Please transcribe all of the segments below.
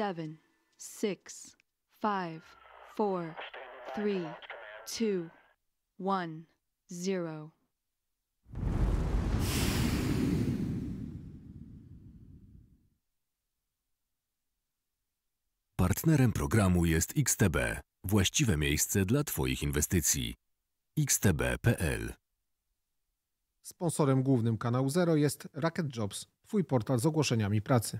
seven, six, five, four, three, two, one, zero. Partnerem programu jest XTB, właściwe miejsce dla Twoich inwestycji. xtb.pl Sponsorem głównym kanału Zero jest Racket Jobs, Twój portal z ogłoszeniami pracy.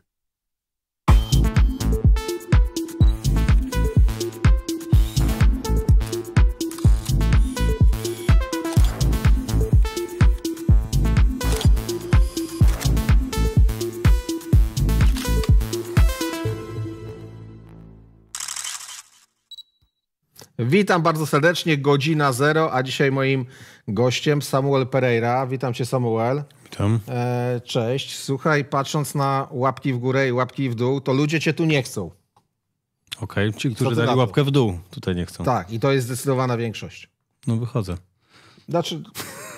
Witam bardzo serdecznie, godzina zero, a dzisiaj moim gościem Samuel Pereira. Witam cię Samuel. Witam. E, cześć. Słuchaj, patrząc na łapki w górę i łapki w dół, to ludzie cię tu nie chcą. Okej, okay. ci, którzy dali łapkę w dół, tutaj nie chcą. Tak, i to jest zdecydowana większość. No wychodzę. Znaczy,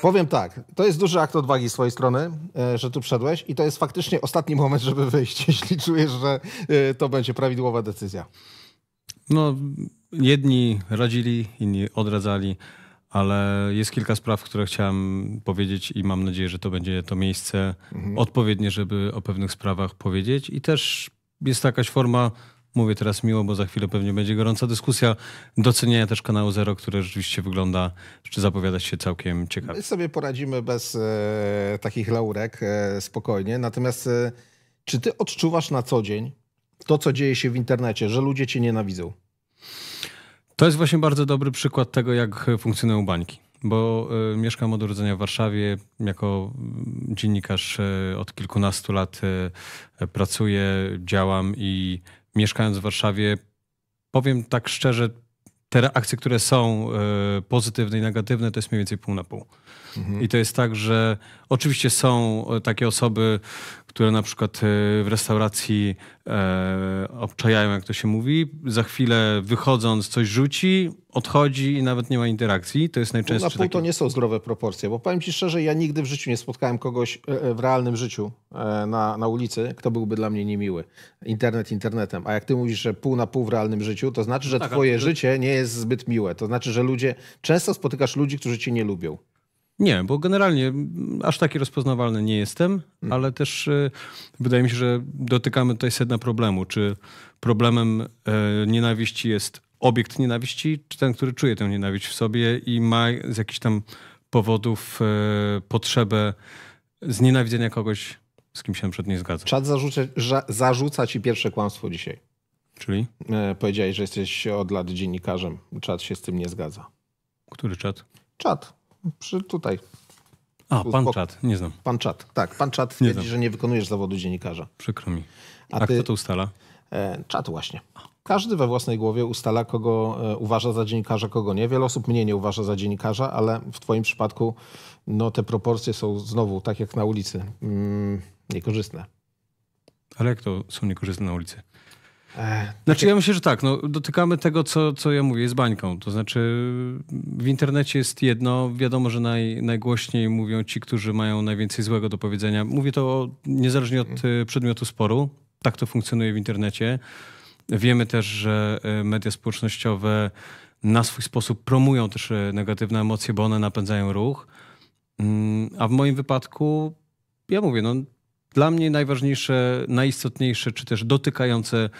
powiem tak, to jest duży akt odwagi z twojej strony, e, że tu wszedłeś i to jest faktycznie ostatni moment, żeby wyjść, jeśli czujesz, że e, to będzie prawidłowa decyzja. No, jedni radzili, inni odradzali, ale jest kilka spraw, które chciałem powiedzieć i mam nadzieję, że to będzie to miejsce mhm. odpowiednie, żeby o pewnych sprawach powiedzieć. I też jest jakaś forma, mówię teraz miło, bo za chwilę pewnie będzie gorąca dyskusja, docenienia też kanału Zero, który rzeczywiście wygląda, czy zapowiada się całkiem ciekawie. My sobie poradzimy bez e, takich laurek e, spokojnie. Natomiast e, czy ty odczuwasz na co dzień to, co dzieje się w internecie, że ludzie cię nienawidzą? To jest właśnie bardzo dobry przykład tego, jak funkcjonują bańki. Bo e, mieszkam od urodzenia w Warszawie, jako mm, dziennikarz e, od kilkunastu lat e, pracuję, działam i mieszkając w Warszawie, powiem tak szczerze, te reakcje, które są pozytywne i negatywne, to jest mniej więcej pół na pół. Mhm. I to jest tak, że oczywiście są takie osoby, które na przykład e, w restauracji e, obczajają, jak to się mówi. Za chwilę wychodząc coś rzuci, odchodzi i nawet nie ma interakcji. To jest najczęstsze. Na pół taki... to nie są zdrowe proporcje, bo powiem ci szczerze, ja nigdy w życiu nie spotkałem kogoś e, e, w realnym życiu na, na ulicy, kto byłby dla mnie niemiły. Internet internetem. A jak ty mówisz, że pół na pół w realnym życiu, to znaczy, no że tak, twoje życie nie jest zbyt miłe. To znaczy, że ludzie, często spotykasz ludzi, którzy cię nie lubią. Nie, bo generalnie aż taki rozpoznawalny nie jestem, hmm. ale też y, wydaje mi się, że dotykamy tutaj sedna problemu. Czy problemem e, nienawiści jest obiekt nienawiści, czy ten, który czuje tę nienawiść w sobie i ma z jakichś tam powodów e, potrzebę znienawidzenia kogoś, z kim się przed nie zgadza. Czad zarzuca, zarzuca ci pierwsze kłamstwo dzisiaj. Czyli? E, powiedziałeś, że jesteś od lat dziennikarzem. Czad się z tym nie zgadza. Który czad? Czad. Przy tutaj. A, pan Spok- czat, nie znam. Pan czat, tak. Pan czat twierdzi, że nie wykonujesz zawodu dziennikarza. Przykro mi. A, A ty... kto to ustala? E, czat właśnie. Każdy we własnej głowie ustala, kogo e, uważa za dziennikarza, kogo nie. Wiele osób mnie nie uważa za dziennikarza, ale w twoim przypadku no, te proporcje są znowu tak jak na ulicy. Mm, niekorzystne. Ale jak to są niekorzystne na ulicy? Eee, znaczy ja myślę, że tak, no, dotykamy tego, co, co ja mówię z bańką. To znaczy w internecie jest jedno, wiadomo, że naj, najgłośniej mówią ci, którzy mają najwięcej złego do powiedzenia. Mówię to niezależnie od mhm. e, przedmiotu sporu. Tak to funkcjonuje w internecie. Wiemy też, że e, media społecznościowe na swój sposób promują też e, negatywne emocje, bo one napędzają ruch. Mm, a w moim wypadku, ja mówię, no dla mnie najważniejsze, najistotniejsze, czy też dotykające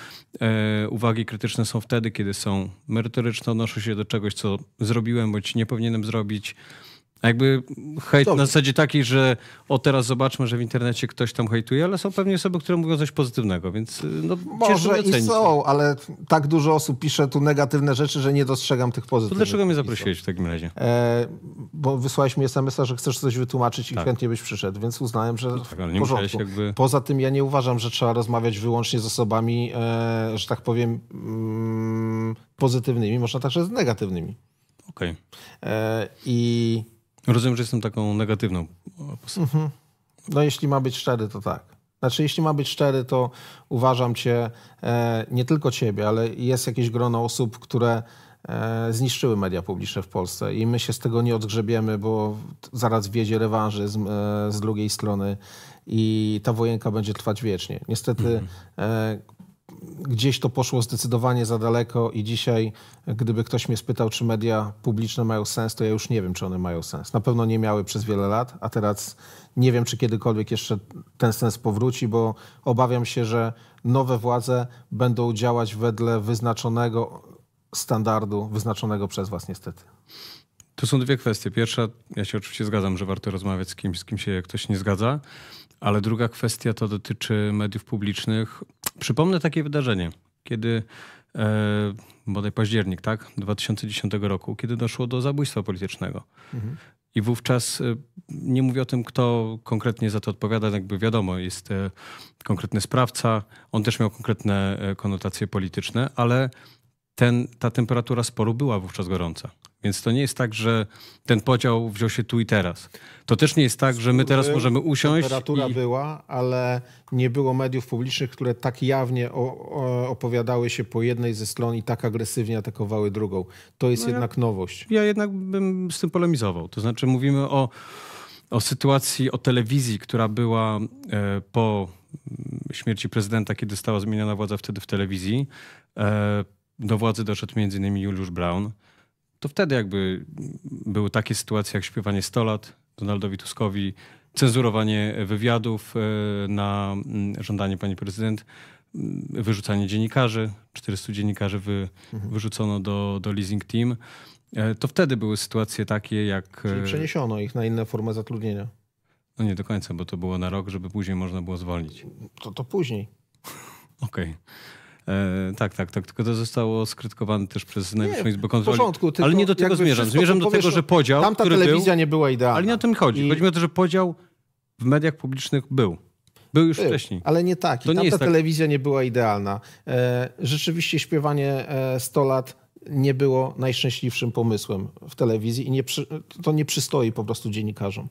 e, uwagi krytyczne są wtedy, kiedy są merytoryczne, odnoszą się do czegoś, co zrobiłem bądź nie powinienem zrobić jakby hejt Dobrze. na zasadzie taki, że o teraz zobaczmy, że w internecie ktoś tam hejtuje, ale są pewnie osoby, które mówią coś pozytywnego, więc y, no, Może i są, ale tak dużo osób pisze tu negatywne rzeczy, że nie dostrzegam tych pozytywnych. To dlaczego mnie zaprosiłeś w takim razie? E, bo wysłałeś mi SMS-a, że chcesz coś wytłumaczyć i tak. chętnie byś przyszedł, więc uznałem, że no tak, ale nie Jakby... Poza tym ja nie uważam, że trzeba rozmawiać wyłącznie z osobami, e, że tak powiem, mm, pozytywnymi, można także z negatywnymi. Okej. Okay. E, I Rozumiem, że jestem taką negatywną Mhm. No jeśli ma być szczery, to tak. Znaczy, jeśli ma być szczery, to uważam cię, e, nie tylko ciebie, ale jest jakieś grono osób, które e, zniszczyły media publiczne w Polsce i my się z tego nie odgrzebiemy, bo zaraz wjedzie rewanżyzm e, z drugiej strony i ta wojenka będzie trwać wiecznie. Niestety mhm. E, gdzieś to poszło zdecydowanie za daleko i dzisiaj, gdyby ktoś mnie spytał, czy media publiczne mają sens, to ja już nie wiem, czy one mają sens. Na pewno nie miały przez wiele lat, a teraz nie wiem, czy kiedykolwiek jeszcze ten sens powróci, bo obawiam się, że nowe władze będą działać wedle wyznaczonego standardu, wyznaczonego przez was niestety. Tu są dwie kwestie. Pierwsza, ja się oczywiście zgadzam, że warto rozmawiać z kimś, z kim się ktoś nie zgadza, ale druga kwestia to dotyczy mediów publicznych, Przypomnę takie wydarzenie, kiedy e, bodaj październik, tak, 2010 roku, kiedy doszło do zabójstwa politycznego. Mhm. I wówczas e, nie mówię o tym, kto konkretnie za to odpowiada, no jakby wiadomo, jest e, konkretny sprawca, on też miał konkretne e, konotacje polityczne, ale ten, ta temperatura sporu była wówczas gorąca. Więc to nie jest tak, że ten podział wziął się tu i teraz. To też nie jest tak, że my teraz możemy usiąść. Temperatura i... była, ale nie było mediów publicznych, które tak jawnie opowiadały się po jednej ze stron i tak agresywnie atakowały drugą. To jest no ja, jednak nowość. Ja jednak bym z tym polemizował. To znaczy, mówimy o, o sytuacji, o telewizji, która była e, po śmierci prezydenta, kiedy stała zmieniona władza wtedy w telewizji. E, do władzy doszedł m.in. Juliusz Brown to wtedy jakby były takie sytuacje jak śpiewanie 100 lat Donaldowi Tuskowi, cenzurowanie wywiadów e, na mm, żądanie pani prezydent, mm, wyrzucanie dziennikarzy, 400 dziennikarzy wy, mhm. wyrzucono do, do leasing team. E, to wtedy były sytuacje takie jak... E, Czyli przeniesiono ich na inne formy zatrudnienia. No nie do końca, bo to było na rok, żeby później można było zwolnić. To, to później. Okej. Okay. E, tak, tak, tak. Tylko to zostało skrytkowane też przez Najwyższą Izbę Kontroli. W porządku, tylko, ale nie do tego zmierzam. Zmierzam do tego, że podział. Tamta który telewizja był, nie była idealna. Ale nie o tym chodzi. I... Chodzi mi o to, że podział w mediach publicznych był. Był już był, wcześniej. Ale nie tak. To Tamta nie jest tak. telewizja tak. nie była idealna. E, rzeczywiście śpiewanie e, 100 lat nie było najszczęśliwszym pomysłem w telewizji i nie przy, to nie przystoi po prostu dziennikarzom.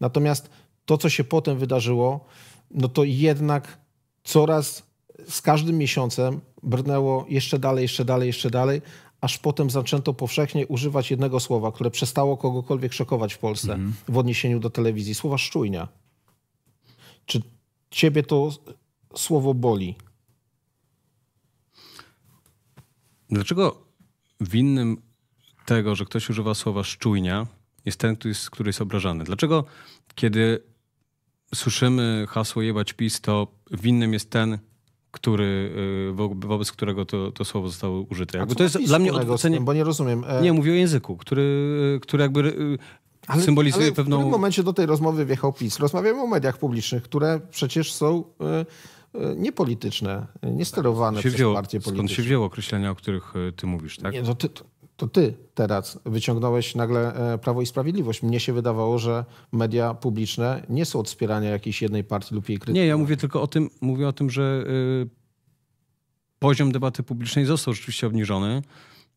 Natomiast to, co się potem wydarzyło, no to jednak coraz z każdym miesiącem brnęło jeszcze dalej, jeszcze dalej, jeszcze dalej, aż potem zaczęto powszechnie używać jednego słowa, które przestało kogokolwiek szokować w Polsce mm. w odniesieniu do telewizji słowa szczujnia. Czy ciebie to słowo boli? Dlaczego winnym tego, że ktoś używa słowa szczujnia, jest ten, który jest, jest obrażany? Dlaczego, kiedy słyszymy hasło jebać PiS, to winnym jest ten, który, y, wo, wobec którego to, to słowo zostało użyte. Jakby to jest dla mnie odwrócenie... Bo nie rozumiem. E... Nie, mówię o języku, który, y, który jakby y, ale, symbolizuje ale pewną... w tym momencie do tej rozmowy wjechał PiS. Rozmawiamy o mediach publicznych, które przecież są... E, e niepolityczne, e, niesterowane tak, przez wzięło, partie polityczne. Skąd się wzięło określenia, o których e, ty mówisz, tak? Nie, no ty, to ty teraz wyciągnąłeś nagle e, Prawo i Sprawiedliwość. Mnie się wydawało, że media publiczne nie są od wspierania jakiejś jednej partii lub jej krytyki. Nie, ja mówię tylko o tym, mówię o tym, że e, poziom debaty publicznej został rzeczywiście obniżony,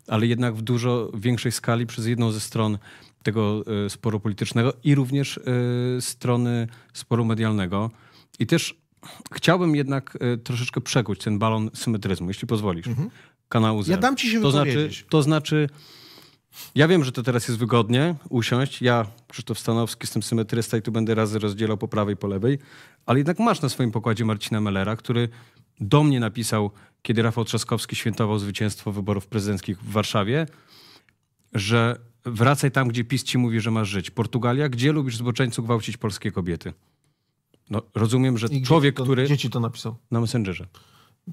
ale jednak w dużo większej skali przez jedną ze stron tego e, sporu politycznego i również strony sporu medialnego. I też chciałbym jednak troszeczkę przekuć ten balon symetryzmu, jeśli pozwolisz. Mhm kanału Ja dam ci się to znaczy, to znaczy, ja wiem, że to teraz jest wygodnie usiąść. Ja, Krzysztof Stanowski, jestem symetrysta i tu będę razy rozdzielał po prawej, po lewej. Ale jednak masz na swoim pokładzie Marcina Mellera, który do mnie napisał, kiedy Rafał Trzaskowski świętował zwycięstwo wyborów prezydenckich w Warszawie, że wracaj tam, gdzie PiS ci mówi, że masz żyć. Portugalia, gdzie lubisz zboczeńcu gwałcić polskie kobiety? No, rozumiem, że I człowiek, gdzie to, który... Gdzie ci to napisał? Na Messengerze.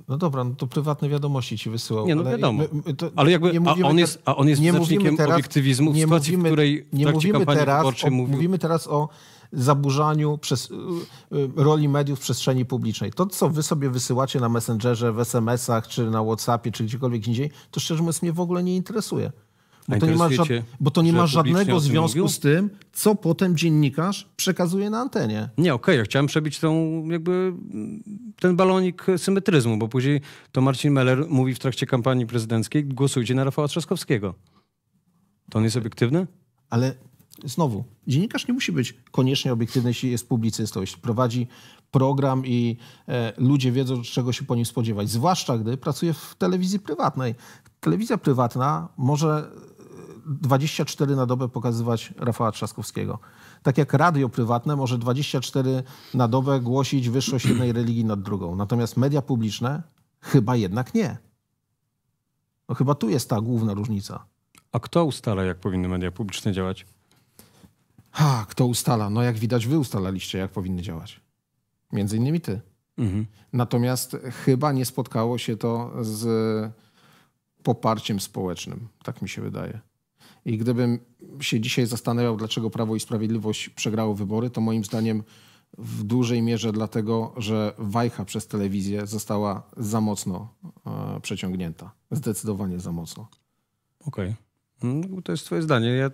No dobra, no to prywatne wiadomości ci wysyłał. Nie, no ale My, ale jakby, a on jest, a on jest nie teraz, obiektywizmu w nie sytuacji, mówimy, w której w nie mówimy teraz, o, mówił... mówimy teraz o zaburzaniu przez, y, y, roli mediów w przestrzeni publicznej. To, co wy sobie wysyłacie na Messengerze, w SMS-ach, czy na Whatsappie, czy gdziekolwiek indziej, to szczerze mówiąc mnie w ogóle nie interesuje. Bo to, nie ma, ża bo to nie ma żadnego związku mówił? z tym, co potem dziennikarz przekazuje na antenie. Nie, okej, okay, ja chciałem przebić tą, jakby, ten balonik symetryzmu, bo później to Marcin Meller mówi w trakcie kampanii prezydenckiej, głosujcie na Rafała Trzaskowskiego. To on jest obiektywny? Ale znowu, dziennikarz nie musi być koniecznie obiektywny, jeśli jest publicystą, jeśli prowadzi program i e, ludzie wiedzą, czego się po nim spodziewać. Zwłaszcza gdy pracuje w telewizji prywatnej. Telewizja prywatna może 24 na dobę pokazywać Rafała Trzaskowskiego. Tak jak radio prywatne może 24 na dobę głosić wyższość jednej religii nad drugą. Natomiast media publiczne chyba jednak nie. No chyba tu jest ta główna różnica. A kto ustala, jak powinny media publiczne działać? Ha, kto ustala? No jak widać, wy ustalaliście, jak powinny działać. Między innymi ty. Mhm. Natomiast chyba nie spotkało się to z poparciem społecznym, tak mi się wydaje. I gdybym się dzisiaj zastanawiał, dlaczego Prawo i Sprawiedliwość przegrało wybory, to moim zdaniem w dużej mierze dlatego, że wajcha przez telewizję została za mocno e, przeciągnięta. Zdecydowanie za mocno. Okej. Okay. No, to jest Twoje zdanie. Ja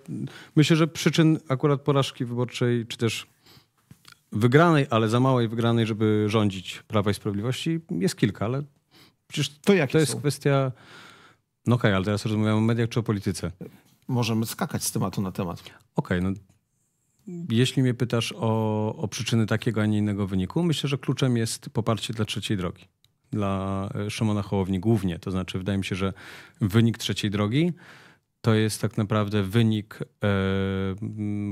myślę, że przyczyn akurat porażki wyborczej, czy też wygranej, ale za małej wygranej, żeby rządzić Prawa i Sprawiedliwości, jest kilka, ale przecież to, to jest są? kwestia. No okej, okay, ale teraz rozmawiamy o mediach czy o polityce możemy skakać z tematu na temat. Okej, okay, no jeśli mnie pytasz o, o przyczyny takiego, a nie innego wyniku, myślę, że kluczem jest poparcie dla trzeciej drogi. Dla e, Szymona Hołowni głównie. To znaczy, wydaje mi się, że wynik trzeciej drogi to jest tak naprawdę wynik e,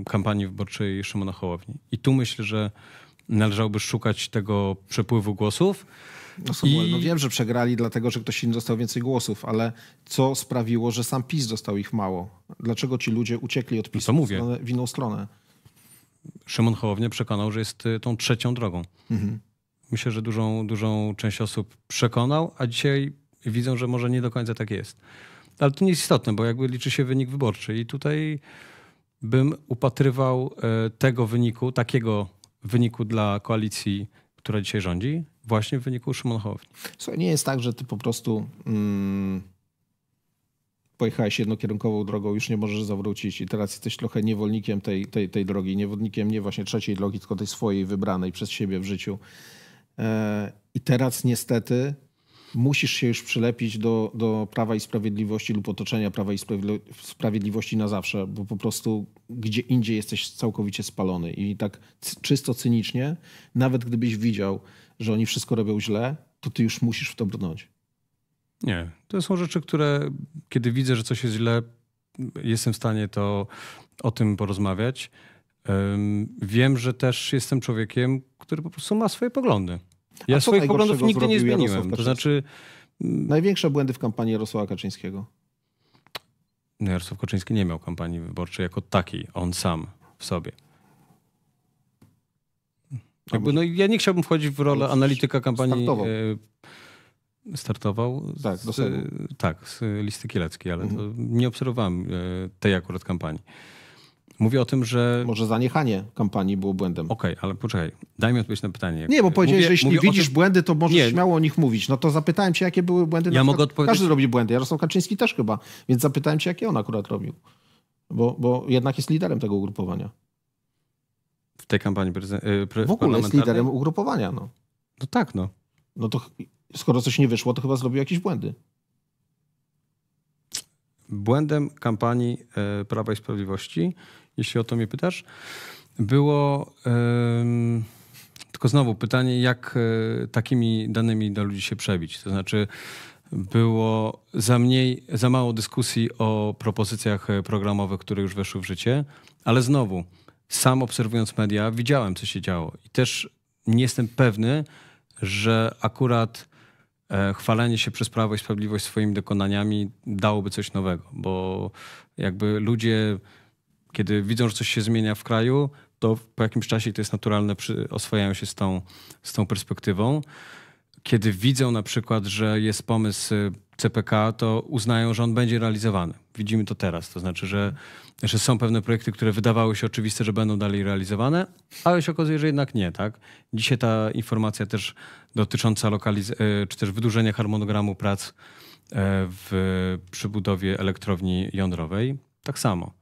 kampanii wyborczej Szymona Hołowni. I tu myślę, że należałoby szukać tego przepływu głosów. No, no, I... no wiem, że przegrali dlatego, że ktoś inny dostał więcej głosów, ale co sprawiło, że sam PiS dostał ich mało? Dlaczego ci ludzie uciekli od PiS no w inną stronę? Szymon Hołownia przekonał, że jest y, tą trzecią drogą. Mhm. Myślę, że dużą, dużą część osób przekonał, a dzisiaj widzą, że może nie do końca tak jest. Ale to nie jest istotne, bo jakby liczy się wynik wyborczy i tutaj bym upatrywał e, tego wyniku, takiego wyniku dla koalicji, która dzisiaj rządzi, właśnie w wyniku Szymonchowni. Słuchaj, nie jest tak, że ty po prostu mm, pojechałeś jednokierunkową drogą, już nie możesz zawrócić i teraz jesteś trochę niewolnikiem tej, tej, tej drogi, niewolnikiem nie właśnie trzeciej drogi, tylko tej swojej wybranej przez siebie w życiu. E, I teraz niestety musisz się już przylepić do, do Prawa i Sprawiedliwości lub otoczenia Prawa i Sprawiedliwości na zawsze, bo po prostu gdzie indziej jesteś całkowicie spalony. I tak czysto cynicznie, nawet gdybyś widział, że oni wszystko robią źle, to ty już musisz w to brnąć. Nie. To są rzeczy, które kiedy widzę, że coś jest źle, jestem w stanie to o tym porozmawiać. Wiem, że też jestem człowiekiem, który po prostu ma swoje poglądy. Ja swoich poglądów nigdy nie zmieniłem. To znaczy. Mm, Największe błędy w kampanii Jarosława Kaczyńskiego. No, Jarosław Kaczyński nie miał kampanii wyborczej jako takiej, on sam w sobie. Jakby, no, ja nie chciałbym wchodzić w rolę analityka kampanii. Startował. E, startował tak, z, tak, z listy kieleckiej, ale mhm. nie obserwowałem e, tej akurat kampanii. Mówię o tym, że. Może zaniechanie kampanii było błędem. Okej, okay, ale poczekaj, daj mi odpowiedź na pytanie. Nie, bo powiedziałeś, że jeśli widzisz tym... błędy, to możesz nie. śmiało o nich mówić. No to zapytałem cię, jakie były błędy. Ja mogę odpowiedzieć. Każdy robi błędy. Jarosław Kaczyński też chyba, więc zapytałem cię, jakie on akurat robił. Bo, bo jednak jest liderem tego ugrupowania w tej kampanii prezydenckiej. Y, w ogóle jest liderem ugrupowania. No, no tak, no. No to skoro coś nie wyszło, to chyba zrobił jakieś błędy. Błędem kampanii e, Prawa i Sprawiedliwości, jeśli o to mnie pytasz, było. Yy... Tylko znowu pytanie, jak e, takimi danymi do ludzi się przebić? To znaczy, było za, mniej, za mało dyskusji o propozycjach e, programowych, które już weszły w życie, ale znowu sam obserwując media, widziałem, co się działo. I też nie jestem pewny, że akurat e, chwalenie się przez Prawo i Sprawiedliwość swoimi dokonaniami dałoby coś nowego, bo jakby ludzie, kiedy widzą, że coś się zmienia w kraju, to po jakimś czasie to jest naturalne, oswajają się z tą, z tą perspektywą. Kiedy widzą na przykład, że jest pomysł CPK, to uznają, że on będzie realizowany. Widzimy to teraz, to znaczy, że, że są pewne projekty, które wydawały się oczywiste, że będą dalej realizowane, ale się okazuje, że jednak nie. Tak? Dzisiaj ta informacja też dotycząca lokaliz- e, czy też wydłużenia harmonogramu prac e, w przybudowie elektrowni jądrowej, tak samo.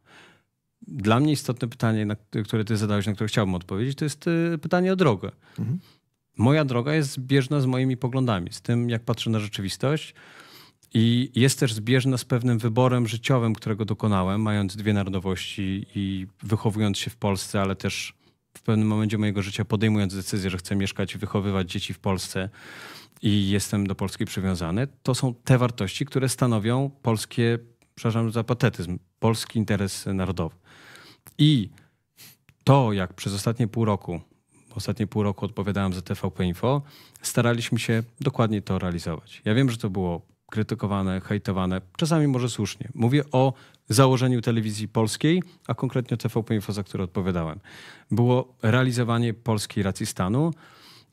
Dla mnie istotne pytanie, na które ty zadałeś, na które chciałbym odpowiedzieć, to jest e, pytanie o drogę. Mhm moja droga jest zbieżna z moimi poglądami, z tym, jak patrzę na rzeczywistość. I jest też zbieżna z pewnym wyborem życiowym, którego dokonałem, mając dwie narodowości i wychowując się w Polsce, ale też w pewnym momencie mojego życia podejmując decyzję, że chcę mieszkać i wychowywać dzieci w Polsce i jestem do Polski przywiązany, to są te wartości, które stanowią polskie, przepraszam za patetyzm, polski interes narodowy. I to, jak przez ostatnie pół roku, ostatnie pół roku odpowiadałem za TVP Info, staraliśmy się dokładnie to realizować. Ja wiem, że to było krytykowane, hejtowane, czasami może słusznie. Mówię o założeniu telewizji polskiej, a konkretnie TVP Info, za które odpowiadałem. Było realizowanie polskiej racji stanu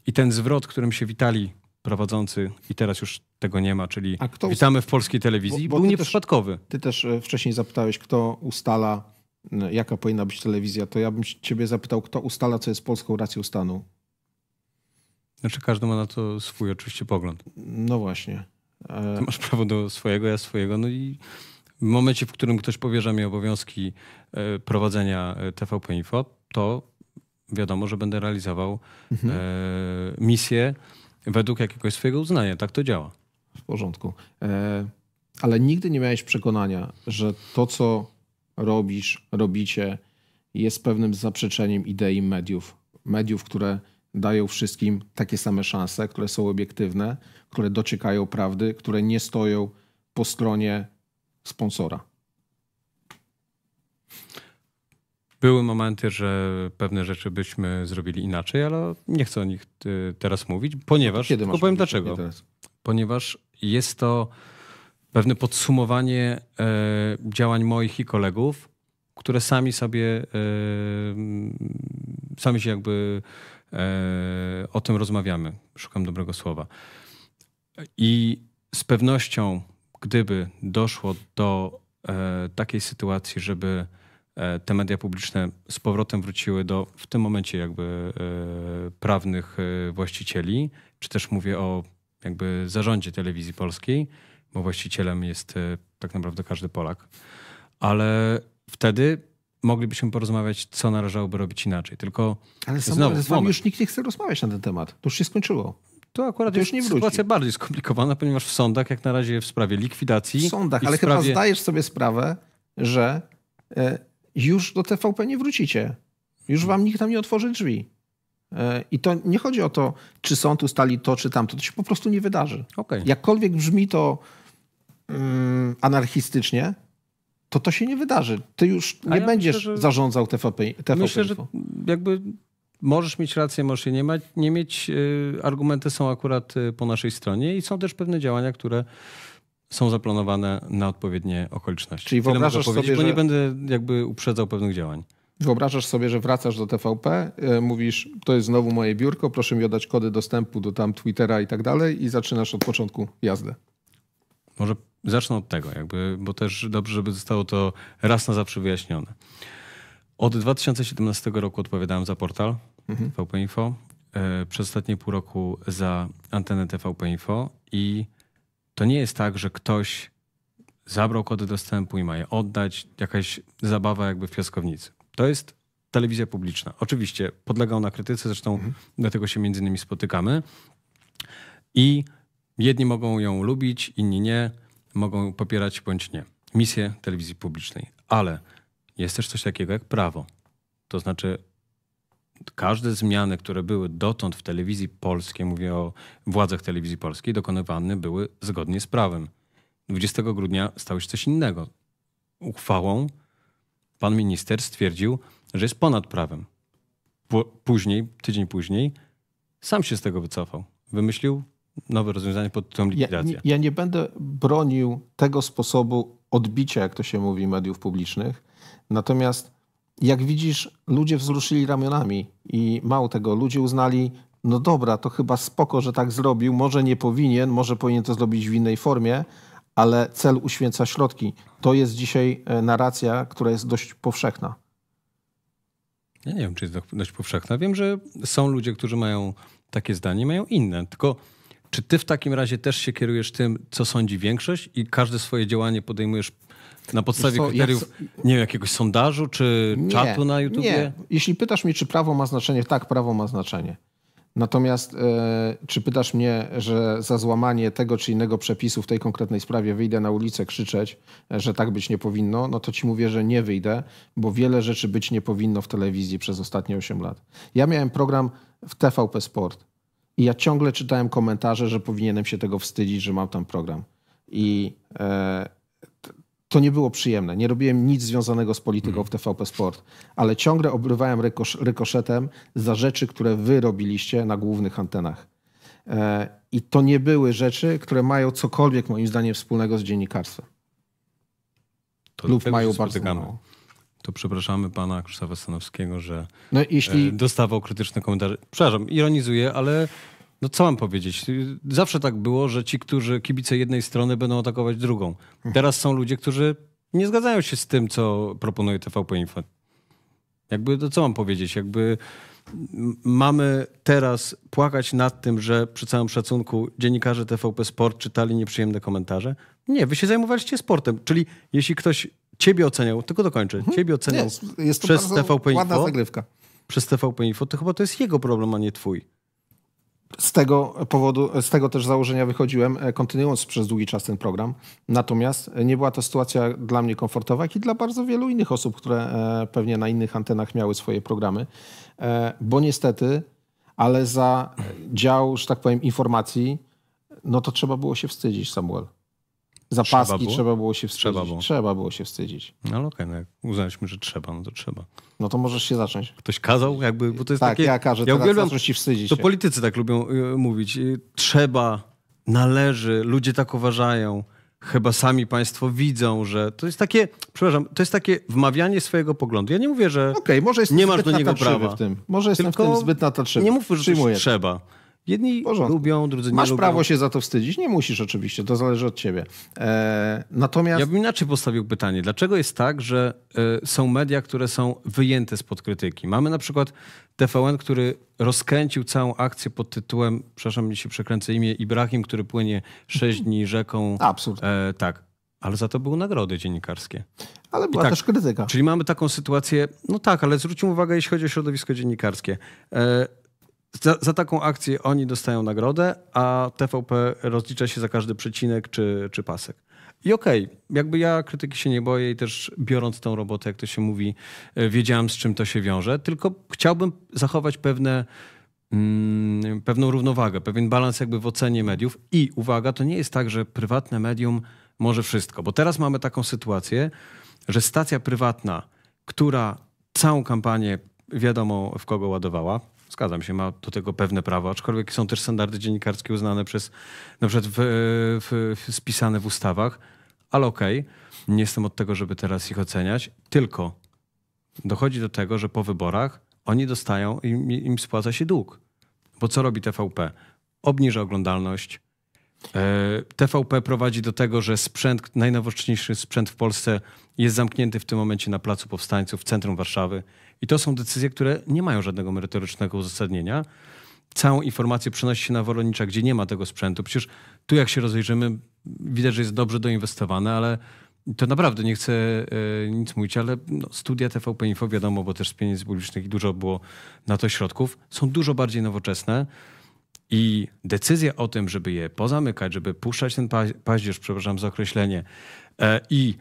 i ten zwrot, którym się witali prowadzący, i teraz już tego nie ma, czyli kto... witamy w polskiej telewizji, bo, bo był nieprzypadkowy. Też, ty też e, wcześniej zapytałeś, kto ustala, jaka powinna być telewizja. To ja bym ciebie zapytał, kto ustala, co jest polską racją stanu. Znaczy każdy ma na to swój oczywiście pogląd. No właśnie. Ty masz prawo do swojego, ja swojego. No i w momencie, w którym ktoś powierza mi obowiązki e, prowadzenia e, TVP Info, to wiadomo, że będę realizował mhm. E, misję według jakiegoś swojego uznania. Tak to działa. W porządku. Ale nigdy nie miałeś przekonania, że to, co robisz, robicie, jest pewnym zaprzeczeniem idei mediów. Mediów, które dają wszystkim takie same szanse, które są obiektywne, które dociekają prawdy, które nie stoją po stronie sponsora. Były momenty, że pewne rzeczy byśmy zrobili inaczej, ale nie chcę o nich y, teraz mówić, ponieważ. Kiedy masz? powiem dlaczego. Ponieważ jest to pewne podsumowanie e, działań moich i kolegów, które sami sobie, e, sami się jakby E, o tym rozmawiamy. Szukam dobrego słowa. I z pewnością, gdyby doszło do e, takiej sytuacji, żeby e, te media publiczne z powrotem wróciły do w tym momencie jakby prawnych właścicieli, czy też mówię o jakby zarządzie telewizji polskiej, bo właścicielem jest tak naprawdę każdy Polak, ale wtedy moglibyśmy porozmawiać, co należałoby robić inaczej. Tylko ale, sam, znowu, ale z wami już nikt nie chce rozmawiać na ten temat. To już się skończyło. To akurat to już jest sytuacja bardziej skomplikowana, ponieważ w sądach, jak na razie w sprawie likwidacji... W sądach, ale w sprawie... chyba zdajesz sobie sprawę, że e, już do TVP nie wrócicie. Już wam nikt tam nie otworzy drzwi. E, I to nie chodzi o to, czy sąd ustali to, czy tamto. To się po prostu nie wydarzy. Okay. Jakkolwiek brzmi to um, anarchistycznie, to to się nie wydarzy. Ty już nie ja będziesz myślę, że... zarządzał TVP, TVP Myślę, że jakby możesz mieć rację, możesz je nie, ma, nie mieć. Y, argumenty są akurat y, po naszej stronie i są też pewne działania, które są zaplanowane na odpowiednie okoliczności. Czyli wyobrażasz sobie, że... nie będę jakby uprzedzał pewnych działań. Wyobrażasz sobie, że wracasz do TVP, y, mówisz, to jest znowu moje biurko, proszę mi oddać kody dostępu do tam Twittera i tak dalej i zaczynasz od początku jazdę. Może zacznę od tego, jakby, bo też dobrze, żeby zostało to raz na zawsze wyjaśnione. Od 2017 roku odpowiadałem za portal mhm. Info, e, przez ostatnie pół roku za antenę TVP Info i to nie jest tak, że ktoś zabrał kody dostępu i ma je oddać, jakaś zabawa jakby w piaskownicy. To jest telewizja publiczna. Oczywiście podlega ona krytyce, zresztą mhm. dlatego się między innymi spotykamy. I Jedni mogą ją lubić, inni nie, mogą popierać bądź nie. Misję telewizji publicznej. Ale jest też coś takiego jak prawo. To znaczy, każde zmiany, które były dotąd w telewizji polskiej, mówię o władzach telewizji polskiej, dokonywane były zgodnie z prawem. 20 grudnia stało się coś innego. Uchwałą pan minister stwierdził, że jest ponad prawem. Później, tydzień później, sam się z tego wycofał. Wymyślił nowe rozwiązanie pod tą likwidację. Ja, ja nie będę bronił tego sposobu odbicia, jak to się mówi, mediów publicznych. Natomiast jak widzisz, ludzie wzruszyli ramionami i mało tego, ludzie uznali, no dobra, to chyba spoko, że tak zrobił, może nie powinien, może powinien to zrobić w innej formie, ale cel uświęca środki. To jest dzisiaj e, narracja, która jest dość powszechna. Ja nie wiem, czy jest dość powszechna. Wiem, że są ludzie, którzy mają takie zdanie, mają inne, tylko czy ty w takim razie też się kierujesz tym, co sądzi większość i każde swoje działanie podejmujesz na podstawie co, kryteriów, nie wiem, jakiegoś sondażu czy nie, czatu na YouTube? Nie. Jeśli pytasz mnie, czy prawo ma znaczenie, tak, prawo ma znaczenie. Natomiast e, czy pytasz mnie, że za złamanie tego czy innego przepisu w tej konkretnej sprawie wyjdę na ulicę krzyczeć, e, że tak być nie powinno, no to ci mówię, że nie wyjdę, bo wiele rzeczy być nie powinno w telewizji przez ostatnie 8 lat. Ja miałem program w TVP Sport i ja ciągle czytałem komentarze, że powinienem się tego wstydzić, że mam tam program. I e, to nie było przyjemne. Nie robiłem nic związanego z polityką mhm. w TVP Sport, ale ciągle obrywałem rykosz, rykoszetem za rzeczy, które wy robiliście na głównych antenach. E, I to nie były rzeczy, które mają cokolwiek moim zdaniem wspólnego z dziennikarstwem. To lub mają bardzo mało to przepraszamy pana Krzysztofa Stanowskiego, że no, jeśli... E, dostawał krytyczne komentarze. Przepraszam, ironizuję, ale no co mam powiedzieć? Zawsze tak było, że ci, którzy kibice jednej strony będą atakować drugą. Teraz są ludzie, którzy nie zgadzają się z tym, co proponuje TVP Info. Jakby to co mam powiedzieć? Jakby mamy teraz płakać nad tym, że przy całym szacunku dziennikarze TVP Sport czytali nieprzyjemne komentarze? Nie, wy się zajmowaliście sportem. Czyli jeśli ktoś ciebie oceniał, tylko dokończę, mhm. ciebie oceniał jest, jest to przez TVP Info. Ładna zagrywka. Przez TVP Info, to chyba to jest jego problem, a nie twój. Z tego powodu, z tego też założenia wychodziłem, e, kontynuując przez długi czas ten program. Natomiast e, nie była to sytuacja dla mnie komfortowa, jak i dla bardzo wielu innych osób, które e, pewnie na innych antenach miały swoje programy, bo niestety, ale za dział, że tak powiem, informacji, no to trzeba było się wstydzić, Samuel zapaski trzeba było, trzeba było się wstydzić. Trzeba było. trzeba było, się wstydzić. No okej, okay, no uznaliśmy, że trzeba, no to trzeba. No to możesz się zacząć. Ktoś kazał jakby, bo to jest tak, takie... Tak, ja każę, ja się wstydzić. To politycy tak lubią y, mówić. Y, trzeba, należy, ludzie tak uważają. Chyba sami państwo widzą, że to jest takie, przepraszam, to jest takie wmawianie swojego poglądu. Ja nie mówię, że okay, może nie masz do niego prawa. W tym. Może jestem Tylko w tym zbyt natatrzywy. Nie mówmy, że trzeba. Jedni lubią, drudzy nie Masz lubią. prawo się za to wstydzić. Nie musisz oczywiście, to zależy od ciebie. E, natomiast... Ja bym inaczej postawił pytanie. Dlaczego jest tak, że e, są media, które są wyjęte spod krytyki? Mamy na przykład TVN, który rozkręcił całą akcję pod tytułem, przepraszam, mnie się przekręcę imię, Ibrahim, który płynie sześć dni rzeką. Absurd. E, tak. Ale za to były nagrody dziennikarskie. Ale była tak, też krytyka. Czyli mamy taką sytuację, no tak, ale zwróćmy uwagę, jeśli chodzi o środowisko dziennikarskie. E, za, za, taką akcję oni dostają nagrodę, a TVP rozlicza się za każdy przecinek czy, czy pasek. I okej, okay, jakby ja krytyki się nie boję i też biorąc tą robotę, jak to się mówi, e, wiedziałem z czym to się wiąże, tylko chciałbym zachować pewne, mm, pewną równowagę, pewien balans jakby w ocenie mediów. I uwaga, to nie jest tak, że prywatne medium może wszystko, bo teraz mamy taką sytuację, że stacja prywatna, która całą kampanię wiadomo w kogo ładowała, Zgadzam się, ma do tego pewne prawo, aczkolwiek są też standardy dziennikarskie uznane przez, na przykład w, w, spisane w ustawach, ale okej, okay, nie jestem od tego, żeby teraz ich oceniać, tylko dochodzi do tego, że po wyborach oni dostają, im, im spłaca się dług. Bo co robi TVP? Obniża oglądalność, e, TVP prowadzi do tego, że sprzęt, najnowocześniejszy sprzęt w Polsce jest zamknięty w tym momencie na Placu Powstańców w centrum Warszawy. I to są decyzje, które nie mają żadnego merytorycznego uzasadnienia. Całą informację przenosi się na Woronicza, gdzie nie ma tego sprzętu. Przecież tu, jak się rozejrzymy, widać, że jest dobrze doinwestowane, ale to naprawdę nie chcę e, nic mówić, ale no, studia TVP Info, wiadomo, bo też z pieniędzy publicznych i dużo było na to środków, są dużo bardziej nowoczesne. I decyzja o tym, żeby je pozamykać, żeby puszczać ten paździerz, przepraszam za określenie, e, i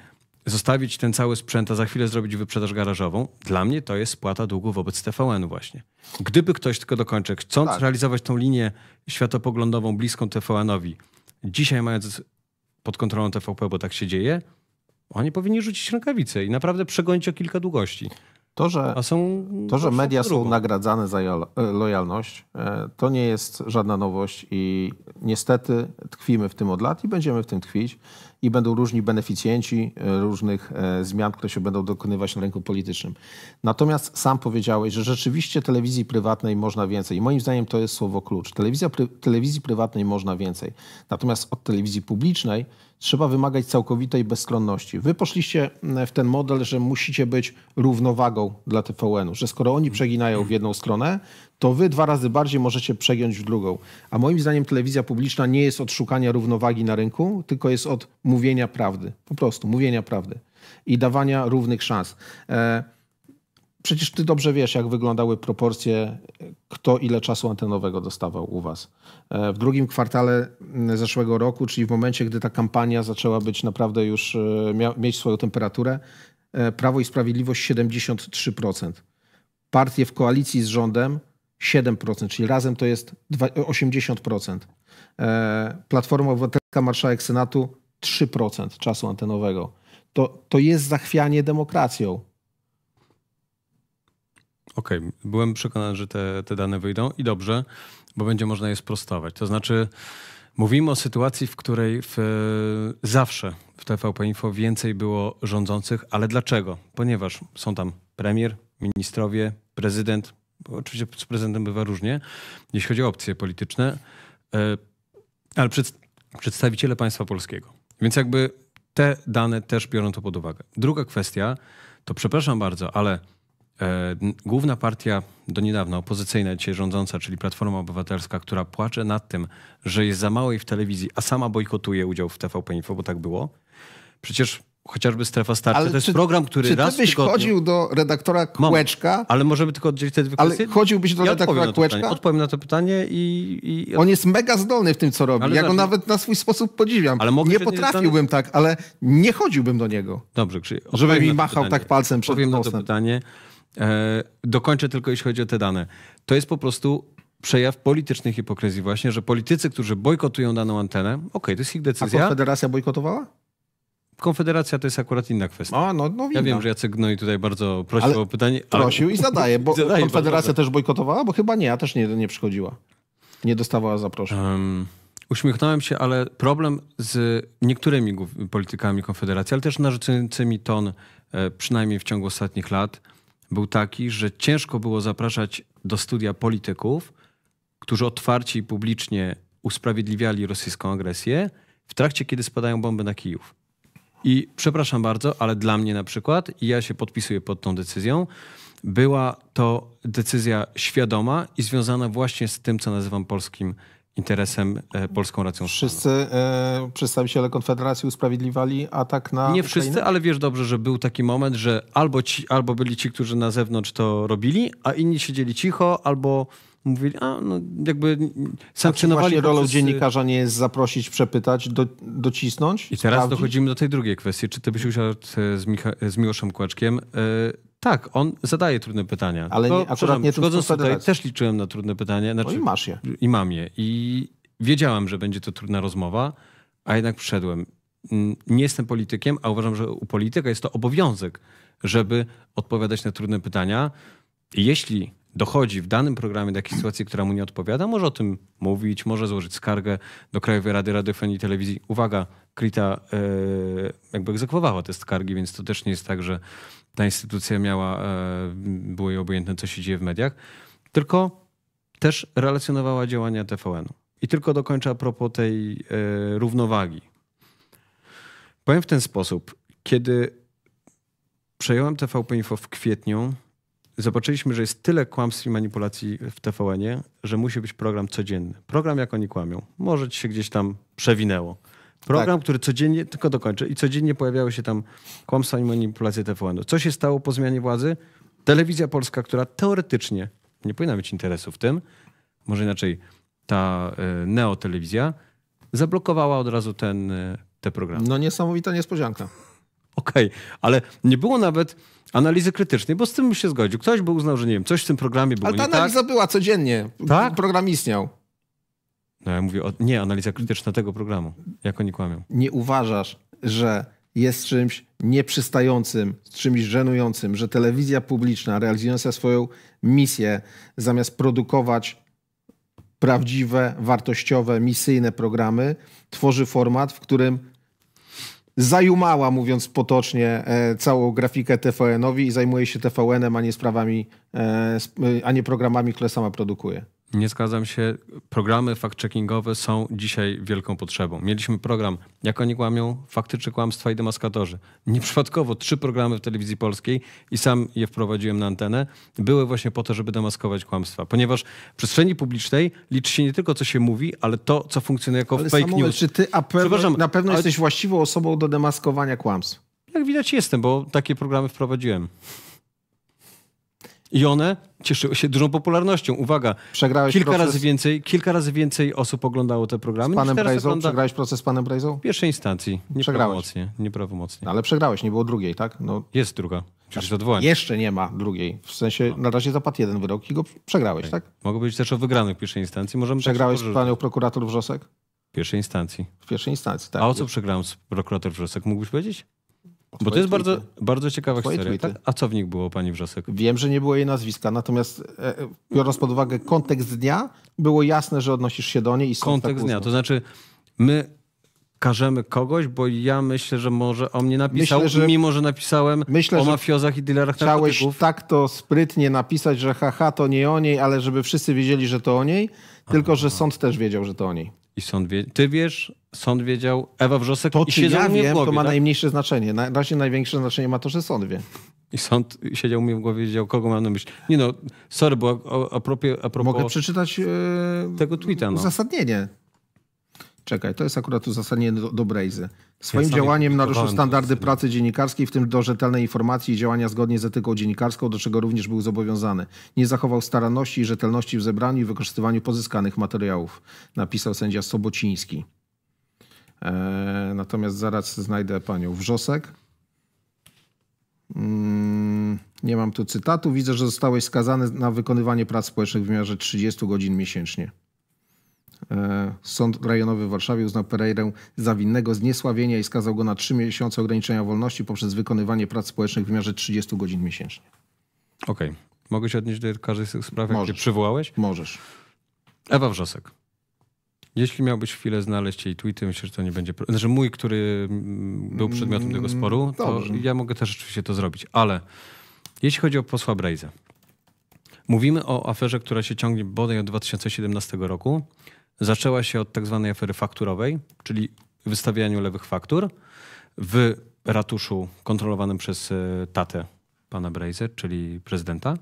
zostawić ten cały sprzęt, a za chwilę zrobić wyprzedaż garażową, dla mnie to jest spłata długu wobec TVN właśnie. Gdyby ktoś, tylko dokończę, chcąc tak. realizować tą linię światopoglądową bliską TVN-owi, dzisiaj mając pod kontrolą TVP, bo tak się dzieje, oni powinni rzucić rękawice i naprawdę przegonić o kilka długości. To, że, a są, to, że media są nagradzane za lojalność, e, to nie jest żadna nowość i niestety tkwimy w tym od lat i będziemy w tym tkwić i będą różni beneficjenci e, różnych e, zmian, które się będą dokonywać na rynku politycznym. Natomiast sam powiedziałeś, że rzeczywiście telewizji prywatnej można więcej. I moim zdaniem to jest słowo klucz. Telewizja, telewizji prywatnej można więcej. Natomiast od telewizji publicznej trzeba wymagać całkowitej bezstronności. Wy poszliście mm, w ten model, że musicie być równowagą dla TVN-u, że skoro oni przeginają w jedną stronę, to wy dwa razy bardziej możecie przegiąć w drugą. A moim zdaniem telewizja publiczna nie jest od szukania równowagi na rynku, tylko jest od mówienia prawdy. Po prostu mówienia prawdy i dawania równych szans. E, przecież ty dobrze wiesz, jak wyglądały proporcje, kto ile czasu antenowego dostawał u was. E, w drugim kwartale mm, zeszłego roku, czyli w momencie, gdy ta kampania zaczęła być naprawdę już, e, mieć swoją temperaturę, e, Prawo i Sprawiedliwość 73%. Partie w koalicji z rządem 7%, czyli razem to jest 80%. Platforma Obywatelska, marszałek Senatu 3% czasu antenowego. To, to jest zachwianie demokracją. Okej, okay. byłem przekonany, że te, te dane wyjdą i dobrze, bo będzie można je sprostować. To znaczy, mówimy o sytuacji, w której w, e, zawsze w TVP Info więcej było rządzących, ale dlaczego? Ponieważ są tam premier, ministrowie, prezydent. Oczywiście z prezydentem bywa różnie, jeśli chodzi o opcje polityczne, e, ale przed, przedstawiciele państwa polskiego. Więc jakby te dane też biorą to pod uwagę. Druga kwestia to, przepraszam bardzo, ale E, główna partia do niedawna opozycyjna, dzisiaj rządząca, czyli Platforma Obywatelska, która płacze nad tym, że jest za mało jej w telewizji, a sama bojkotuje udział w TVP Info, bo tak było. Przecież chociażby Strefa Starczy. Ale to jest czy, program, który czy raz ty byś tygodniu... chodził do redaktora Kłeczka? Mam, ale możemy tylko oddzielić te dwie kwestie. Ale chodziłbyś do ja redaktora odpowiem Kłeczka? Pytanie, odpowiem na to pytanie i, i... On jest mega zdolny w tym, co robi. Ale ja go znaczy- nawet na swój sposób podziwiam. Ale nie potrafiłbym tak, ale nie chodziłbym do niego. Dobrze, Krzysiek. Żeby mi machał pytanie. tak palcem przed Powiem nosem. na to pytanie. E, dokończę tylko, jeśli chodzi o te dane. To jest po prostu przejaw politycznej hipokryzji właśnie, że politycy, którzy bojkotują daną antenę, okej, okay, to jest ich decyzja. A Konfederacja bojkotowała? Konfederacja to jest akurat inna kwestia. A, no, no, ja wiem, że Jacek no i tutaj bardzo prosił Ale o pytanie. Ale... Prosił i zadaje, bo zadaje Konfederacja też bojkotowała? Bo chyba nie, ja też nie, nie przychodziła. Nie dostawała zaproszeń. Um... Uśmiechnąłem się, ale problem z niektórymi politykami Konfederacji, ale też narzucającymi ton, e, przynajmniej w ciągu ostatnich lat, był taki, że ciężko było zapraszać do studia polityków, którzy otwarcie i publicznie usprawiedliwiali rosyjską agresję w trakcie, kiedy spadają bomby na Kijów. I przepraszam bardzo, ale dla mnie na przykład, i ja się podpisuję pod tą decyzją, była to decyzja świadoma i związana właśnie z tym, co nazywam polskim interesem, e, polską racją Wszyscy e, przedstawiciele Konfederacji usprawiedliwali atak na Nie wszyscy, ale wiesz dobrze, że był taki moment, że albo, ci, albo byli ci, którzy na zewnątrz to robili, a inni siedzieli cicho, albo mówili, a no jakby sankcjonowali... Znaczy rolą y, dziennikarza nie jest zaprosić, przepytać, do, docisnąć? I teraz sprawdzić. dochodzimy do tej drugiej kwestii. Czy ty byś usiadł e, z, Micha- z Miłoszem Kłaczkiem e, tak, on zadaje trudne pytania. Ale Tylko, no, nie, akurat nie przychodząc tutaj, też liczyłem na trudne pytania. Znaczy, no i masz je. I mam je. I wiedziałam, że będzie to trudna rozmowa, a jednak przyszedłem. Mm, nie jestem politykiem, a uważam, że u polityka jest to obowiązek, żeby odpowiadać na trudne pytania. I jeśli dochodzi w danym programie do jakiejś sytuacji, która mu nie odpowiada, może o tym mówić, może złożyć skargę do Krajowej Rady Radiofonii i Telewizji. Uwaga, Krita e, jakby egzekwowała te skargi, więc to też nie jest tak, że ta instytucja miała, e, było jej obojętne, co się dzieje w mediach, tylko też relacjonowała działania TVN-u. I tylko dokończę a propos tej e, równowagi. Powiem w ten sposób. Kiedy przejąłem TVP Info w kwietniu, zobaczyliśmy, że jest tyle kłamstw i manipulacji w tvn że musi być program codzienny. Program, jak oni kłamią. Może ci się gdzieś tam przewinęło. Program, tak. który codziennie, tylko dokończę, i codziennie pojawiały się tam kłamstwa i manipulacje TVN-u. Co się stało po zmianie władzy? Telewizja Polska, która teoretycznie nie powinna mieć interesu w tym, może inaczej ta y, neotelewizja, zablokowała od razu ten, y, te programy. No niesamowita niespodzianka. Okej, okay. ale nie było nawet analizy krytycznej, bo z tym się zgodził. Ktoś by uznał, że nie wiem, coś w tym programie było Ale ta tak. analiza tak. była codziennie. Tak? Program istniał. No ja mówię, o, nie, analiza krytyczna tego programu. Jak oni kłamią? Nie uważasz, że jest czymś nieprzystającym, czymś żenującym, że telewizja publiczna realizująca swoją misję, zamiast produkować prawdziwe, wartościowe, misyjne programy, tworzy format, w którym zajumała, mówiąc potocznie, e, całą grafikę TVN-owi i zajmuje się TVN-em, a nie sprawami, e, e, a nie programami, które sama produkuje nie zgadzam się. Programy fact-checkingowe są dzisiaj wielką potrzebą. Mieliśmy program Jak oni kłamią, czy kłamstwa i demaskatorzy. Nieprzypadkowo trzy programy w telewizji polskiej i sam je wprowadziłem na antenę, były właśnie po to, żeby demaskować kłamstwa. Ponieważ w przestrzeni publicznej liczy się nie tylko co się mówi, ale to, co funkcjonuje jako ale fake Samuel, news. czy ty Przepraszam, na pewno ale... jesteś właściwą osobą do demaskowania kłamstw? Jak widać jestem, bo takie programy wprowadziłem. I one cieszyły się dużą popularnością. Uwaga, przegrałeś kilka proces... razy więcej, kilka razy więcej osób oglądało te programy. Z panem Brajzą? Ogląda... Przegrałeś proces z panem Brajzą? W pierwszej instancji. Nieprawomocnie. Nieprawomocnie. No, ale przegrałeś, nie było drugiej, tak? No. Jest druga. Przecież odwołanie. Jeszcze nie ma drugiej. W sensie no. na razie zapadł jeden wyrok i go przegrałeś, tak? tak? Mogło być też o wygranych w pierwszej instancji. Możemy przegrałeś z panią prokurator Wrzosek? W pierwszej instancji. W pierwszej instancji, tak. A o co przegrałem z prokurator Wrzosek? Mógłbyś powiedzieć? Bo to jest tweety. bardzo, bardzo ciekawa twoje historia. Tak? A co w nich było, pani Wrzosek? Wiem, że nie było jej nazwiska, natomiast e, e biorąc pod uwagę kontekst dnia, było jasne, że odnosisz się do niej i Kontekst tak dnia, to znaczy my karzemy kogoś, bo ja myślę, że może o mnie napisał, myślę, że, mimo że napisałem myślę, o mafiozach i dealerach narkotyków. Chciałeś tak to sprytnie napisać, że haha, to nie o niej, ale żeby wszyscy wiedzieli, że to o niej, tylko Aha. że sąd też wiedział, że to o niej. I sąd wie... Ty wiesz, sąd wiedział, Ewa Wrzosek to, i czy ja wiem, głowie, to ma tak? najmniejsze znaczenie. Na razie największe znaczenie ma to, że sąd wie. I sąd siedział mi w głowie i wiedział, kogo mam na myśli. Nie no, sorry, bo a, a, propos, a propos Mogę przeczytać yy, tego tweeta. No. Uzasadnienie. Czekaj, to jest akurat uzasadnienie do, do Brazy. Swoim ja działaniem naruszył standardy pracy dziennikarskiej, w tym do rzetelnej informacji i działania zgodnie z etyką dziennikarską, do czego również był zobowiązany. Nie zachował staranności i rzetelności w zebraniu i wykorzystywaniu pozyskanych materiałów, napisał sędzia Sobociński. Eee, natomiast zaraz znajdę panią Wrzosek. Mm, nie mam tu cytatu. Widzę, że zostałeś skazany na wykonywanie prac społecznych w wymiarze 30 godzin miesięcznie. E, sąd rejonowy w Warszawie uznał Pereirę za winnego zniesławienia i skazał go na trzy miesiące ograniczenia wolności poprzez wykonywanie prac społecznych w wymiarze 30 godzin miesięcznie. Okej. Okay. Mogę się odnieść do każdej z tych spraw, jakie przywołałeś? Możesz. Ewa Wrzosek. Jeśli miałbyś chwilę znaleźć jej tweety, myślę, że to nie będzie. Znaczy mój, który był przedmiotem tego mm, sporu, to Dobrze. ja mogę też oczywiście to zrobić. Ale jeśli chodzi o posła Brejza, mówimy o aferze, która się ciągnie bodaj od 2017 roku zaczęła się od tak zwanej afery fakturowej, czyli wystawianiu lewych faktur w ratuszu kontrolowanym przez e, tatę pana Brejze, czyli prezydenta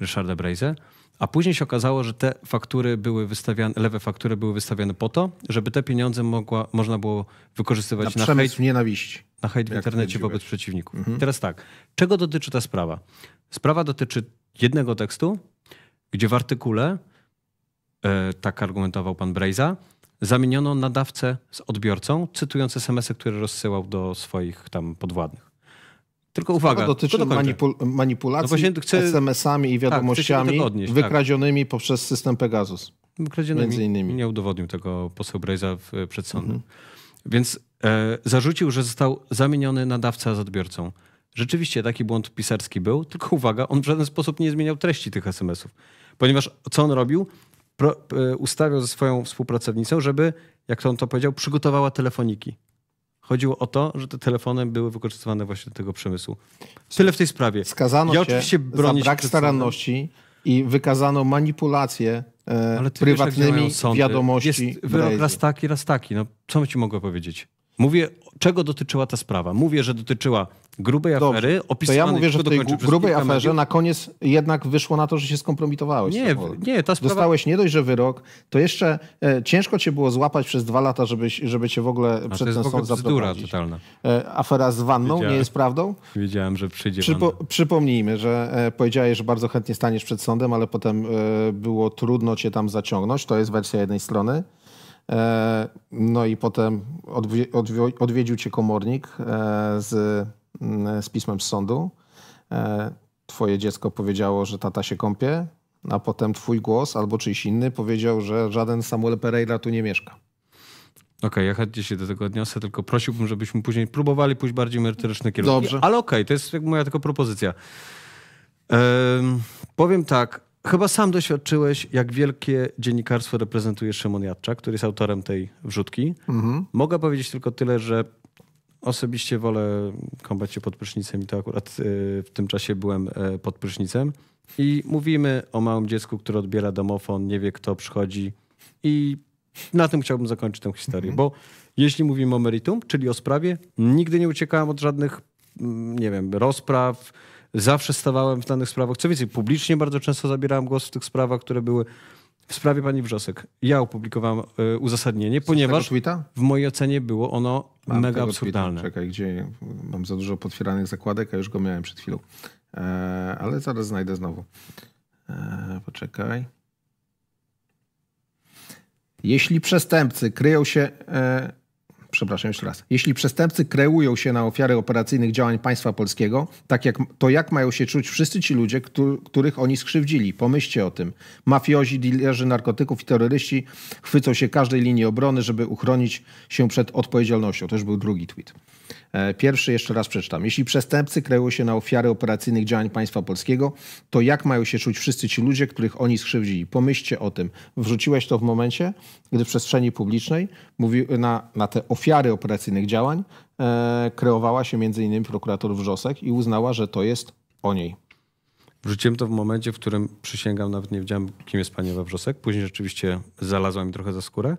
Ryszarda Brejze. A później się okazało, że te faktury były wystawiane, lewe faktury były wystawiane po to, żeby te pieniądze mogła, można było wykorzystywać na, na hejt, nienawiści. Na hejt w internecie wobec przeciwników. Mhm. Teraz tak, czego dotyczy ta sprawa? Sprawa dotyczy jednego tekstu, gdzie w artykule E, tak argumentował pan Brejza, zamieniono nadawcę z odbiorcą, cytując SMS-y, które rozsyłał do swoich tam podwładnych. Tylko uwaga. To dotyczy to manipul manipulacji no chcę... SMS-ami i tak, wiadomościami tak, odnieść, wykradzionymi tak. poprzez system Pegasus. Wykradzionymi. Między innymi. Nie udowodnił tego poseł Brejza e, przed sądem. Mhm. Więc e, zarzucił, że został zamieniony nadawca z odbiorcą. Rzeczywiście taki błąd pisarski był, tylko uwaga, on w żaden sposób nie zmieniał treści tych SMS-ów. Ponieważ co on robił? pro, e, ustawiał ze swoją współpracownicą, żeby, jak to on to powiedział, przygotowała telefoniki. Chodziło o to, że te telefony były wykorzystywane właśnie do tego przemysłu. Tyle w tej sprawie. Skazano ja oczywiście bronię za brak staranności i wykazano manipulację e, prywatnymi wiadomościami. wiadomości. Jest wyrok raz taki, raz taki. No, co ci mogę powiedzieć? Mówię, czego dotyczyła ta sprawa? Mówię, że dotyczyła grubej Dobrze. afery, opisywanej... To ja mówię, że w tej grubej aferze mediów. na koniec jednak wyszło na to, że się skompromitowałeś. Nie, nie, ta sprawa... Dostałeś nie dość, że wyrok, to jeszcze e, ciężko cię było złapać przez dwa lata, żeby, żeby cię w ogóle A przed ten sąd zaprowadzić. totalna. E, afera z wanną nie jest prawdą? Wiedziałem, że przyjdzie Przypo Przypomnijmy, że e, powiedziałeś, że bardzo chętnie staniesz przed sądem, ale potem e, było trudno cię tam zaciągnąć. To jest wersja jednej strony. E, no i potem odwiedził cię komornik e, z, mm, z pismem z sądu. E, twoje dziecko powiedziało, że tata się kąpie, a potem twój głos albo czyjś inny powiedział, że żaden Samuel Pereira tu nie mieszka. Okej, okay, ja chętnie się do tego odniosę, tylko prosiłbym, żebyśmy później próbowali pójść bardziej merytoryczne kierunki. Dobrze. Ale okej, okay, to jest moja tylko propozycja. powiem tak, Chyba sam doświadczyłeś, jak wielkie dziennikarstwo reprezentuje Szymon Jadczak, który jest autorem tej wrzutki. Mhm. Mogę powiedzieć tylko tyle, że osobiście wolę kąpać się pod prysznicem i to akurat e, w tym czasie byłem e, pod prysznicem. I mówimy o małym dziecku, które odbiera domofon, nie wie kto przychodzi i na tym chciałbym zakończyć tę historię, mhm. bo jeśli mówimy o meritum, czyli o sprawie, nigdy nie uciekałem od żadnych, mm, nie wiem, rozpraw, Zawsze stawałem w danych sprawach. Co więcej, publicznie bardzo często zabierałem głos w tych sprawach, które były w sprawie pani Wrzosek. Ja opublikowałem e, uzasadnienie, Co ponieważ w mojej ocenie było ono mam mega absurdalne. Tweeta. Czekaj, gdzie mam za dużo potwieranych zakładek, a już go miałem przed chwilą. Eee, ale zaraz znajdę znowu. Eee, poczekaj. Jeśli przestępcy kryją się. Eee, przepraszam jeszcze raz, jeśli przestępcy kreują się na ofiary operacyjnych działań państwa polskiego, tak jak, to jak mają się czuć wszyscy ci ludzie, których oni skrzywdzili? Pomyślcie o tym. Mafiozi, dilerzy narkotyków i terroryści chwycą się każdej linii obrony, żeby uchronić się przed odpowiedzialnością. To już był drugi tweet. E, pierwszy jeszcze raz przeczytam. Jeśli przestępcy kreują się na ofiary operacyjnych działań państwa polskiego, to jak mają się czuć wszyscy ci ludzie, których oni skrzywdzili? Pomyślcie o tym. Wrzuciłeś to w momencie, gdy w przestrzeni publicznej mówi, na, na te ofiary operacyjnych działań e, kreowała się m.in. prokurator Wrzosek i uznała, że to jest o niej. Wrzuciłem to w momencie, w którym przysięgam, nawet nie wiedziałem, kim jest pani Ewa Wrzosek. Później rzeczywiście znalazła mi trochę za skórę,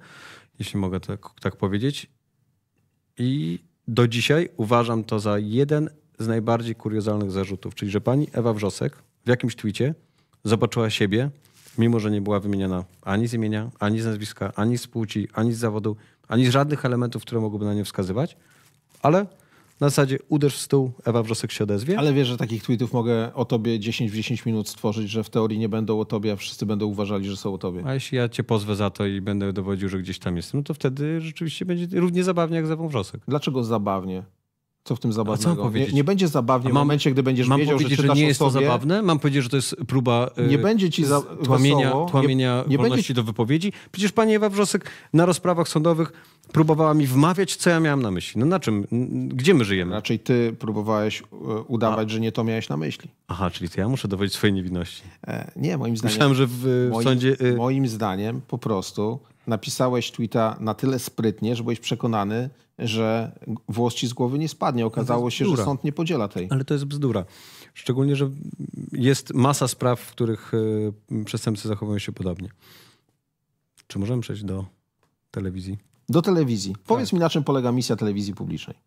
jeśli mogę tak, tak powiedzieć. I do dzisiaj uważam to za jeden z najbardziej kuriozalnych zarzutów, czyli że pani Ewa Wrzosek w jakimś twicie zobaczyła siebie, mimo że nie była wymieniona ani z imienia, ani z nazwiska, ani z płci, ani z zawodu, ani z żadnych elementów, które mogłyby na nie wskazywać, ale na zasadzie uderz w stół, Ewa Wrzosek się odezwie. Ale wiesz, że takich tweetów mogę o tobie 10 w 10 minut stworzyć, że w teorii nie będą o tobie, a wszyscy będą uważali, że są o tobie. A jeśli ja cię pozwę za to i będę dowodził, że gdzieś tam jestem, no to wtedy rzeczywiście będzie równie zabawnie jak z Ewą Wrzosek. Dlaczego zabawnie? Co w tym zabawnego? nie, nie, będzie zabawnie mam, w momencie, gdy będziesz mam wiedział, powiedzieć, że, że nie jest to zabawne? Mam powiedzieć, że to jest próba yy, nie y, będzie ci za, tłamienia, wesoło, tłamienia nie, nie wolności do wypowiedzi? Przecież pani Ewa Wrzosek na rozprawach sądowych próbowała mi wmawiać, co ja miałam na myśli. No na czym? Gdzie my żyjemy? Raczej ty próbowałeś e, udawać, A. że nie to miałeś na myśli. Aha, czyli to ja muszę dowodzić swojej niewinności. E, nie, moim zdaniem... Myślałem, że w, moim, sądzie... Yy... Moim zdaniem po prostu napisałeś tweeta na tyle sprytnie, że byłeś przekonany, że włos ci z głowy nie spadnie. Okazało się, że sąd nie podziela tej. Ale to jest bzdura. Szczególnie, że jest masa spraw, w których e, przestępcy zachowują się podobnie. Czy możemy przejść do telewizji? Do telewizji. Powiedz tak. mi, na czym polega misja telewizji publicznej.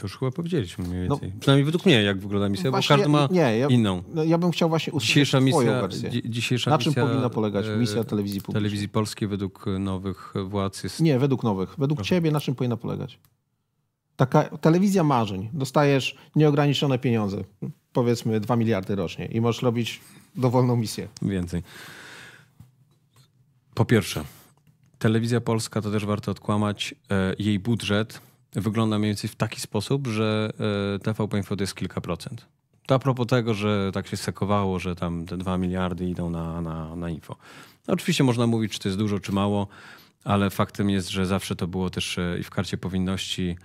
To już chyba powiedzieliśmy mniej no, więcej. No, Przynajmniej według mnie, jak wygląda misja, właśnie, bo każdy ma nie, ja, inną. No, ja bym chciał właśnie usłyszeć dzisiejsza misja, wersję. dzisiejsza Na czym misja, powinna polegać e, misja telewizji publicznej? Telewizji polskiej według nowych władz jest... Nie, według nowych. Według Aha. ciebie na czym powinna polegać? Taka telewizja marzeń. Dostajesz nieograniczone pieniądze. Powiedzmy 2 miliardy rocznie i możesz robić dowolną misję. Więcej. Po pierwsze, telewizja polska, to też warto odkłamać, e, jej budżet wygląda mniej więcej w taki sposób, że e, TVP Info to jest kilka procent. To a propos tego, że tak się sekowało, że tam te dwa miliardy idą na, na, na info. No, oczywiście można mówić, czy to jest dużo, czy mało, ale faktem jest, że zawsze to było też e, i w karcie powinności,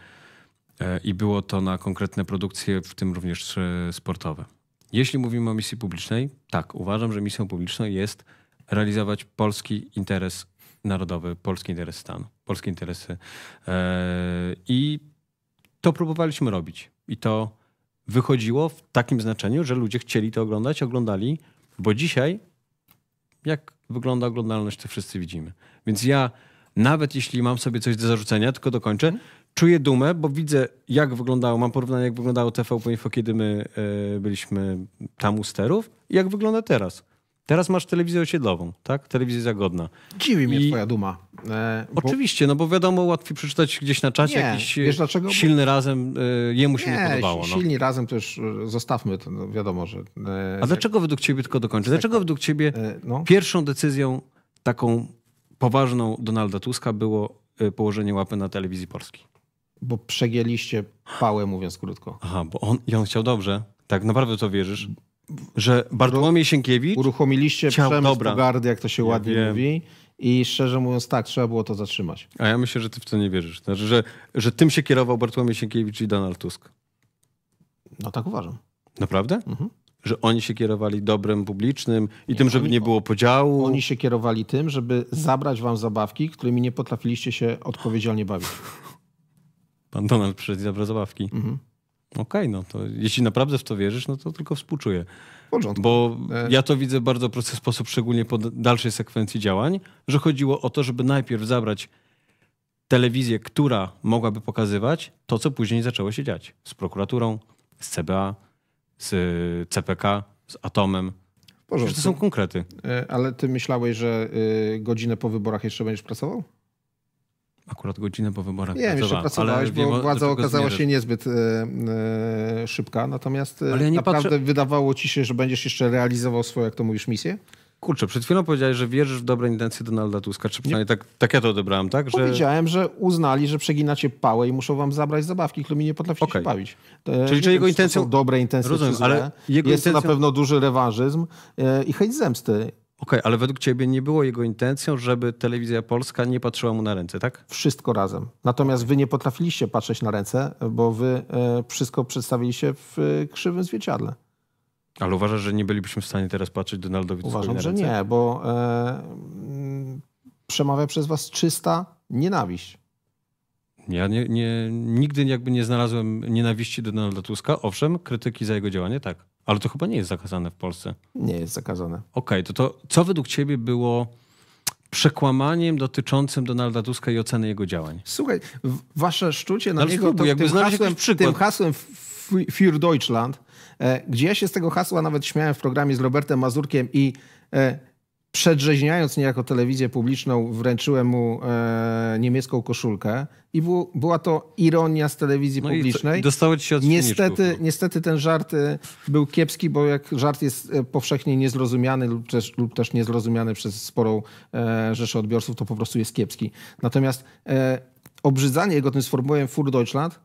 e, i było to na konkretne produkcje, w tym również sportowe. Jeśli mówimy o misji publicznej, tak, uważam, że misją publiczną jest realizować polski interes narodowy, polski interes stanu, polskie interesy. E, I to próbowaliśmy robić. I to wychodziło w takim znaczeniu, że ludzie chcieli to oglądać, oglądali, bo dzisiaj jak wygląda oglądalność, to wszyscy widzimy. Więc ja nawet jeśli mam sobie coś do zarzucenia, tylko dokończę, czuję dumę, bo widzę jak wyglądało, mam porównanie jak wyglądało TV, Info, kiedy my e, byliśmy tam u sterów i jak wygląda teraz. Teraz masz telewizję osiedlową, tak? Telewizja zagodna. Dziwi I... mnie twoja duma. E, bo... Oczywiście, no bo wiadomo, łatwiej przeczytać gdzieś na czacie nie, jakiś e, wiesz dlaczego? silny razem, e, jemu się nie, nie podobało. Si no. silni no. razem to już e, zostawmy to, no wiadomo, że... E, A dlaczego według ciebie, tylko dokończę, dlaczego według ciebie e, no? pierwszą decyzją taką poważną Donalda Tuska było położenie łapy na telewizji polskiej? Bo przegięliście pałę, mówiąc krótko. Aha, bo on, i on chciał dobrze. Tak naprawdę to wierzysz? że Bartłomiej Sienkiewicz... Uruchomiliście chciał, przemysł dobra. pogardy, jak to się ja ładnie wiem. mówi. I szczerze mówiąc, tak, trzeba było to zatrzymać. A ja myślę, że ty w to nie wierzysz. Znaczy, że, że tym się kierował Bartłomiej Sienkiewicz i Donald Tusk. No tak uważam. Naprawdę? Mhm. Że oni się kierowali dobrem publicznym i nie, tym, żeby oni, nie było podziału. Oni się kierowali tym, żeby zabrać wam zabawki, którymi nie potrafiliście się odpowiedzialnie bawić. Pan Donald przyszedł i zabrał zabawki. Mhm. Okej, okay, no to jeśli naprawdę w to wierzysz, no to tylko współczuję. Porządku. Bo e, ja to widzę w bardzo prosty sposób, szczególnie po dalszej sekwencji działań, że chodziło o to, żeby najpierw zabrać telewizję, która mogłaby pokazywać to, co później zaczęło się dziać z prokuraturą, z CBA, z y, CPK, z Atomem. Porządku. Wszystko to są konkrety. E, ale ty myślałeś, że y, godzinę po wyborach jeszcze będziesz pracował? akurat godzinę po wyborach Nie, jeszcze pracowałeś, bo wiem, władza okazała się niezbyt e, e, szybka, natomiast e, ale ja naprawdę patrzę... wydawało ci się, że będziesz jeszcze realizował swoją, jak to mówisz, misję? Kurczę, przed chwilą powiedziałeś, że wierzysz w dobre intencje Donalda Tuska, czy przynajmniej tak, tak ja to odebrałem, tak? Że... Powiedziałem, że uznali, że przeginacie pałę i muszą wam zabrać zabawki, którymi nie potraficie okay. się bawić. Czyli czy jego intencją... dobre intencje, Rozumiem, ale jego jest intencją... na pewno duży rewanżyzm i chęć zemsty. Okej, okay, ale według ciebie nie było jego intencją, żeby telewizja polska nie patrzyła mu na ręce, tak? Wszystko razem. Natomiast wy nie potrafiliście patrzeć na ręce, bo wy e, wszystko przedstawiliście w e, krzywym zwierciadle. Ale uważasz, że nie bylibyśmy w stanie teraz patrzeć Donaldowi Uważam, na ręce? że nie, bo e, przemawia przez was czysta nienawiść. Ja nie, nie, nigdy jakby nie znalazłem nienawiści do Donalda Tuska. Owszem, krytyki za jego działanie, tak. Ale to chyba nie jest zakazane w Polsce. Nie jest zakazane. Okej, okay, to, to co według ciebie było przekłamaniem dotyczącym Donalda Tuska i oceny jego działań? Słuchaj, wasze szczucie na no, niego to jakby tym, hasłem, tym hasłem Für Deutschland, e, gdzie ja się z tego hasła nawet śmiałem w programie z Robertem Mazurkiem i e, przedrzeźniając niejako telewizję publiczną, wręczyłem mu e, niemiecką koszulkę i bu, była to ironia z telewizji no publicznej. Dostałeś się od niestety, no. niestety ten żart e, był kiepski, bo jak żart jest e, powszechnie niezrozumiany lub też, lub też niezrozumiany przez sporą e, rzeszę odbiorców, to po prostu jest kiepski. Natomiast e, obrzydzanie jego tym sformułem Fur Deutschland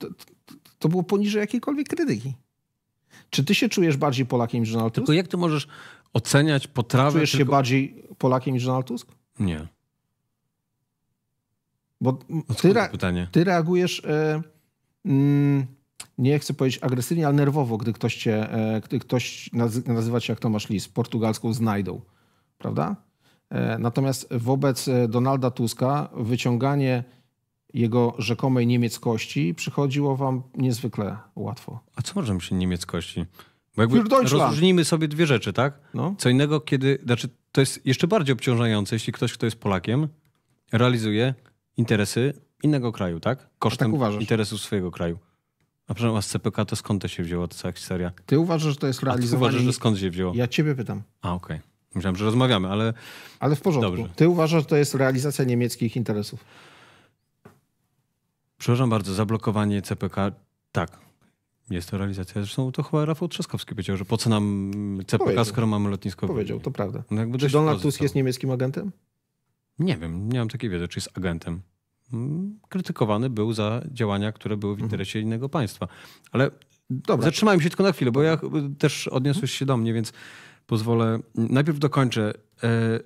to, to było poniżej jakiejkolwiek krytyki. Czy ty się czujesz bardziej Polakiem niż Donald Tylko jak ty możesz oceniać potrawę. Czujesz tylko... się bardziej Polakiem niż Donald Tusk? Nie. Bo no, ty, ty reagujesz, yy, nie chcę powiedzieć agresywnie, ale nerwowo, gdy ktoś, cię, yy, gdy ktoś nazy nazywa cię jak Tomasz Lis, portugalską znajdą, prawda? E, natomiast wobec Donalda Tuska wyciąganie jego rzekomej niemieckości przychodziło wam niezwykle łatwo. A co może mi się niemieckości? Bo jakby rozróżnijmy sobie dwie rzeczy, tak? No. Co innego, kiedy. Znaczy, to jest jeszcze bardziej obciążające, jeśli ktoś, kto jest Polakiem, realizuje interesy innego kraju, tak? Kosztem tak uważasz? interesów swojego kraju. A przepraszam, a z CPK to skąd to się wzięło, ta cała historia? Ty uważasz, że to jest realizowanie... A ty uważasz, że skąd się wzięło? Ja ciebie pytam. A, okej. Okay. Myślałem, że rozmawiamy, ale... Ale w porządku. Dobrze. Ty uważasz, że to jest realizacja niemieckich interesów? Przepraszam bardzo, zablokowanie CPK, tak. Jest to realizacja. Zresztą to chyba Rafał Trzaskowski powiedział, że po co nam CPK, powiedział. skoro mamy lotnisko. Powiedział, to prawda. No czy Donald Tusk jest niemieckim agentem? Nie wiem, nie mam takiej wiedzy, czy jest agentem. Mm, krytykowany był za działania, które były w mhm. interesie mhm. innego państwa. Ale Dobra. zatrzymałem się tylko na chwilę, bo ja y, też odniosłeś się do mnie, więc pozwolę. Najpierw dokończę. E,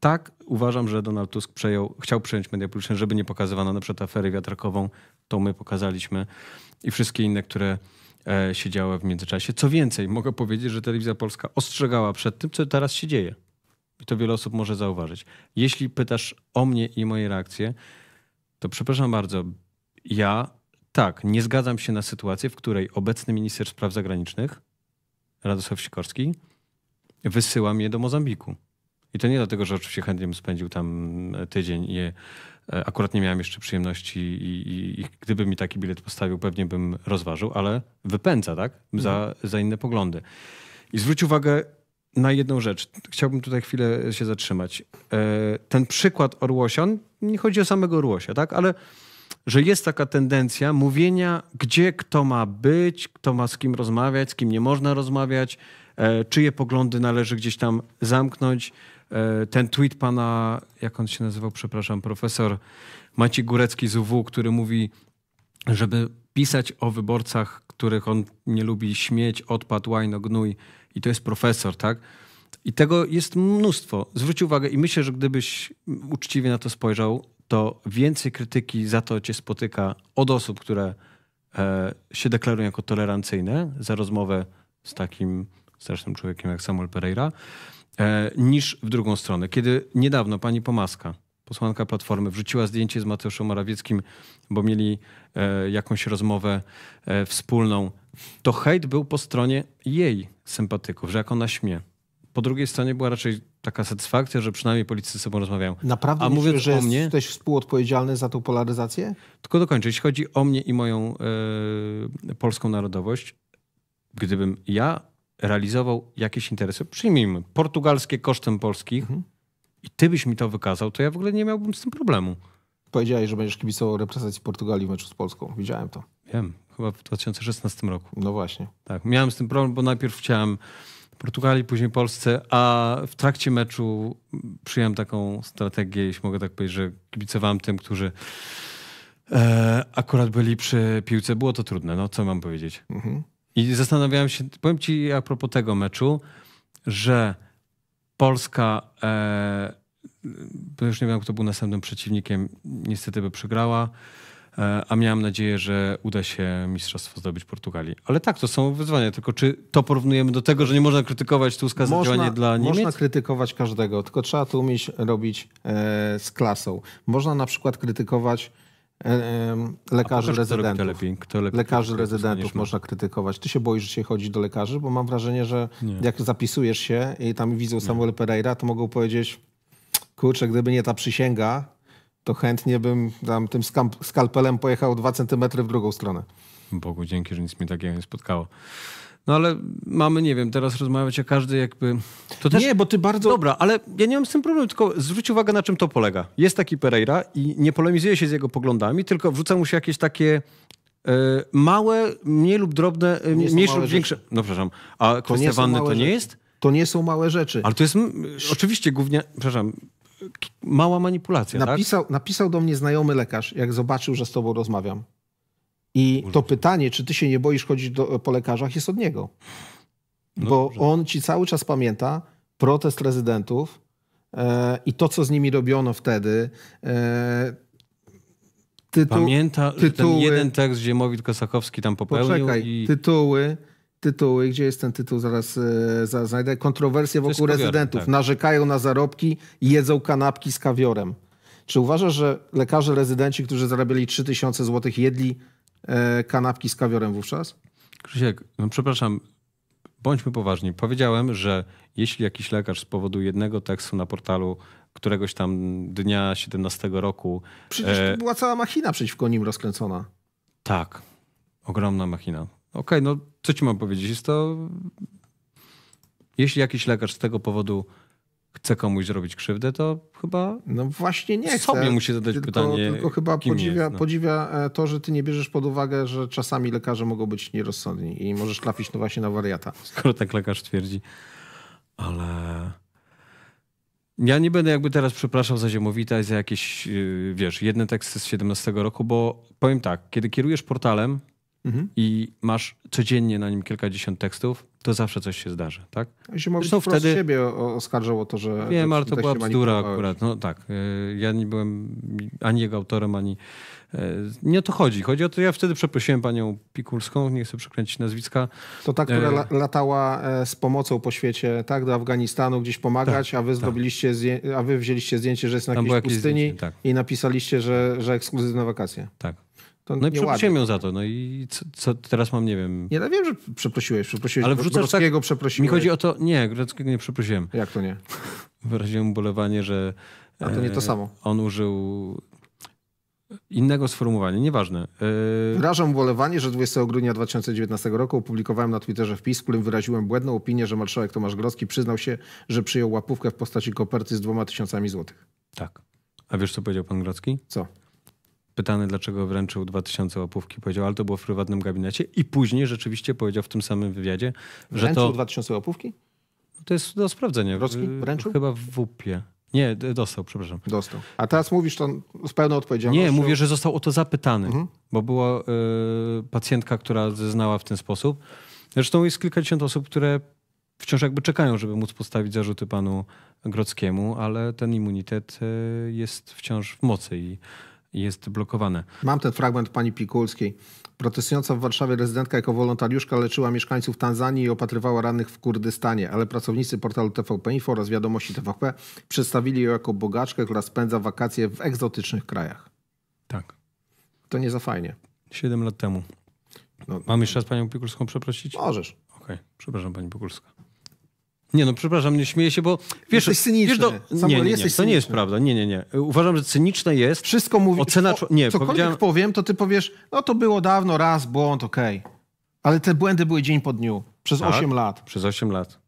tak, uważam, że Donald Tusk przejął, chciał przejąć media publiczne, żeby nie pokazywano na przykład afery wiatrakową. To my pokazaliśmy i wszystkie inne, które e, się działy w międzyczasie. Co więcej, mogę powiedzieć, że Telewizja Polska ostrzegała przed tym, co teraz się dzieje. I to wiele osób może zauważyć. Jeśli pytasz o mnie i moje reakcje, to przepraszam bardzo, ja tak, nie zgadzam się na sytuację, w której obecny minister spraw zagranicznych, Radosław Sikorski, wysyła mnie do Mozambiku. I to nie dlatego, że oczywiście chętnie bym spędził tam e, tydzień i E, akurat nie miałem jeszcze przyjemności i, i, i, gdyby mi taki bilet postawił, pewnie bym rozważył, ale wypędza, tak? Za, mhm. za inne poglądy. I zwróć uwagę na jedną rzecz. Chciałbym tutaj chwilę się zatrzymać. E, ten przykład Orłosion, nie chodzi o samego Orłosia, tak? Ale że jest taka tendencja mówienia, gdzie kto ma być, kto ma z kim rozmawiać, z kim nie można rozmawiać, e, czyje poglądy należy gdzieś tam zamknąć. E, ten tweet pana, jak on się nazywał, przepraszam, profesor Maciej Górecki z UW, który mówi, żeby pisać o wyborcach, których on nie lubi, śmieć, odpad, łajno, gnój i to jest profesor, tak? I tego jest mnóstwo. Zwróć uwagę i myślę, że gdybyś uczciwie na to spojrzał, to więcej krytyki za to cię spotyka od osób, które e, się deklarują jako tolerancyjne za rozmowę z takim strasznym człowiekiem jak Samuel Pereira, E, niż w drugą stronę. Kiedy niedawno pani Pomaska, posłanka Platformy, wrzuciła zdjęcie z Mateuszem Morawieckim, bo mieli e, jakąś rozmowę e, wspólną, to hejt był po stronie jej sympatyków, że jak ona śmie. Po drugiej stronie była raczej taka satysfakcja, że przynajmniej politycy ze sobą rozmawiają. Naprawdę A myślisz, że mnie, jesteś współodpowiedzialny za tą polaryzację? Tylko dokończę. Jeśli chodzi o mnie i moją polską narodowość, gdybym ja realizował jakieś interesy, przyjmijmy, portugalskie kosztem polskich mhm. i ty byś mi to wykazał, to ja w ogóle nie miałbym z tym problemu. Powiedziałeś, że będziesz kibicował reprezentacji Portugalii w meczu z Polską. Widziałem to. Wiem, chyba w 2016 roku. No właśnie. Tak, miałem z tym problem, bo najpierw chciałem Portugalii, później Polsce, a w trakcie meczu przyjąłem taką strategię, jeśli mogę tak powiedzieć, że kibicowałem tym, którzy e, akurat byli przy piłce. Było to trudne, no co mam powiedzieć. Mhm. I zastanawiałem się, powiem ci a propos tego meczu, że Polska, e, już nie wiem, kto był następnym przeciwnikiem, niestety by przegrała, e, a miałam nadzieję, że uda się mistrzostwo zdobyć Portugalii. Ale tak, to są wyzwania, tylko czy to porównujemy do tego, że nie można krytykować Tuska za działanie dla Niemiec? Można krytykować każdego, tylko trzeba to umieć robić e, z klasą. Można na przykład krytykować E, lekarzy rezydentów. Lepiej, lepiej, lekarzy rezydentów można krytykować. Ty się boisz że się chodzi do lekarzy, bo mam wrażenie, że nie. jak zapisujesz się i tam widzą nie. Samuel Pereira, to mogą powiedzieć, kurczę, gdyby nie ta przysięga, to chętnie bym tam tym skalpelem pojechał dwa centymetry w drugą stronę. Bogu dzięki, że nic mi takiego nie spotkało. No ale mamy, nie wiem, teraz rozmawiać o każdej jakby... To też... Nie, bo ty bardzo... Dobra, ale ja nie mam z tym problemu, tylko zwróć uwagę, na czym to polega. Jest taki Pereira i nie polemizuje się z jego poglądami, tylko wrzuca mu się jakieś takie e, małe, mniej lub drobne, e, mniejsze lub większe... Rzeczy. No przepraszam, a kwestia wanny to nie jest? To nie są małe rzeczy. Ale to jest oczywiście głównie, przepraszam, mała manipulacja. Tak? Napisał, tak? napisał do mnie znajomy lekarz, jak zobaczył, że z tobą rozmawiam. I to pytanie, czy ty się nie boisz chodzić do, po lekarzach, jest od niego. No Bo on ci cały czas pamięta protest rezydentów e, i to, co z nimi robiono wtedy. E, tytu, Pamięta tytuły, ten jeden tekst, gdzie Mowit Kosakowski tam popełnił. Poczekaj, i... tytuły, tytuły, gdzie jest ten tytuł, zaraz, e, zaraz znajdę. Kontrowersje wokół kawiorem, rezydentów. Tak. Narzekają na zarobki, jedzą kanapki z kawiorem. Czy uważasz, że lekarze rezydenci, którzy zarabiali 3000 zł, jedli E, kanapki z kawiorem wówczas? Krzysiek, no przepraszam, bądźmy poważni. Powiedziałem, że jeśli jakiś lekarz z powodu jednego tekstu na portalu któregoś tam dnia 17 roku... Przecież e... to była cała machina przeciwko nim rozkręcona. Tak, ogromna machina. Okej, okay, no co ci mam powiedzieć? Jest to... Jeśli jakiś lekarz z tego powodu chce komuś zrobić krzywdę, to chyba. No właśnie nie chce. Sobie musi zadać tylko, pytanie. Tylko chyba podziwia, jest, no. podziwia e, to, że ty nie bierzesz pod uwagę, że czasami lekarze mogą być nierozsądni i możesz trafić no właśnie na wariata. Skoro tak lekarz twierdzi. Ale. Ja nie będę jakby teraz przepraszał za Ziemowita i za jakieś, y, wiesz, jedne teksty z 17 roku, bo powiem tak, kiedy kierujesz portalem mhm. i masz codziennie na nim kilkadziesiąt tekstów, to zawsze coś się zdarzy, tak? Zimowicz Zresztą wtedy siebie oskarżał o to, że... Wiem, ale to tak była bzdura akurat. No tak, e, ja nie byłem ani jego autorem, ani... E, nie o to chodzi. Chodzi o to, ja wtedy przeprosiłem panią Pikulską, nie chcę przekręcić nazwiska. To ta, która e, latała z pomocą po świecie, tak, do Afganistanu gdzieś pomagać, tak, a wy tak. zrobiliście, a wy wzięliście zdjęcie, że jest na Tam jakiejś pustyni zdjęcie, tak. i napisaliście, że, że ekskluzywne wakacje. Tak. To no i przeprosiłem ją za to. No i co, co, teraz mam, nie wiem. Nie, ja no wiem, że przeprosiłeś, przeprosiłeś. Ale wrzucasz tak, przeprosiłeś. Mi chodzi o to, nie, Grodzkiego nie przeprosiłem. Jak to nie? Wyraziłem ubolewanie, że... A to nie to e, samo. On użył innego sformułowania, nieważne. Yy... Wyrażam ubolewanie, że 20 grudnia 2019 roku opublikowałem na Twitterze wpis, w którym wyraziłem błędną opinię, że marszałek Tomasz Grodzki przyznał się, że przyjął łapówkę w postaci koperty z dwoma tysiącami złotych. Tak. A wiesz, co powiedział pan Grodzki? Co? Pytany, dlaczego wręczył 2000 łapówki, powiedział, ale to było w prywatnym gabinecie i później rzeczywiście powiedział w tym samym wywiadzie, że wręczył to... 2000 łapówki? To jest do sprawdzenia. Rocki wręczył? Chyba w WUP-ie. Nie, dostał, przepraszam. Dostał. A teraz mówisz to z pełną odpowiedzialnością. Nie, mówię, że został o to zapytany, mhm. bo była y, pacjentka, która zeznała w ten sposób. Zresztą jest kilkadziesiąt osób, które wciąż jakby czekają, żeby móc postawić zarzuty panu Grockiemu, ale ten immunitet y, jest wciąż w mocy i jest blokowane. Mam ten fragment pani Pikulskiej. Protestująca w Warszawie rezydentka jako wolontariuszka leczyła mieszkańców Tanzanii i opatrywała rannych w Kurdystanie, ale pracownicy portalu TVP Info oraz wiadomości TVP przedstawili ją jako bogaczkę, która spędza wakacje w egzotycznych krajach. Tak. To nie za fajnie. Siedem lat temu. No, Mam jeszcze raz panią Pikulską przeprosić? Możesz. Okej, okay. przepraszam pani Pikulska. Nie no, przepraszam, nie śmieję się, bo wiesz... Jesteś cyniczny. Wiesz, do... No, Samuel, nie, nie, nie, jesteś to nie jest prawda. Nie, nie, nie. Uważam, że cyniczne jest... Wszystko mówisz... Ocena... O, nie, cokolwiek powiedziałem... powiem, to ty powiesz, no to było dawno, raz, błąd, okej. Okay. Ale te błędy były dzień po dniu. Przez tak, 8 lat. Przez 8 lat.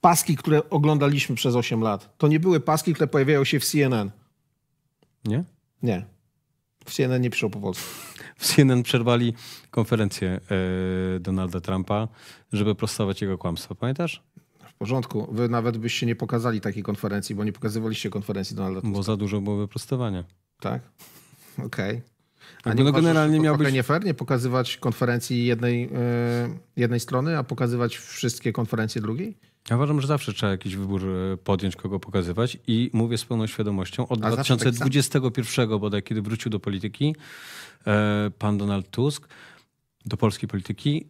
Paski, które oglądaliśmy przez 8 lat, to nie były paski, które pojawiają się w CNN. Nie? Nie. W CNN nie piszą po polsku. W CNN przerwali konferencję yy, Donalda Trumpa, żeby prostować jego kłamstwo. Pamiętasz? w porządku. Wy nawet byście nie pokazali takiej konferencji, bo nie pokazywaliście konferencji Donalda Tuska. Bo za dużo było wyprostowania. Tak? Okej. Okay. A nie no uważasz, generalnie miał być... nie fair nie pokazywać konferencji jednej, yy, jednej strony, a pokazywać wszystkie konferencje drugiej? Ja uważam, że zawsze trzeba jakiś wybór e, podjąć, kogo pokazywać i mówię z pełną świadomością, od a 2021 tak bodaj, kiedy wrócił do polityki e, pan Donald Tusk, do polskiej polityki,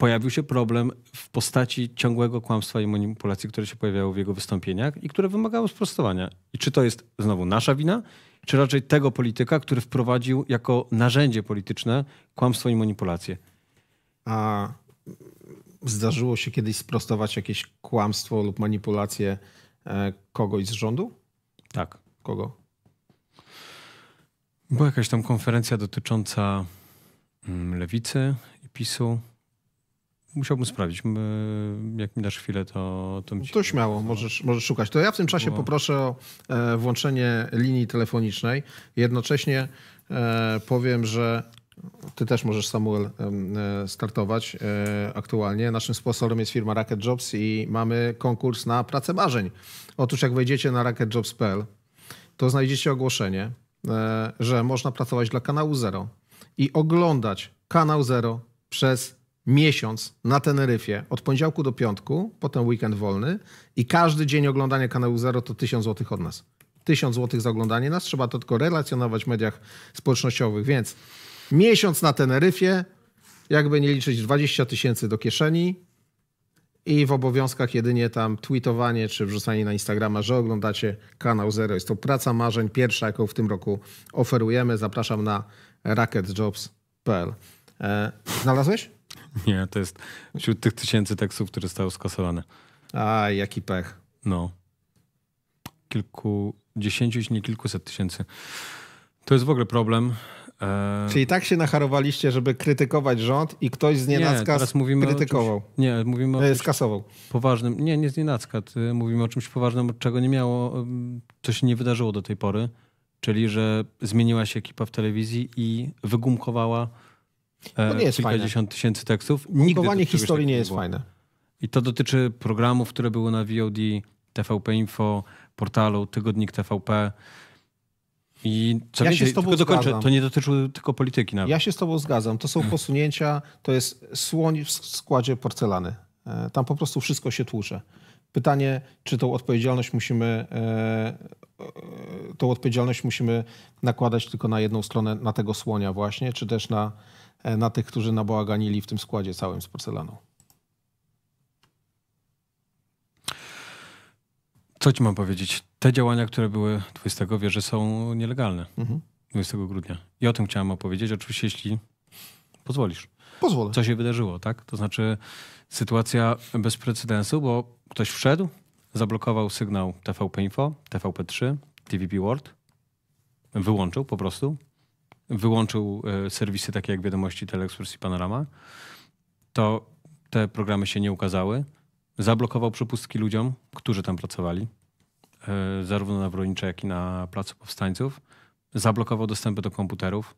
pojawił się problem w postaci ciągłego kłamstwa i manipulacji, które się pojawiały w jego wystąpieniach i które wymagały sprostowania. I czy to jest znowu nasza wina, czy raczej tego polityka, który wprowadził jako narzędzie polityczne kłamstwo i manipulację? A zdarzyło się kiedyś sprostować jakieś kłamstwo lub manipulację e, kogoś z rządu? Tak. Kogo? Była jakaś tam konferencja dotycząca mm, lewicy i PiSu Musiałbym sprawdzić. Jak mi dasz chwilę, to... To, mi no to śmiało, możesz, możesz szukać. To ja w tym czasie poproszę o e, włączenie linii telefonicznej. Jednocześnie e, powiem, że ty też możesz, Samuel, e, startować aktualnie. Naszym sponsorem jest firma Racket Jobs i mamy konkurs na pracę marzeń. Otóż jak wejdziecie na racketjobs.pl, to znajdziecie ogłoszenie, że można pracować dla kanału Zero i oglądać kanał Zero przez miesiąc na Teneryfie od poniedziałku do piątku, potem weekend wolny i każdy dzień oglądania kanału Zero to 1000 zł od nas. 1000 zł za oglądanie nas, trzeba to tylko relacjonować w mediach społecznościowych, więc miesiąc na Teneryfie, jakby nie liczyć 20 tysięcy do kieszeni i w obowiązkach jedynie tam tweetowanie czy wrzucanie na Instagrama, że oglądacie kanał Zero. Jest to praca marzeń, pierwsza jaką w tym roku oferujemy. Zapraszam na racketjobs.pl. E, znalazłeś? Nie, to jest wśród tych tysięcy tekstów, które zostały skasowane. A, jaki pech. No. Kilkudziesięciu, jeśli nie kilkuset tysięcy. To jest w ogóle problem. E, czyli tak się nacharowaliście, żeby krytykować rząd i ktoś z nienacka nie, krytykował. Czymś, nie, mówimy o e, skasował. poważnym. Nie, nie z nienacka. Mówimy o czymś poważnym, od czego nie miało, co się nie wydarzyło do tej pory. Czyli, że zmieniła się ekipa w telewizji i wygumkowała E, to nie jest kilkadziesiąt fajne. tysięcy tekstów. Nigdy historii nie jest nie fajne. I to dotyczy programów, które były na VOD, TVP Info, portalu, tygodnik TVP. I co ja więcej, się z tobą dokończę, zgadzam. to nie dotyczy tylko polityki nawet. Ja się z tobą zgadzam. To są hmm. posunięcia, to jest słoń w składzie porcelany. E, tam po prostu wszystko się tłucze. Pytanie, czy tą odpowiedzialność musimy e, tą odpowiedzialność musimy nakładać tylko na jedną stronę, na tego słonia właśnie, czy też na E, na tych, którzy nabałaganili w tym składzie całym z porcelaną. Co ci mam powiedzieć? Te działania, które były 20, wieży, są nielegalne. Mhm. 20 grudnia. I o tym chciałem opowiedzieć, oczywiście, jeśli pozwolisz. Pozwolę. Co się wydarzyło, tak? To znaczy sytuacja bez precedensu, bo ktoś wszedł, zablokował sygnał TVP Info, TVP3, TVP World, wyłączył po prostu, wyłączył e, serwisy takie jak Wiadomości, Teleexpress i Panorama, to te programy się nie ukazały. Zablokował przepustki ludziom, którzy tam pracowali, e, zarówno na Wronicze, jak i na Placu Powstańców. Zablokował dostępy do komputerów.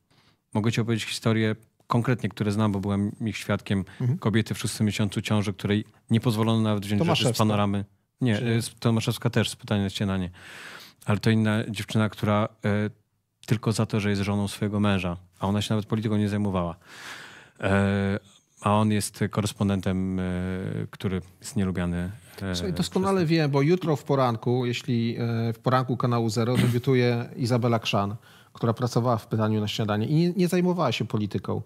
Mogę ci opowiedzieć historię konkretnie, które znam, bo byłem ich świadkiem. Mhm. Kobiety w szóstym miesiącu ciąży, której nie pozwolono nawet wziąć rzeczy z panoramy. Nie, Czy... E, Tomaszewska też, z pytania na nie. Ale to inna dziewczyna, która tylko za to, że jest żoną swojego męża, a ona się nawet polityką nie zajmowała. E, a on jest korespondentem, e, który jest nielubiany. E, Słuchaj, doskonale przez... bo jutro w poranku, jeśli w poranku kanału Zero debiutuje Izabela Krzan, która pracowała w pytaniu na śniadanie i nie, nie zajmowała się polityką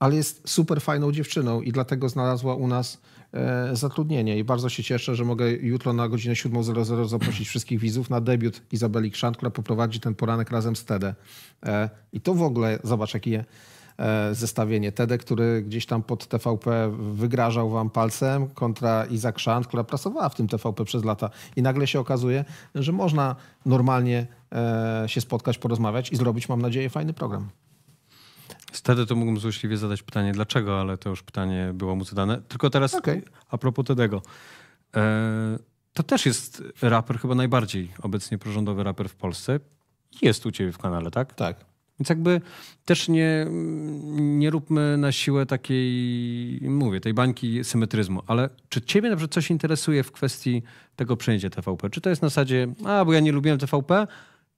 ale jest super fajną dziewczyną i dlatego znalazła u nas e, zatrudnienie. I bardzo się cieszę, że mogę jutro na godzinę 7.00 zaprosić wszystkich widzów na debiut Izabeli Krzan, która poprowadzi ten poranek razem z Tede. I to w ogóle, zobacz, jakie e, zestawienie. Tede, który gdzieś tam pod TVP wygrażał wam palcem, kontra Iza Krzan, która pracowała w tym TVP przez lata. I nagle się okazuje, że można normalnie e, się spotkać, porozmawiać i zrobić, mam nadzieję, fajny program. Wtedy to mógłbym złośliwie zadać pytanie dlaczego, ale to już pytanie było mu zadane. Tylko teraz okay. a propos tego. E, to też jest raper chyba najbardziej obecnie prorządowy raper w Polsce. Jest u ciebie w kanale, tak? Tak. Więc jakby też nie, nie róbmy na siłę takiej, mówię, tej bańki symetryzmu, ale czy ciebie na przykład coś interesuje w kwestii tego przejęcia TVP? Czy to jest na zasadzie, a bo ja nie lubiłem TVP,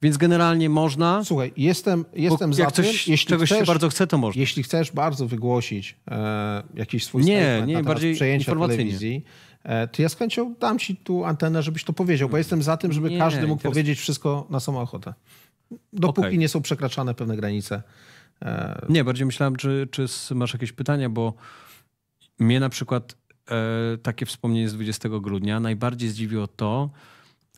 więc generalnie można. Słuchaj, jestem, jestem za coś, tym. Jeśli czegoś chcesz, się bardzo chce, to można. Jeśli chcesz bardzo wygłosić e, jakiś swój nie, nie, na bardziej przejęcia telewizji, e, to ja z chęcią dam ci tu antenę, żebyś to powiedział, bo jestem za tym, żeby nie, każdy mógł interes... powiedzieć wszystko na samą ochotę. Dopóki okay. nie są przekraczane pewne granice. E... Nie, bardziej myślałem, czy, czy masz jakieś pytania, bo mnie na przykład e, takie wspomnienie z 20 grudnia najbardziej zdziwiło to,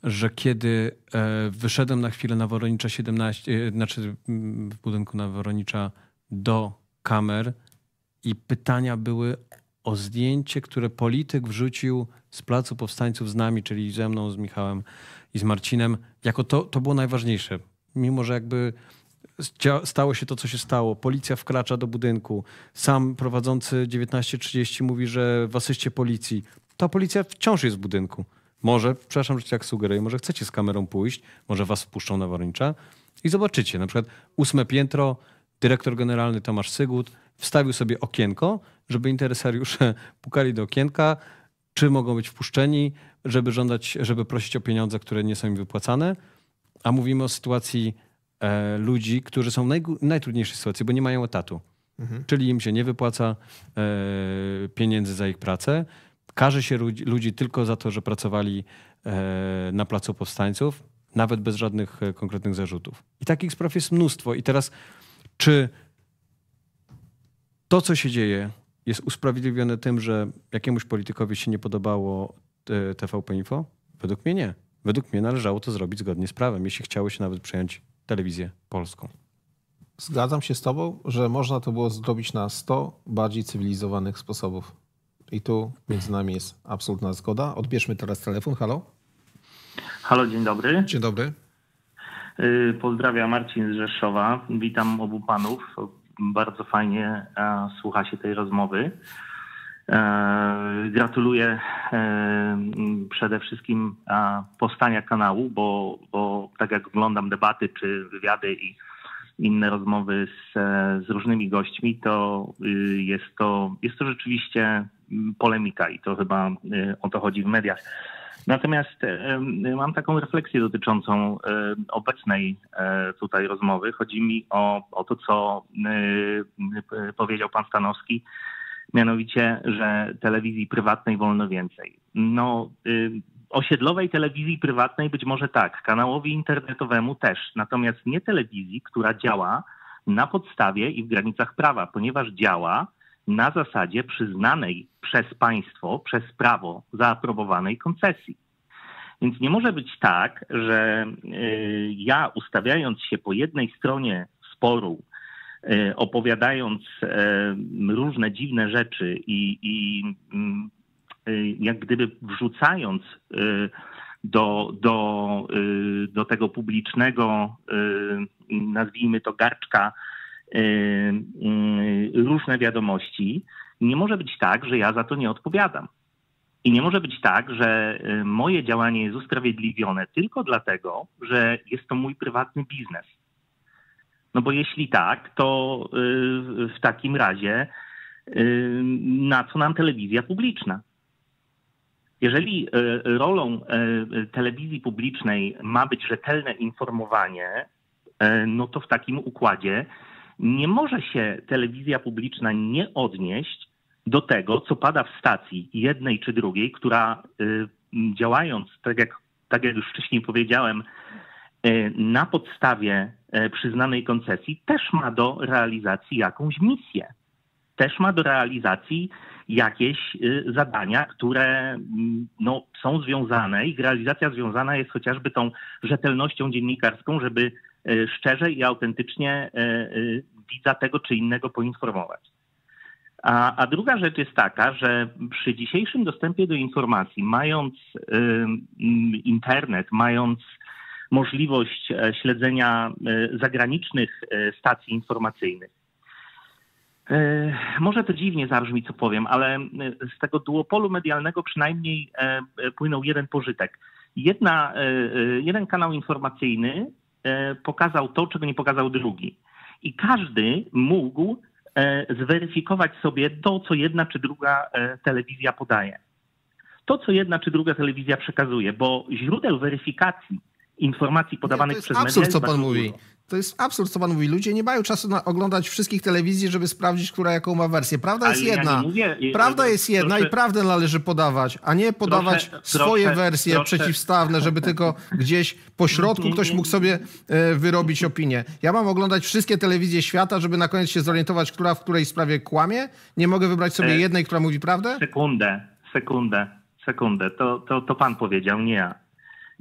że kiedy e, wyszedłem na chwilę na Woronicza 17, e, znaczy w budynku na Woronicza do kamer i pytania były o zdjęcie, które polityk wrzucił z Placu Powstańców z nami, czyli ze mną, z Michałem i z Marcinem, jako to, to było najważniejsze. Mimo, że jakby stało się to, co się stało. Policja wkracza do budynku. Sam prowadzący 19.30 mówi, że w asyście policji. Ta policja wciąż jest w budynku. Może, przepraszam, że cię tak sugeruję, może chcecie z kamerą pójść, może was wpuszczą na Woronicza i zobaczycie. Na przykład ósme piętro, dyrektor generalny Tomasz Sygut wstawił sobie okienko, żeby interesariusze pukali do okienka, czy mogą być wpuszczeni, żeby żądać, żeby prosić o pieniądze, które nie są im wypłacane. A mówimy o sytuacji e, ludzi, którzy są w naj, najtrudniejszej sytuacji, bo nie mają etatu. Mhm. Czyli im się nie wypłaca e, pieniędzy za ich pracę, Karze się ludzi tylko za to, że pracowali e, na Placu Powstańców, nawet bez żadnych e, konkretnych zarzutów. I takich spraw jest mnóstwo. I teraz, czy to, co się dzieje, jest usprawiedliwione tym, że jakiemuś politykowi się nie podobało e, TVP Info? Według mnie nie. Według mnie należało to zrobić zgodnie z prawem, jeśli chciało się nawet przejąć telewizję polską. Zgadzam się z Tobą, że można to było zrobić na 100 bardziej cywilizowanych sposobów. I tu między nami jest absolutna zgoda. Odbierzmy teraz telefon. Halo? Halo, dzień dobry. Dzień dobry. Y, Pozdrawiam Marcin z Rzeszowa. Witam obu panów. Bardzo fajnie e, słucha się tej rozmowy. E, gratuluję e, przede wszystkim powstania kanału, bo, bo tak jak oglądam debaty czy wywiady i inne rozmowy z, z różnymi gośćmi, to y, jest to, jest to rzeczywiście mm, polemika i to chyba y, o to chodzi w mediach. Natomiast y, mam taką refleksję dotyczącą obecnej tutaj rozmowy. Chodzi mi o, o to, co powiedział pan Stanowski, mianowicie, że telewizji prywatnej wolno więcej. No, osiedlowej telewizji prywatnej być może tak, kanałowi internetowemu też, natomiast nie telewizji, która działa na podstawie i w granicach prawa, ponieważ działa na zasadzie przyznanej przez państwo, przez prawo zaaprobowanej koncesji. Więc nie może być tak, że y, ja ustawiając się po jednej stronie sporu, y, opowiadając y, różne dziwne rzeczy i, i mm, Y, jak gdyby wrzucając y, do, do, y, do tego publicznego, nazwijmy to garczka, różne wiadomości, nie może być tak, że ja za to nie odpowiadam. I nie może być tak, że moje działanie jest usprawiedliwione tylko dlatego, że jest to mój prywatny biznes. No bo jeśli tak, to w takim razie na co nam telewizja publiczna? Jeżeli e, rolą e, telewizji publicznej ma być rzetelne informowanie, e, no to w takim układzie nie może się telewizja publiczna nie odnieść do tego, co pada w stacji jednej czy drugiej, która działając, tak jak, tak jak już wcześniej powiedziałem, na podstawie przyznanej koncesji, też ma do realizacji jakąś misję też ma do realizacji jakieś y, zadania, które mm, no, są związane. Ich realizacja związana jest chociażby tą rzetelnością dziennikarską, żeby y, szczerze i autentycznie y, widza tego czy innego poinformować. A, a, druga rzecz jest taka, że przy dzisiejszym dostępie do informacji, mając internet, mając możliwość e, śledzenia e, zagranicznych e, stacji informacyjnych, E, może to dziwnie zabrzmi, co powiem, ale e, z tego duopolu medialnego przynajmniej e, płynął jeden pożytek. Jedna, jeden kanał informacyjny pokazał to, czego nie pokazał drugi. I każdy mógł zweryfikować sobie to, co jedna czy druga telewizja podaje. To, co jedna czy druga telewizja przekazuje, bo źródeł weryfikacji informacji podawanych przez media. To jest absurd, co pan mówi. To jest absurd, co pan mówi. Ludzie nie mają czasu na oglądać wszystkich telewizji, żeby sprawdzić, która jaką ma wersję. Prawda Ale jest ja jedna. Mówię, y, prawda y, jest jedna proszę, i prawdę należy podawać, a nie podawać proszę, swoje proszę, wersje przeciwstawne, żeby tylko gdzieś po środku ktoś mógł sobie e, wyrobić opinię. Ja mam oglądać wszystkie telewizje świata, żeby na koniec się zorientować, która w której sprawie kłamie? Nie mogę wybrać sobie e, jednej, która mówi prawdę? Sekundę, sekundę, sekundę. To, to, to pan powiedział, nie ja.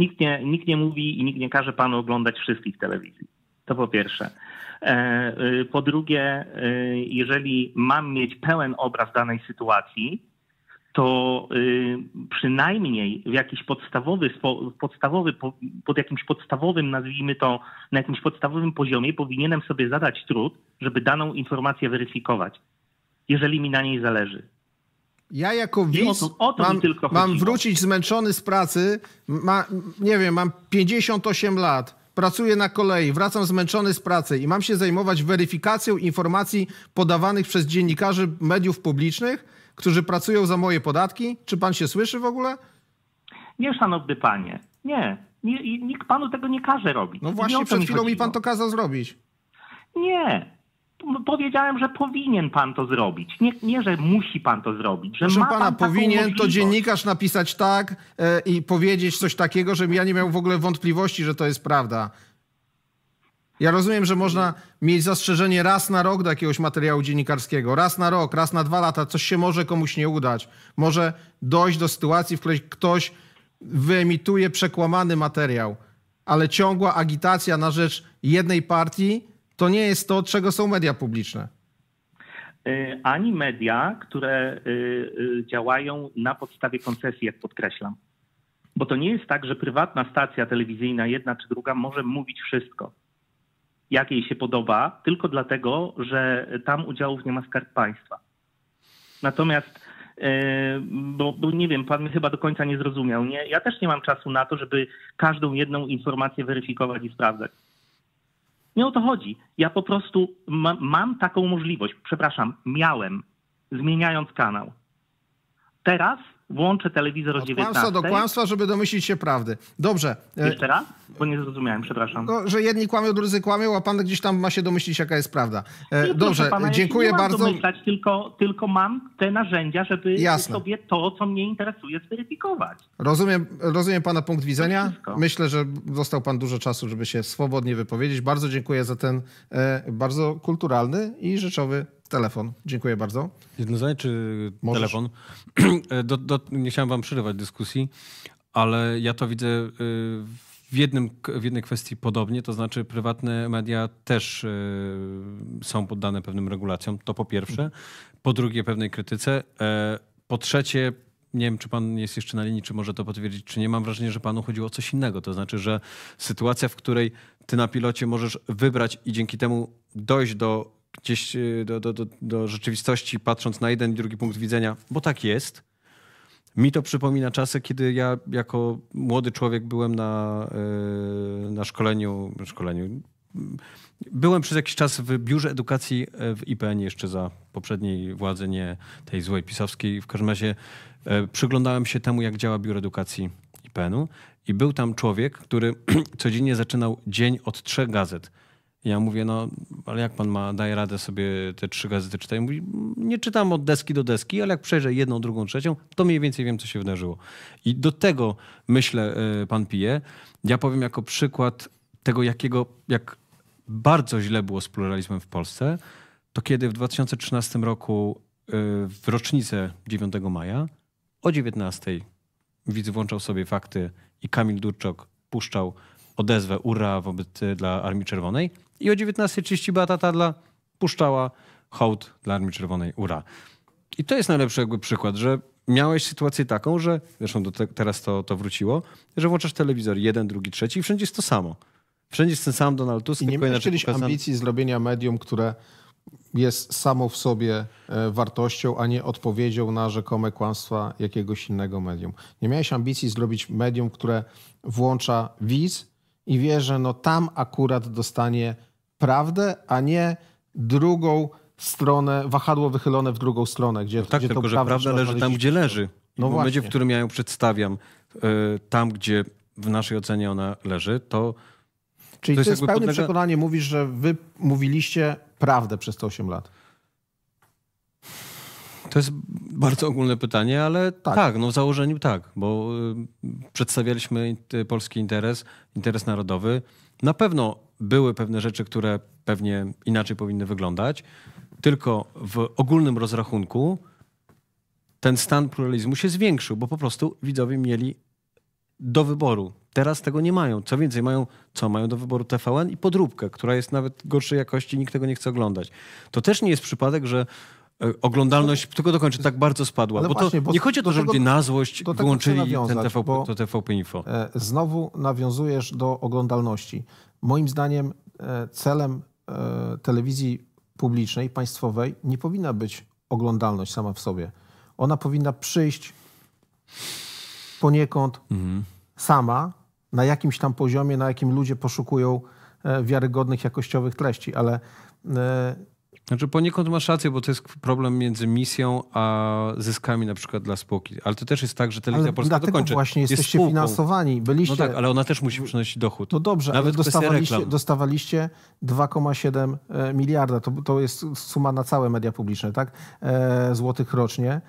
Nikt nie, nikt nie mówi i nikt nie każe panu oglądać wszystkich telewizji. To po pierwsze. E, e, po drugie, e, jeżeli mam mieć pełen obraz danej sytuacji, to przynajmniej w jakiś podstawowy, podstawowy, pod jakimś podstawowym, nazwijmy to, na jakimś podstawowym poziomie powinienem sobie zadać trud, żeby daną informację weryfikować, jeżeli mi na niej zależy. Ja jako widz o, o mam, mam wrócić zmęczony z pracy, ma, nie wiem, mam 58 lat, pracuję na kolei, wracam zmęczony z pracy i mam się zajmować weryfikacją informacji podawanych przez dziennikarzy mediów publicznych, którzy pracują za moje podatki? Czy pan się słyszy w ogóle? Nie, szanowny panie, nie. nie nikt panu tego nie każe robić. No właśnie, przed chwilą chodziło. mi pan to kazał zrobić. Nie, powiedziałem, że powinien pan to zrobić. Nie, nie że musi pan to zrobić. Że Proszę ma pan powinien to dziennikarz napisać tak e, i powiedzieć coś takiego, żebym ja nie miał w ogóle wątpliwości, że to jest prawda. Ja rozumiem, że można mieć zastrzeżenie raz na rok do jakiegoś materiału dziennikarskiego, raz na rok, raz na dwa lata, coś się może komuś nie udać. Może dojść do sytuacji, w której ktoś wyemituje przekłamany materiał, ale ciągła agitacja na rzecz jednej partii to nie jest to, czego są media publiczne. Y, ani media, które y, y, działają na podstawie koncesji, jak podkreślam. Bo to nie jest tak, że prywatna stacja telewizyjna, jedna czy druga, może mówić wszystko, jak jej się podoba, tylko dlatego, że tam udziałów nie ma skarb państwa. Natomiast bo, bo, nie wiem, pan mnie chyba do końca nie zrozumiał. Nie? Ja też nie mam czasu na to, żeby każdą jedną informację weryfikować i sprawdzać. Nie o to chodzi. Ja po prostu ma, mam taką możliwość, przepraszam, miałem, zmieniając kanał. Teraz włączę telewizor o 19. Kłamstwa do kłamstwa, żeby domyślić się prawdy. Dobrze. E, Jeszcze raz? Bo nie zrozumiałem, przepraszam. No, że jedni kłamią, drudzy kłamią, a pan gdzieś tam ma się domyślić, jaka jest prawda. E, nie, Dobrze, pana, dziękuję ja bardzo. Domyślać, tylko, tylko mam te narzędzia, żeby Jasne. sobie to, co mnie interesuje, zweryfikować. Rozumiem, rozumiem pana punkt widzenia. Myślę, że dostał pan dużo czasu, żeby się swobodnie wypowiedzieć. Bardzo dziękuję za ten e, bardzo kulturalny i rzeczowy telefon. Dziękuję bardzo. Jedno zdanie, czy Możesz? telefon? E, do, do, nie chciałem wam przerywać dyskusji, ale ja to widzę e, w, jednym, w jednej kwestii podobnie, to znaczy prywatne media też e, są poddane pewnym regulacjom, to po pierwsze. Po drugie pewnej krytyce. Po trzecie nie wiem, czy pan jest jeszcze na linii, czy może to potwierdzić, czy nie. Mam wrażenie, że panu chodziło o coś innego. To znaczy, że sytuacja, w której ty na pilocie możesz wybrać i dzięki temu dojść do gdzieś y, do, do, do, do rzeczywistości, patrząc na jeden i drugi punkt widzenia, bo tak jest. Mi to przypomina czasy, kiedy ja jako młody człowiek byłem na, y, na szkoleniu, szkoleniu. Byłem przez jakiś czas w biurze edukacji y, w IPN jeszcze za poprzedniej władzy, nie tej złej pisowskiej. W każdym razie przyglądałem się temu, jak działa biuro edukacji IPN-u i był tam człowiek, który codziennie zaczynał dzień od trzech gazet – ja mówię, no ale jak pan ma, daje radę sobie te trzy gazety czytać? Mówi, mm, nie czytam od deski do deski, ale jak przejrzę jedną, drugą, trzecią, to mniej więcej wiem, co się wydarzyło. I do tego, myślę, e, pan pije. Ja powiem jako przykład tego, jakiego, jak bardzo źle było z pluralizmem w Polsce, to kiedy w 2013 roku e, w rocznicę 9 maja o 19 widz włączał sobie fakty i Kamil Durczok puszczał odezwę ura wobec e, dla Armii Czerwonej i o 19.30 Beata Tadla puszczała hołd dla Armii Czerwonej. Ura. I to jest najlepszy jakby przykład, że miałeś sytuację taką, że zresztą te, teraz to, to wróciło, że włączasz telewizor jeden, drugi, trzeci i wszędzie jest to samo. Wszędzie jest ten sam Donald Tusk. I nie miałeś kiedyś ambicji zrobienia medium, które jest samo w sobie e, wartością, a nie odpowiedzią na rzekome kłamstwa jakiegoś innego medium. Nie miałeś ambicji zrobić medium, które włącza widz i wie, że no tam akurat dostanie prawdę, a nie drugą stronę, wahadło wychylone w drugą stronę, gdzie, no tak, gdzie tylko, że prawda leży tam, gdzie leży. No w właśnie. momencie, w którym ja ją przedstawiam, e, tam, gdzie w naszej ocenie ona leży, to. Czyli to jest pełne przekonanie. podlega... mówisz, że wy mówiliście prawdę przez te 8 lat. To jest bardzo ogólne pytanie, ale tak, tak no w założeniu tak, bo y, przedstawialiśmy polski interes, interes narodowy. Na pewno były pewne rzeczy, które pewnie inaczej powinny wyglądać, tylko w ogólnym rozrachunku ten stan pluralizmu się zwiększył, bo po prostu widzowie mieli do wyboru. Teraz tego nie mają. Co więcej, mają co? Mają do wyboru TVN i podróbkę, która jest nawet gorszej jakości, nikt tego nie chce oglądać. To też nie jest przypadek, że e, oglądalność, tylko tylko dokończę, tak bardzo spadła. Bo właśnie, bo nie chodzi o to, że ludzie na złość wyłączyli ten TVP, to TVP Info. E, znowu nawiązujesz do oglądalności. Moim zdaniem e, celem e, telewizji publicznej, państwowej nie powinna być oglądalność sama w sobie. Ona powinna przyjść poniekąd mhm. sama, na jakimś tam poziomie, na jakim ludzie poszukują e, wiarygodnych, jakościowych treści, ale znaczy poniekąd masz rację, bo to jest problem między misją a zyskami na przykład dla spółki. Ale to też jest tak, że Telewizja ale Polska dlatego dokończy. właśnie jesteście jest finansowani, byliście... No tak, ale ona też musi przynosić dochód. No dobrze, Nawet dostawaliście, dostawaliście 2,7 e, miliarda. To, to jest suma na całe media publiczne, tak? E, złotych rocznie.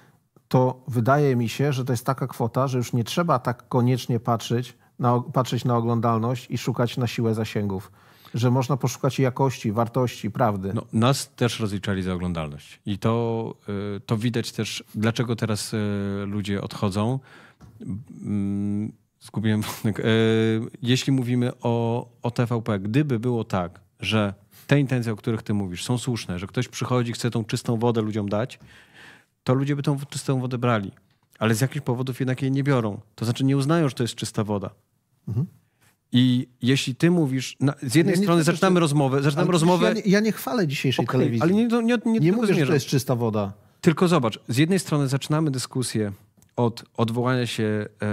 To wydaje mi się, że to jest taka kwota, że już nie trzeba tak koniecznie patrzeć na, patrzeć na oglądalność i szukać na siłę zasięgów że można poszukać jakości, wartości, prawdy. No, nas też rozliczali za oglądalność. I to, y, to widać też, dlaczego teraz y, ludzie odchodzą. Mm, zgubiłem wątek. Y, jeśli mówimy o, o TVP, gdyby było tak, że te intencje, o których ty mówisz, są słuszne, że ktoś przychodzi, chce tą czystą wodę ludziom dać, to ludzie by tą czystą wodę brali. Ale z jakichś powodów jednak jej nie biorą. To znaczy nie uznają, że to jest czysta woda. Mhm. I jeśli ty mówisz, na, z jednej ja strony nie, znaczy- zaczynamy to, rozmowę, zaczynamy rozmowę. Ja nie, ja nie chwalę dzisiejszej okay, telewizji. Ale nie, nie, nie, nie, nie mówię, że to jest czysta woda. Tylko zobacz, z jednej strony zaczynamy dyskusję od odwołania się e,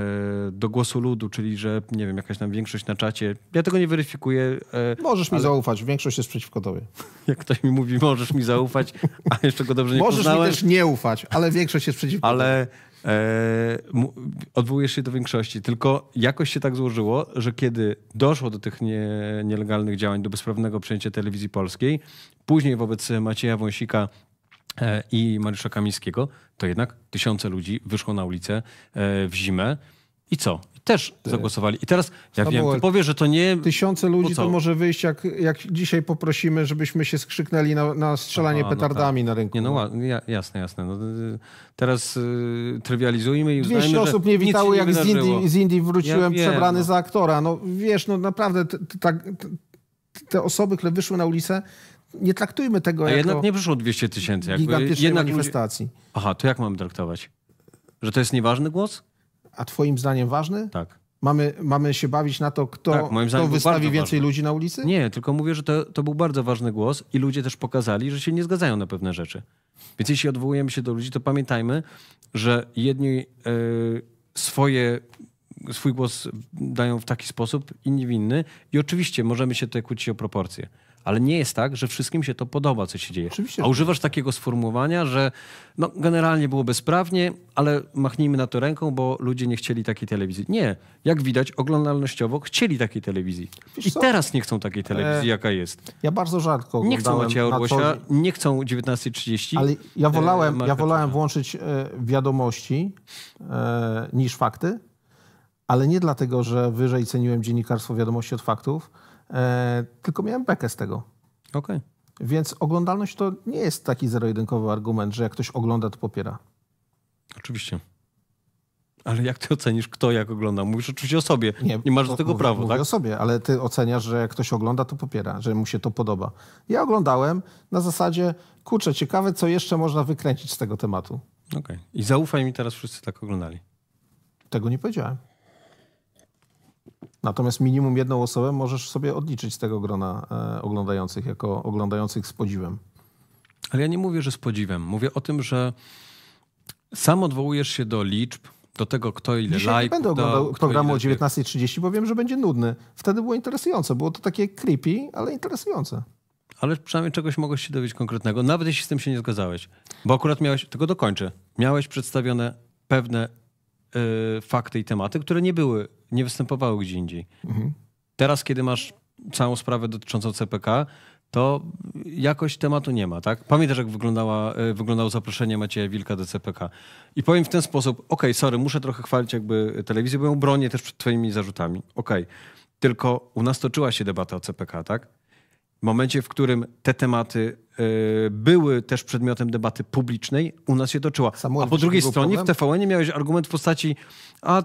do głosu ludu, czyli że nie wiem, jakaś tam większość na czacie. Ja tego nie weryfikuję. E, możesz ale... mi zaufać, większość jest przeciwko tobie. Jak ktoś mi mówi, możesz mi zaufać, a jeszcze go dobrze nie możesz poznałem. Możesz mi też nie ufać, ale większość jest przeciwko ale, tobie. E, odwołujesz się do większości, tylko jakoś się tak złożyło, że kiedy doszło do tych nie, nielegalnych działań, do bezprawnego przejęcia telewizji polskiej, później wobec Macieja Wąsika e, i Mariusza Kamińskiego, to jednak tysiące ludzi wyszło na ulicę e, w zimę. I co? też zagłosowali. I teraz, jak, Samuel, ty powiesz, że to nie... Tysiące ludzi to może wyjść, jak, jak dzisiaj poprosimy, żebyśmy się skrzyknęli na, na strzelanie Aha, no petardami no tak. na rynku. Nie, no, no. jasne, jasne. No, y, teraz y, trywializujmy i uznajmy, 200 osób nie witały, jak z, Indii, z Indii wróciłem ja przebrany no. za aktora. No wiesz, no naprawdę tak, te osoby, które wyszły na ulicę, nie traktujmy tego A jako... jednak nie przyszło 200 tysięcy. Gigantycznej jednak manifestacji. Aha, to jak mam traktować? Że to jest nieważny głos? a twoim zdaniem ważny? Tak. Mamy, mamy się bawić na to, kto, tak, kto wystawi więcej ważny. ludzi na ulicy? Nie, tylko mówię, że to, to był bardzo ważny głos i ludzie też pokazali, że się nie zgadzają na pewne rzeczy. Więc jeśli odwołujemy się do ludzi, to pamiętajmy, że jedni yy, swoje swój głos dają w taki sposób, inni w inny. I oczywiście możemy się tutaj kłócić o proporcje ale nie jest tak, że wszystkim się to podoba, co się dzieje. Oczywiście. A używasz tak. takiego sformułowania, że no, generalnie było bezprawnie, ale machnijmy na to ręką, bo ludzie nie chcieli takiej telewizji. Nie. Jak widać, oglądalnościowo chcieli takiej telewizji. Wiesz I co? teraz nie chcą takiej telewizji, e... jaka jest. Ja bardzo rzadko oglądałem. Nie chcą Macieja Orłosia, nie chcą 19.30. Ale ja e, wolałem, e, ja wolałem włączyć e, wiadomości e, niż fakty, ale nie dlatego, że wyżej ceniłem dziennikarstwo wiadomości od faktów, E, tylko miałem bekę z tego. Okej. Okay. Więc oglądalność to nie jest taki zero-jedynkowy argument, że jak ktoś ogląda, to popiera. Oczywiście. Ale jak ty ocenisz, kto jak ogląda? Mówisz oczywiście o sobie. Nie, nie masz do tego prawa, tak? Mówię o sobie, ale ty oceniasz, że jak ktoś ogląda, to popiera, że mu się to podoba. Ja oglądałem na zasadzie, kurczę, ciekawe, co jeszcze można wykręcić z tego tematu. Okej. Okay. I zaufaj mi, teraz wszyscy tak oglądali. Tego nie powiedziałem. Natomiast minimum jedną osobę możesz sobie odliczyć z tego grona e, oglądających, jako oglądających z podziwem. Ale ja nie mówię, że z podziwem. Mówię o tym, że sam odwołujesz się do liczb, do tego, kto ile Dzisiaj lajków. Nie będę oglądał kto, programu o 19.30, bo wiem, że będzie nudny. Wtedy było interesujące. Było to takie creepy, ale interesujące. Ale przynajmniej czegoś mogłeś się dowiedzieć konkretnego, nawet jeśli z tym się nie zgadzałeś. Bo akurat miałeś, tego dokończę, miałeś przedstawione pewne e, fakty i tematy, które nie były nie występowały gdzie indziej. Mhm. Teraz, kiedy masz całą sprawę dotyczącą CPK, to jakoś tematu nie ma, tak? Pamiętasz, jak wyglądała, e, wyglądało zaproszenie Macieja Wilka do CPK. I powiem w ten sposób, okej, okay, sorry, muszę trochę chwalić jakby telewizję, bo ją bronię też przed twoimi zarzutami. Okej, okay. tylko u nas toczyła się debata o CPK, tak? w momencie, w którym te tematy e, były też przedmiotem debaty publicznej, u nas się toczyła. Samuel, a po drugiej stronie problem? w TVN miałeś argument w postaci a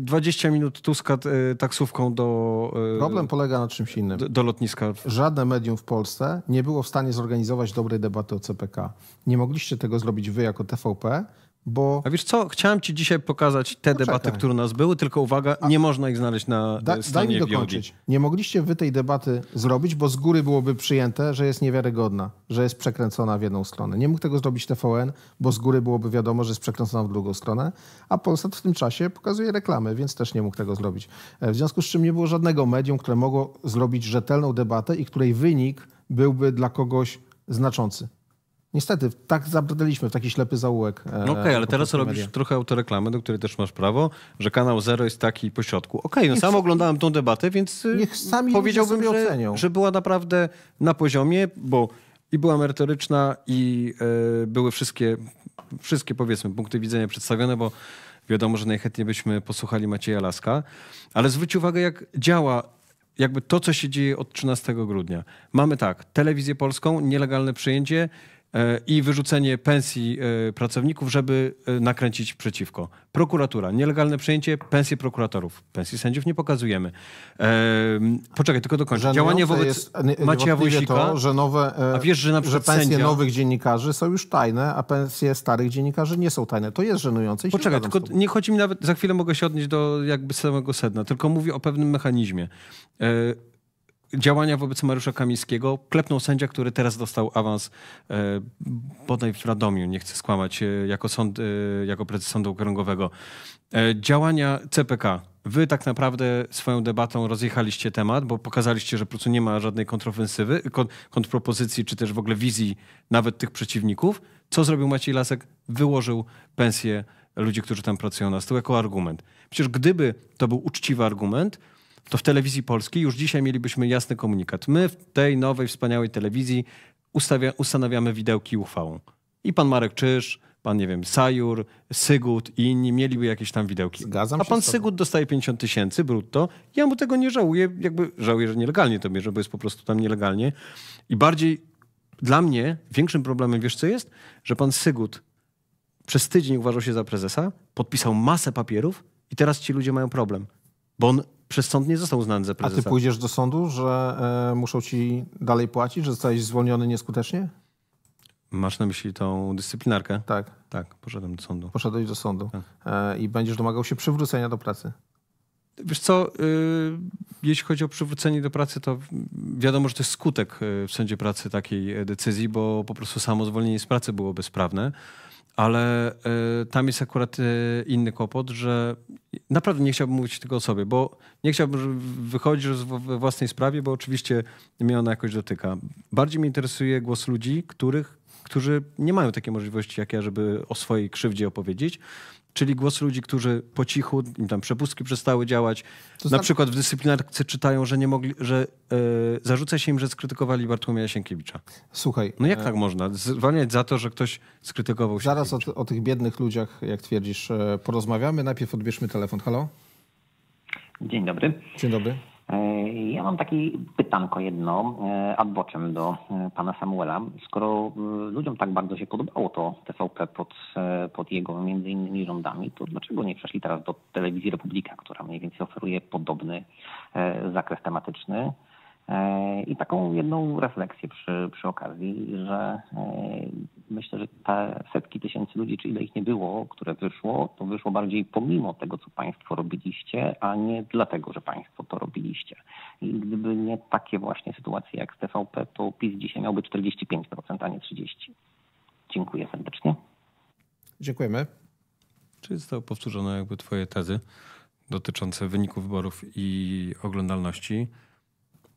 20 e, minut Tuska e, taksówką do... Problem polega na czymś innym. Do, do lotniska. Żadne medium w Polsce nie było w stanie zorganizować dobrej debaty o CPK. Nie mogliście tego zrobić wy jako TVP, bo... A wiesz co, chciałem ci dzisiaj pokazać te no debaty, które u nas były, tylko uwaga, A... nie można ich znaleźć na e, da, stronie Daj mi dokończyć. Nie mogliście wy tej debaty zrobić, bo z góry byłoby przyjęte, że jest niewiarygodna, że jest przekręcona w jedną stronę. Nie mógł tego zrobić TVN, bo z góry byłoby wiadomo, że jest przekręcona w drugą stronę. A Polsat w tym czasie pokazuje reklamy, więc też nie mógł tego zrobić. E, w związku z czym nie było żadnego medium, które mogło zrobić rzetelną debatę i której wynik byłby dla kogoś znaczący. Niestety, tak zabraliśmy w taki ślepy zaułek. No Okej, okay, ale teraz robisz media. trochę autoreklamy, do której też masz prawo, że kanał Zero jest taki pośrodku. Okej, okay, no sam oglądałem tą debatę, więc y, niech sami powiedziałbym, że, ocenią. że była naprawdę na poziomie, bo i była merytoryczna i yy, były wszystkie, wszystkie powiedzmy punkty widzenia przedstawione, bo wiadomo, że najchętniej byśmy posłuchali Macieja Laska, ale zwróć uwagę, jak działa jakby to, co się dzieje od 13 grudnia. Mamy tak, telewizję polską, nielegalne przyjęcie, E, i wyrzucenie pensji e, pracowników, żeby e, nakręcić przeciwko. Prokuratura, nielegalne przejęcie pensji prokuratorów. Pensji sędziów nie pokazujemy. Poczekaj, tylko dokończę. Działanie no wobec jest, Macieja Wójcika. To, że nowe, a wiesz, że na że pensje sędzia... nowych dziennikarzy są już tajne, a pensje starych dziennikarzy nie są tajne. To jest żenujące. Poczekaj, tylko nie chodzi mi nawet, za chwilę mogę się odnieść do jakby samego sedna, tylko mówię o pewnym mechanizmie działania wobec Mariusza Kamińskiego klepnął sędzia, który teraz dostał awans e, bodaj w Radomiu, nie chcę skłamać, e, jako, sąd, e, jako prezes Sądu Okręgowego. E, działania CPK. Wy tak naprawdę swoją debatą rozjechaliście temat, bo pokazaliście, że po prostu nie ma żadnej kontrofensywy, kontrpropozycji, czy też w ogóle wizji nawet tych przeciwników. Co zrobił Maciej Lasek? Wyłożył pensję ludzi, którzy tam pracują na stół jako argument. Przecież gdyby to był uczciwy argument, to w telewizji polskiej już dzisiaj mielibyśmy jasny komunikat. My w tej nowej, wspaniałej telewizji ustawia, ustanawiamy widełki uchwałą. I pan Marek Czyż, pan, nie wiem, Sajur, Sygut i inni mieliby jakieś tam widełki. Zgadzam A pan Sygut dostaje 50 tysięcy brutto. Ja mu tego nie żałuję, jakby żałuję, że nielegalnie to bierze, bo jest po prostu tam nielegalnie. I bardziej dla mnie większym problemem, wiesz co jest? Że pan Sygut przez tydzień uważał się za prezesa, podpisał masę papierów i teraz ci ludzie mają problem. Bo on przez sąd nie został uznany za prezesa. A ty pójdziesz do sądu, że e, muszą ci dalej płacić, że zostałeś zwolniony nieskutecznie? Masz na myśli tą dyscyplinarkę? Tak. Tak, poszedłem do sądu. Poszedłeś do sądu tak. E, i będziesz domagał się przywrócenia do pracy. Wiesz co, y, jeśli chodzi o przywrócenie do pracy, to wiadomo, że to jest skutek y, w sądzie pracy takiej decyzji, bo po prostu samo zwolnienie z pracy było bezprawne ale y, tam jest akurat y, inny kłopot, że naprawdę nie chciałbym mówić tego o sobie, bo nie chciałbym wychodzić we własnej sprawie, bo oczywiście mnie ona jakoś dotyka. Bardziej mnie interesuje głos ludzi, których, którzy nie mają takiej możliwości jak ja, żeby o swojej krzywdzie opowiedzieć, czyli głos ludzi, którzy po cichu, im tam przepustki przestały działać. To na znaczy- przykład w dyscyplinarce czytają, że nie mogli, że e, zarzuca się im, że skrytykowali Bartłomieja Sienkiewicza. Słuchaj. No jak e... tak można? Zwalniać za to, że ktoś skrytykował się. Zaraz o, o, tych biednych ludziach, jak twierdzisz, e, porozmawiamy. Najpierw odbierzmy telefon. Halo? Dzień dobry. Dzień dobry. E, ja mam takie pytanko jedno e, ad boczem do e, pana Samuela. Skoro ludziom tak bardzo się podobało to TVP pod, pod jego między innymi rządami, to dlaczego nie przeszli teraz do Telewizji Republika, która mniej więcej oferuje podobny zakres tematyczny? E, I taką jedną refleksję przy, przy okazji, że e, myślę, że te setki tysięcy ludzi, czy ile ich nie było, które wyszło, to wyszło bardziej pomimo tego, co Państwo robiliście, a nie dlatego, że Państwo to robiliście. I gdyby nie takie właśnie sytuacje jak z TVP, to PiS dzisiaj miałby 45%, a nie 30%. Dziękuję serdecznie. Dziękujemy. Czy zostały powtórzone jakby Twoje tezy dotyczące wyników wyborów i oglądalności?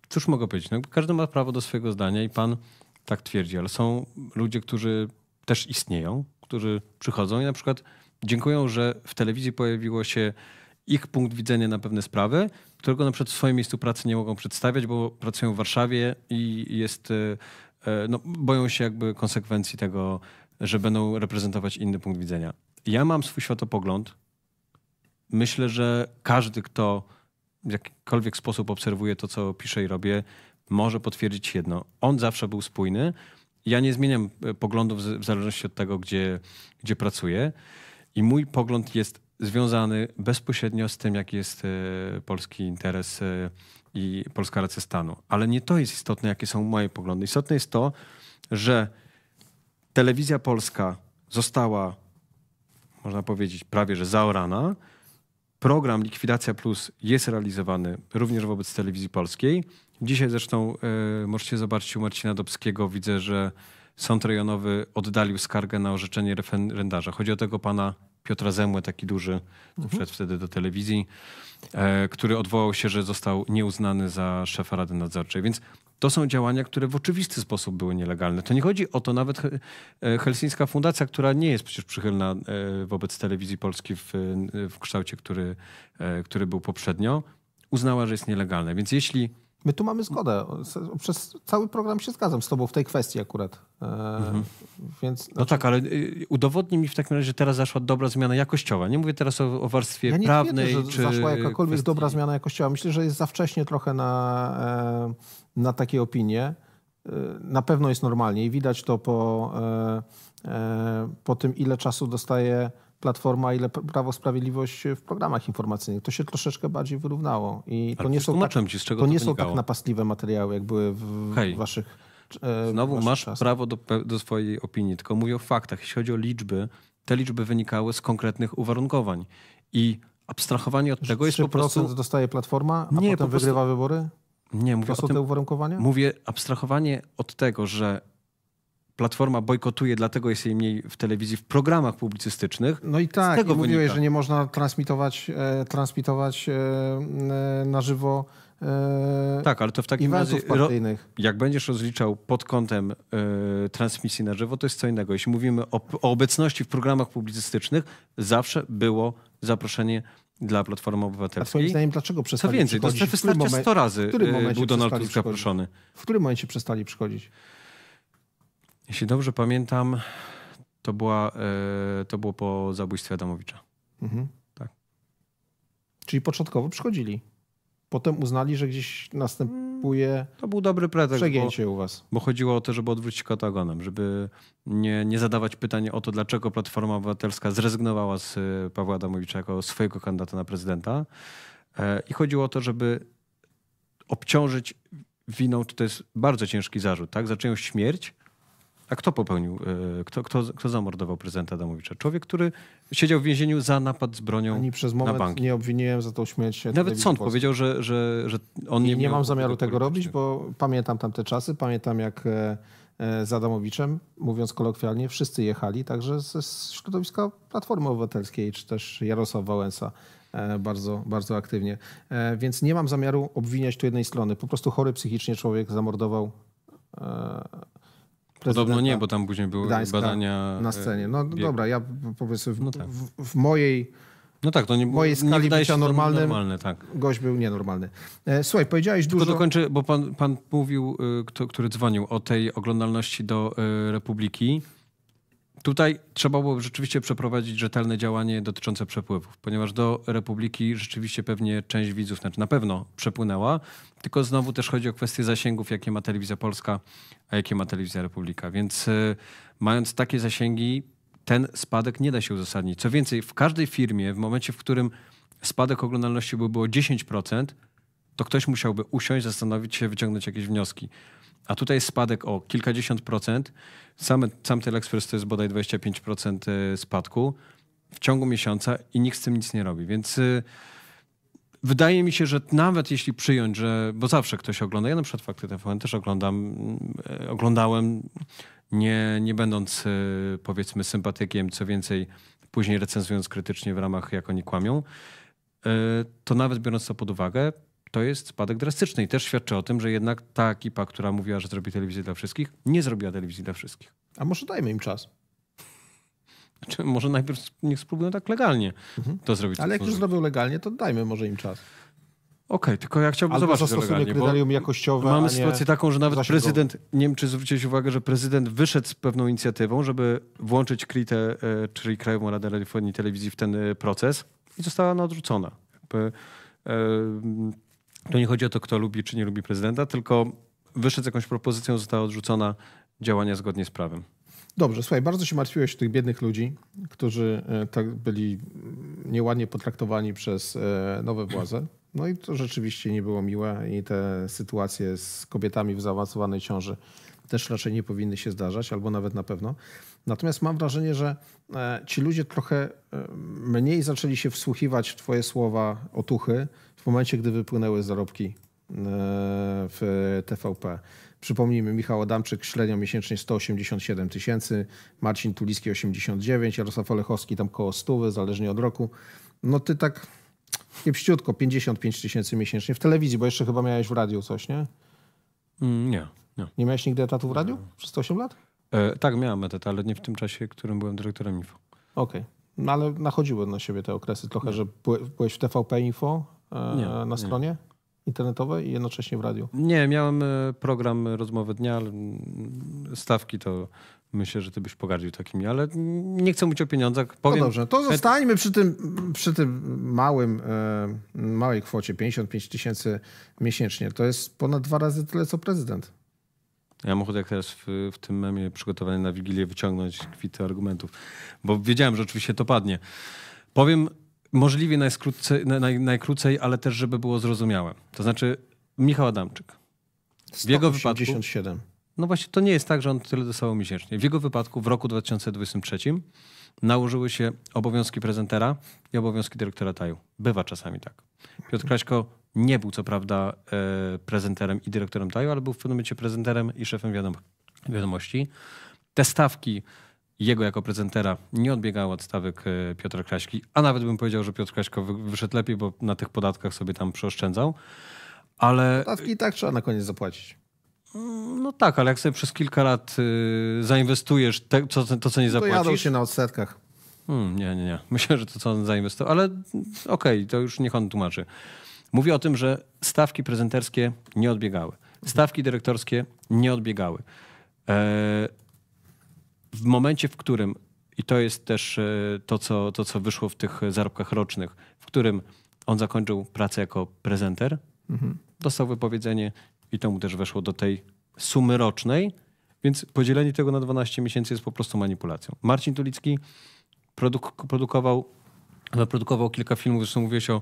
cóż mogę powiedzieć? No, każdy ma prawo do swojego zdania i pan tak twierdzi, ale są ludzie, którzy też istnieją, którzy przychodzą i na przykład dziękują, że w telewizji pojawiło się ich punkt widzenia na pewne sprawy, którego na przykład w swoim miejscu pracy nie mogą przedstawiać, bo pracują w Warszawie i jest, e, e, no, boją się jakby konsekwencji tego, że będą reprezentować inny punkt widzenia. Ja mam swój światopogląd. Myślę, że każdy, kto w jakikolwiek sposób obserwuję to, co piszę i robię, może potwierdzić jedno. On zawsze był spójny. Ja nie zmieniam e, poglądów w zależności od tego, gdzie, gdzie pracuję. I mój pogląd jest związany bezpośrednio z tym, jaki jest e, polski interes e, i polska racja stanu. Ale nie to jest istotne, jakie są moje poglądy. Istotne jest to, że telewizja polska została, można powiedzieć, prawie że zaorana program Likwidacja Plus jest realizowany również wobec telewizji polskiej. Dzisiaj zresztą y, możecie zobaczyć u Marcina Dobskiego, widzę, że sąd rejonowy oddalił skargę na orzeczenie referendarza. Chodzi o tego pana Piotra Zemłę, taki duży, mhm. wszedł wtedy do telewizji, e, który odwołał się, że został nieuznany za szefa Rady Nadzorczej. Więc to są działania, które w oczywisty sposób były nielegalne. To nie chodzi o to nawet e, Helsińska Fundacja, która nie jest przecież przychylna e, wobec telewizji polskiej w, e, w kształcie, który, który był poprzednio, uznała, że jest nielegalne. Więc jeśli. My tu mamy zgodę. Przez cały program się zgadzam z tobą w tej kwestii akurat. Mhm. Więc, no znaczy... No tak, ale y, udowodnij mi w takim razie, że teraz zaszła dobra zmiana jakościowa. Nie mówię teraz o, o warstwie ja nie prawnej. Nie, że czy zaszła jakakolwiek kwestii... dobra zmiana jakościowa. Myślę, że jest za wcześnie trochę na na takie opinie. E, na pewno jest normalnie i widać to po, e, e, po tym, ile czasu dostaje Platforma, ile Prawo Sprawiedliwość w programach informacyjnych. To się troszeczkę bardziej wyrównało. I Ale tak- to nie, są tak, ci, to nie są tak napastliwe materiały, jak były w Hej. waszych. Znowu masz czasach. prawo do, do swojej opinii, tylko mówię o faktach. Jeśli chodzi o liczby, te liczby wynikały z konkretnych uwarunkowań. I abstrahowanie od tego jest po prostu... dostaje Platforma, a nie, potem po prostu... wygrywa wybory? Nie, mówię to są tym, te uwarunkowania? Mówię abstrahowanie od tego, że platforma bojkotuje, dlatego jest jej mniej w telewizji, w programach publicystycznych. No i tak, tego i mówiłeś, że nie można transmitować, e, transmitować e, e, na żywo e, Tak, ale to w takim razie, ro, jak będziesz rozliczał pod kątem e, transmisji na żywo, to jest co innego. Jeśli mówimy o, o obecności w programach publicystycznych, zawsze było zaproszenie dla Platformy Obywatelskiej. A swoim zdaniem dlaczego przestali Co więcej, To wystarczy 100 razy był Donald Tusk zaproszony. W którym momencie przestali przychodzić? Jeśli dobrze pamiętam, to, była, y, to było po zabójstwie Adamowicza. Mhm. Tak. Czyli początkowo przychodzili potem uznali, że gdzieś następuje. Mm, to był dobry pretekst. Przegięcie bo, u was. Bo chodziło o to, żeby odwrócić katagonem, żeby nie, nie zadawać pytań o to, dlaczego Platforma Obywatelska zrezygnowała z y, Pawła Adamowicza jako swojego kandydata na prezydenta. E, I chodziło o to, żeby obciążyć winą, to jest bardzo ciężki zarzut, tak? Zaczynają śmierć, a kto popełnił, e, kto, kto, kto zamordował prezydenta Adamowicza? Człowiek, który siedział w więzieniu za napad z bronią Ani przez moment na bank. nie obwiniłem, za to śmierć Nawet sąd Polski. powiedział, że, że, że on nie I nie mam zamiaru tego robić, bo pamiętam tamte czasy, pamiętam jak e, e, z Adamowiczem, mówiąc kolokwialnie, wszyscy jechali, także ze środowiska Platformy Obywatelskiej, czy też Jarosław Wałęsa bardzo, bardzo aktywnie. Więc nie mam zamiaru obwiniać tu jednej strony. Po prostu chory psychicznie człowiek zamordował Podobno nie, bo tam później były Gdańska badania. Na scenie. E, no dobra, ja powiedzmy w, no tak. w, w mojej. No tak, to nie mojej skali nie się normalnym, Normalny, tak. gość był nienormalny. E, słuchaj, powiedziałeś Tylko dużo... dokończę, bo pan, pan mówił, e, kto, który dzwonił, o tej oglądalności do Republiki. Tutaj trzeba było rzeczywiście przeprowadzić rzetelne działanie dotyczące przepływów, ponieważ do Republiki rzeczywiście pewnie część widzów, znaczy na pewno przepłynęła, tylko znowu też chodzi o kwestię zasięgów, jakie ma telewizja Polska, a jakie ma telewizja Republika. Więc y, mając takie zasięgi, ten spadek nie da się uzasadnić. Co więcej, w każdej firmie, w momencie, w którym spadek oglądalności byłby o 10%, to ktoś musiałby usiąść, zastanowić się, wyciągnąć jakieś wnioski a tutaj jest spadek o kilkadziesiąt procent. Sam, sam Telexpress to jest bodaj 25% e, spadku w ciągu miesiąca i nikt z tym nic nie robi. Więc e, wydaje mi się, że nawet jeśli przyjąć, że. Bo zawsze ktoś ogląda. Ja na przykład fakty TVN też oglądam, e, oglądałem, nie, nie będąc powiedzmy sympatykiem, co więcej, później recenzując krytycznie w ramach, jak oni kłamią. To nawet biorąc to pod uwagę, to jest spadek drastyczny i też świadczy o tym, że jednak ta ekipa, która mówiła, że zrobi telewizję dla wszystkich, nie zrobiła telewizji dla wszystkich. A może dajmy im czas? Znaczy, może najpierw niech spróbują tak legalnie mhm. to zrobić. Ale jak już zrobią legalnie, to dajmy może im czas. Okej, okay, tylko ja chciałbym Albo zobaczyć legalnie, kryterium jakościowe. Mamy sytuację taką, że nawet prezydent, go. nie wiem czy zwróciłeś uwagę, że prezydent wyszedł z pewną inicjatywą, żeby włączyć KRITE, e, czyli Krajową Radę Radiofonii i Telewizji w ten e, proces i została ona odrzucona. Jakby, yy, to nie chodzi o to, kto lubi czy nie lubi prezydenta, tylko wyszedł z jakąś propozycją, została odrzucona działania zgodnie z prawem. Dobrze, słuchaj, bardzo się martwiłeś tych biednych ludzi, którzy e, tak byli nieładnie potraktowani przez e, nowe władze. No i to rzeczywiście nie było miłe i te sytuacje z kobietami w zaawansowanej ciąży też raczej nie powinny się zdarzać, albo nawet na pewno. Natomiast mam wrażenie, że e, ci ludzie trochę e, mniej zaczęli się wsłuchiwać w Twoje słowa otuchy w momencie, gdy wypłynęły zarobki e, w TVP. Przypomnijmy, Michał Adamczyk średnio miesięcznie 187 tysięcy, Marcin Tuliski 89, Jarosław Olechowski tam koło 100, zależnie od roku. No ty tak kiepściutko, 55 tysięcy miesięcznie w telewizji, bo jeszcze chyba miałeś w radiu coś, nie? Mm, nie. Nie, nie miałeś nigdy etatu w radiu przez 8 lat? E, tak, miałem etat, ale nie w tym czasie, którym byłem dyrektorem Info. Okej. Okay. No ale nachodziły na siebie te okresy trochę, nie. że byłeś w TVP Info e, nie, na nie. stronie internetowej i jednocześnie w radiu. Nie, miałem e, program rozmowy dnia, ale stawki to myślę, że ty byś pogardził takimi, ale nie chcę mówić o pieniądzach. No powiem... No dobrze, to e, zostańmy przy tym, przy tym małym, e, małej kwocie, 55 tysięcy miesięcznie. To jest ponad dwa razy tyle, co prezydent. Ja mam jak teraz w, w tym memie przygotowany na Wigilię wyciągnąć kwity argumentów, bo wiedziałem, że oczywiście to padnie. Powiem możliwie najskrócej, naj, najkrócej, ale też, żeby było zrozumiałe. To znaczy Michał Adamczyk. W jego 187. wypadku... No właśnie, to nie jest tak, że on tyle dostał miesięcznie. W jego wypadku w roku 2023 nałożyły się obowiązki prezentera i obowiązki dyrektora Taju. Bywa czasami tak. Piotr Kraśko nie był co prawda e, prezenterem i dyrektorem Daju, ale był w pewnym momencie prezenterem i szefem wiadomości. Te stawki jego jako prezentera nie odbiegały od stawek e, Piotra Kraśki, a nawet bym powiedział, że Piotr Kraśko wyszedł lepiej, bo na tych podatkach sobie tam przeoszczędzał. Ale... Stawki i tak trzeba na koniec zapłacić. Mm, no tak, ale jak sobie przez kilka lat y, zainwestujesz te, to, co nie zapłacisz... No to jadą się na odsetkach. Hmm, nie, nie, nie. Myślę, że to co on zainwestował, ale mm, okej, okay, to już niech on tłumaczy. Mówię o tym, że stawki prezenterskie nie odbiegały. Stawki dyrektorskie nie odbiegały. E, w momencie, w którym, i to jest też e, to co, to, co wyszło w tych zarobkach rocznych, w którym on zakończył pracę jako prezenter, mhm. dostał wypowiedzenie i to mu też weszło do tej sumy rocznej, więc podzielenie tego na 12 miesięcy jest po prostu manipulacją. Marcin Tulicki produk produkował, produkował kilka filmów, zresztą mówiłeś o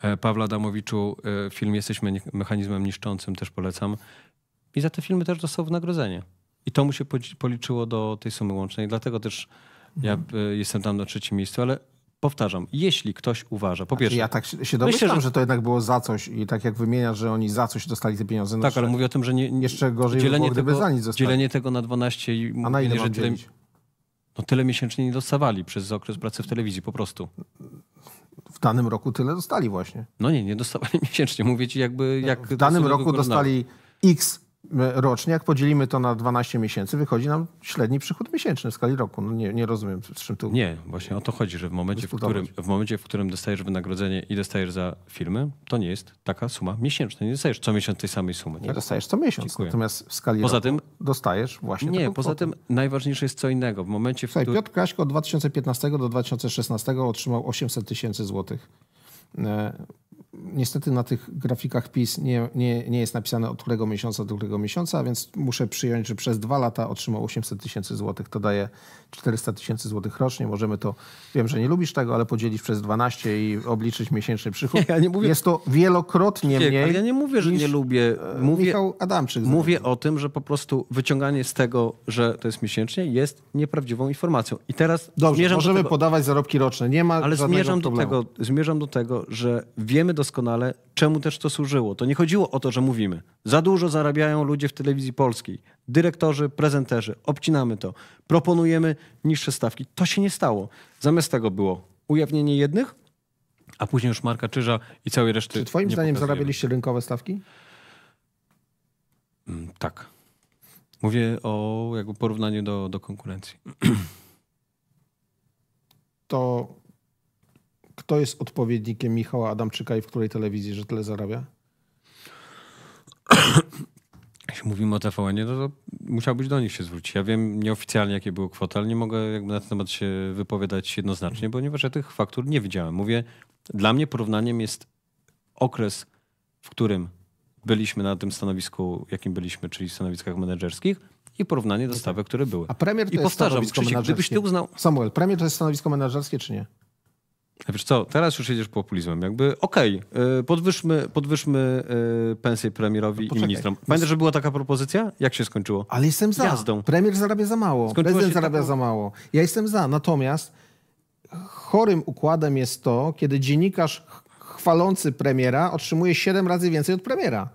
E, Pawła Adamowiczu e, film Jesteśmy mechanizmem niszczącym, też polecam. I za te filmy też dostał wynagrodzenie. I to mu się policzyło do tej sumy łącznej. Dlatego też ja mhm. e, jestem tam na trzecim miejscu, ale powtarzam, jeśli ktoś uważa, po znaczy, pierwsze... Ja tak się no domyślam, myślę, że... że to jednak było za coś i tak jak wymienia, że oni za coś dostali te pieniądze. No tak, ale mówię o tym, że nie, nie jeszcze gorzej dzielenie by było, tego, za nic dostali. Dzielenie tego na 12 i A na ile że tyle, no tyle miesięcznie nie dostawali przez okres pracy w telewizji po prostu w danym roku tyle dostali właśnie. No nie, nie dostawali miesięcznie. Mówię ci jakby... Jak w danym roku dostali x rocznie, jak podzielimy to na 12 miesięcy, wychodzi nam średni przychód miesięczny w skali roku. No nie, nie rozumiem, z czym tu. Nie, właśnie o to chodzi, że w momencie, w którym, w momencie, w którym dostajesz wynagrodzenie i dostajesz za filmy, to nie jest taka suma miesięczna. Nie dostajesz co miesiąc tej samej sumy. Nie tak? dostajesz co miesiąc, Dziękuję. natomiast w skali poza roku tym, dostajesz właśnie. Nie, poza kwotę. tym najważniejsze jest co innego. W momencie, w Słuchaj, Piotr Kraśko od 2015 do 2016 otrzymał 800 tysięcy złotych e, niestety na tych grafikach PiS nie, nie, nie jest napisane od którego miesiąca do którego miesiąca, więc muszę przyjąć, że przez dwa lata otrzymał 800 tysięcy złotych. To daje 400 tysięcy złotych rocznie. Możemy to, wiem, że nie lubisz tego, ale podzielić przez 12 i obliczyć miesięczny przychód. Ja mówię... Jest to wielokrotnie Wiek, mniej. ja nie mówię, że nie lubię. E, mówię, Michał Adamczyk. Mówię o tym, że po prostu wyciąganie z tego, że to jest miesięcznie, jest nieprawdziwą informacją. I teraz Dobrze, możemy do tego, podawać zarobki roczne. Nie ma Ale zmierzam do, tego, zmierzam do tego, że wiemy do doskonale, czemu też to służyło. To nie chodziło o to, że mówimy, za dużo zarabiają ludzie w telewizji polskiej, dyrektorzy, prezenterzy, obcinamy to, proponujemy niższe stawki. To się nie stało. Zamiast tego było ujawnienie jednych, a później już Marka Czyża i całej reszty. Czy twoim zdaniem zarabialiście rynkowe stawki? Mm, tak. Mówię o jakby porównaniu do, do konkurencji. To kto jest odpowiednikiem Michała Adamczyka i w której telewizji, że tyle zarabia? Jeśli mówimy o tvn no to musiałbyś do nich się zwrócić. Ja wiem nieoficjalnie, jakie były kwoty, ale nie mogę jakby na ten temat się wypowiadać jednoznacznie, ponieważ ja tych faktur nie widziałem. Mówię, dla mnie porównaniem jest okres, w którym byliśmy na tym stanowisku, jakim byliśmy, czyli stanowiskach menedżerskich i porównanie do stawek, które były. A premier to I jest powtarzam, stanowisko Krzysiek, gdybyś ty uznał... Samuel, premier to jest stanowisko menedżerskie czy nie? Wiesz co, teraz już jedziesz populizmem. Jakby okej, okay, podwyższmy, podwyższmy y, pensję premierowi no i ministrom. Pamiętasz, że była taka propozycja? Jak się skończyło? Ale jestem za. Jazdą. Premier zarabia za mało, Skończyło prezydent zarabia taką... za mało. Ja jestem za. Natomiast chorym układem jest to, kiedy dziennikarz chwalący premiera otrzymuje 7 razy więcej od premiera.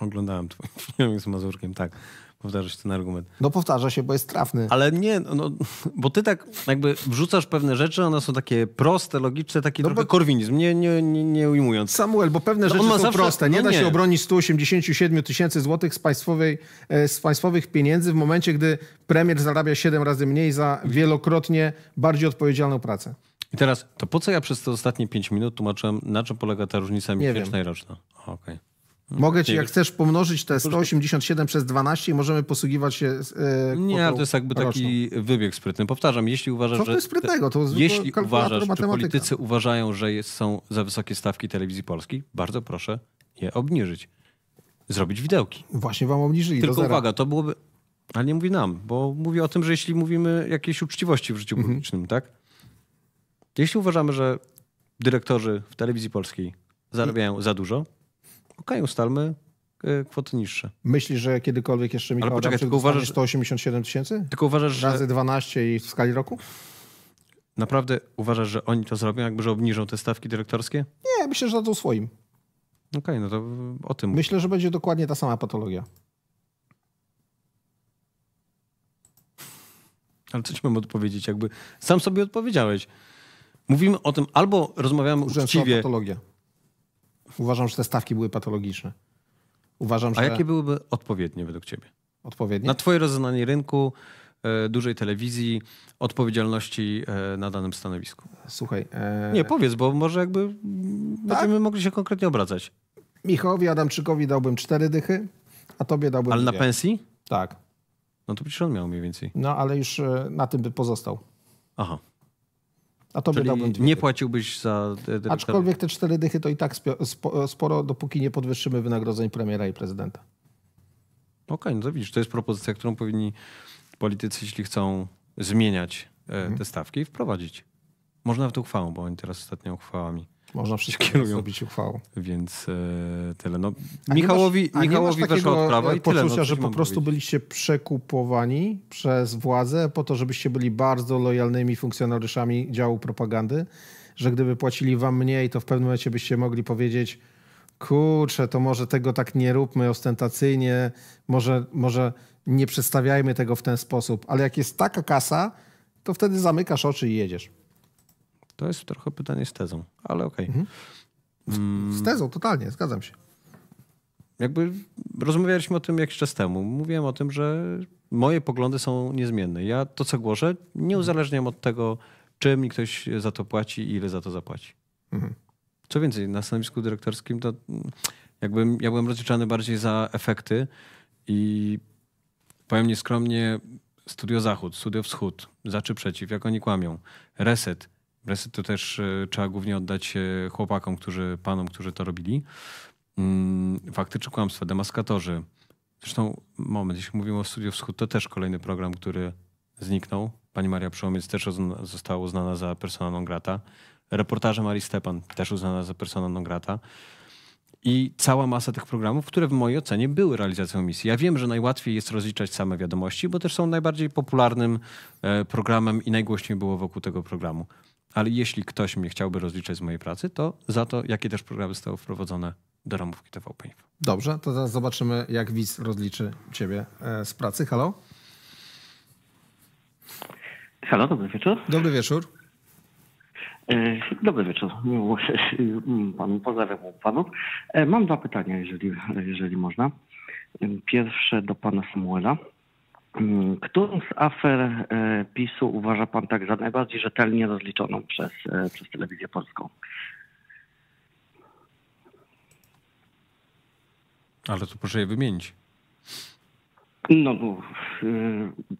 Oglądałem twój film z Mazurkiem, tak powtarza się ten argument. No powtarza się, bo jest trafny. Ale nie, no, no bo ty tak jakby wrzucasz pewne rzeczy, one są takie proste, logiczne, taki no trochę bo... korwinizm, nie, nie, nie, nie ujmując. Samuel, bo pewne no rzeczy są zawsze... proste. Nie no da nie. się obronić 187 tysięcy złotych z, państwowej, e, z państwowych pieniędzy w momencie, gdy premier zarabia 7 razy mniej za wielokrotnie bardziej odpowiedzialną pracę. I teraz, to po co ja przez te ostatnie 5 minut tłumaczyłem, na czym polega ta różnica miesięczna i roczna? Okej. Okay. Mhm. Mogę ci, jak chcesz, pomnożyć te 187 przez 12 i możemy posługiwać się. E, nie, ale to jest jakby taki roczną. wybieg sprytny. Powtarzam, jeśli uważasz, Co że. sprytnego, to jeśli uważasz, że politycy uważają, że jest, są za wysokie stawki telewizji polskiej, bardzo proszę je obniżyć. Zrobić widełki. Właśnie wam obniżyli. Tylko uwaga, to byłoby. Ale nie mówi nam, bo mówię o tym, że jeśli mówimy jakiejś uczciwości w życiu mhm. publicznym, tak? Jeśli uważamy, że dyrektorzy w telewizji polskiej zarabiają I... za dużo, okej, ustalmy e, kwoty niższe. Myślisz, że kiedykolwiek jeszcze Michał Ale poczekaj, tylko uważasz, 187 tysięcy? Tylko uważasz, Razy 12 i w skali roku? Naprawdę uważasz, że oni to zrobią, jakby że obniżą te stawki dyrektorskie? Nie, myślę, że dadzą swoim. Okej, okay, no to e, o tym. Myślę, że będzie dokładnie ta sama patologia. Ale co mam odpowiedzieć? Jakby sam sobie odpowiedziałeś. Mówimy o tym, albo rozmawiamy Urzędna uczciwie. patologia. Uważam, że te stawki były patologiczne. Uważam, A jakie byłyby odpowiednie według ciebie? Odpowiednie? Na twoje rozeznanie rynku, e, dużej telewizji, odpowiedzialności e, na danym stanowisku. Słuchaj... E... Nie, powiedz, bo może jakby tak? będziemy mogli się konkretnie obracać. Michowi, Adamczykowi dałbym cztery dychy, a tobie dałbym Ale dwie. na pensji? Tak. No to przecież on miał mniej więcej. No ale już e, na tym by pozostał. Aha. A to Czyli nie płaciłbyś za... E, Aczkolwiek te cztery dychy to i tak sporo, dopóki nie podwyższymy wynagrodzeń premiera i prezydenta. Okej, okay, no to widzisz, to jest propozycja, którą powinni politycy, jeśli chcą zmieniać e, mhm. te stawki, wprowadzić. Można w to uchwałą, bo oni teraz ostatnio uchwałami można wszystkie kierują. uchwałą. Więc e, tyle. No, Michałowi, masz, Michałowi weszła odprawa e, i poczucia, tyle. No, że po prostu powiedzieć. byliście przekupowani przez władzę po to, żebyście byli bardzo lojalnymi funkcjonariuszami działu propagandy, że gdyby płacili wam mniej, to w pewnym momencie byście mogli powiedzieć kurczę, to może tego tak nie róbmy ostentacyjnie, może, może nie przedstawiajmy tego w ten sposób. Ale jak jest taka kasa, to wtedy zamykasz oczy i jedziesz. To jest trochę pytanie z tezą, ale okej. Okay. Mhm. Mm. Z tezą, totalnie, zgadzam się. Jakby rozmawialiśmy o tym jakiś czas temu. Mówiłem o tym, że moje poglądy są niezmienne. Ja to, co głoszę, nie mhm. uzależniam od tego, czym mi ktoś za to płaci i ile za to zapłaci. Mhm. Co więcej, na stanowisku dyrektorskim to jakbym, ja byłem rozliczany bardziej za efekty i powiem nieskromnie, Studio Zachód, Studio Wschód, za czy przeciw, jak oni kłamią, Reset, Resy to też e, trzeba głównie oddać chłopakom, którzy, panom, którzy to robili. Mm, Faktycznie kłamstwa, demaskatorzy. Zresztą moment, jeśli mówimy o Studio Wschód, to też kolejny program, który zniknął. Pani Maria Przełomiec też została uznana za persona non grata. Reportaże Marii Stepan też uznana za persona non grata. I cała masa tych programów, które w mojej ocenie były realizacją misji. Ja wiem, że najłatwiej jest rozliczać same wiadomości, bo też są najbardziej popularnym e, programem i najgłośniej było wokół tego programu. Ale jeśli ktoś mnie chciałby rozliczać z mojej pracy, to za to, jakie też programy zostały wprowadzone do ramówki TVP. Dobrze, to teraz zobaczymy, jak WIS rozliczy ciebie e, z pracy. Halo? Halo, dobry wieczór. Dobry wieczór. E, dobry wieczór. Panu, pozdrawiam panu. E, mam dwa pytania, jeżeli, jeżeli można. Pierwsze do pana Samuela. Mm, którą z afer e, PiSu uważa pan tak za najbardziej rzetelnie rozliczoną przez, e, przez telewizję polską? Ale to proszę je wymienić. No, no,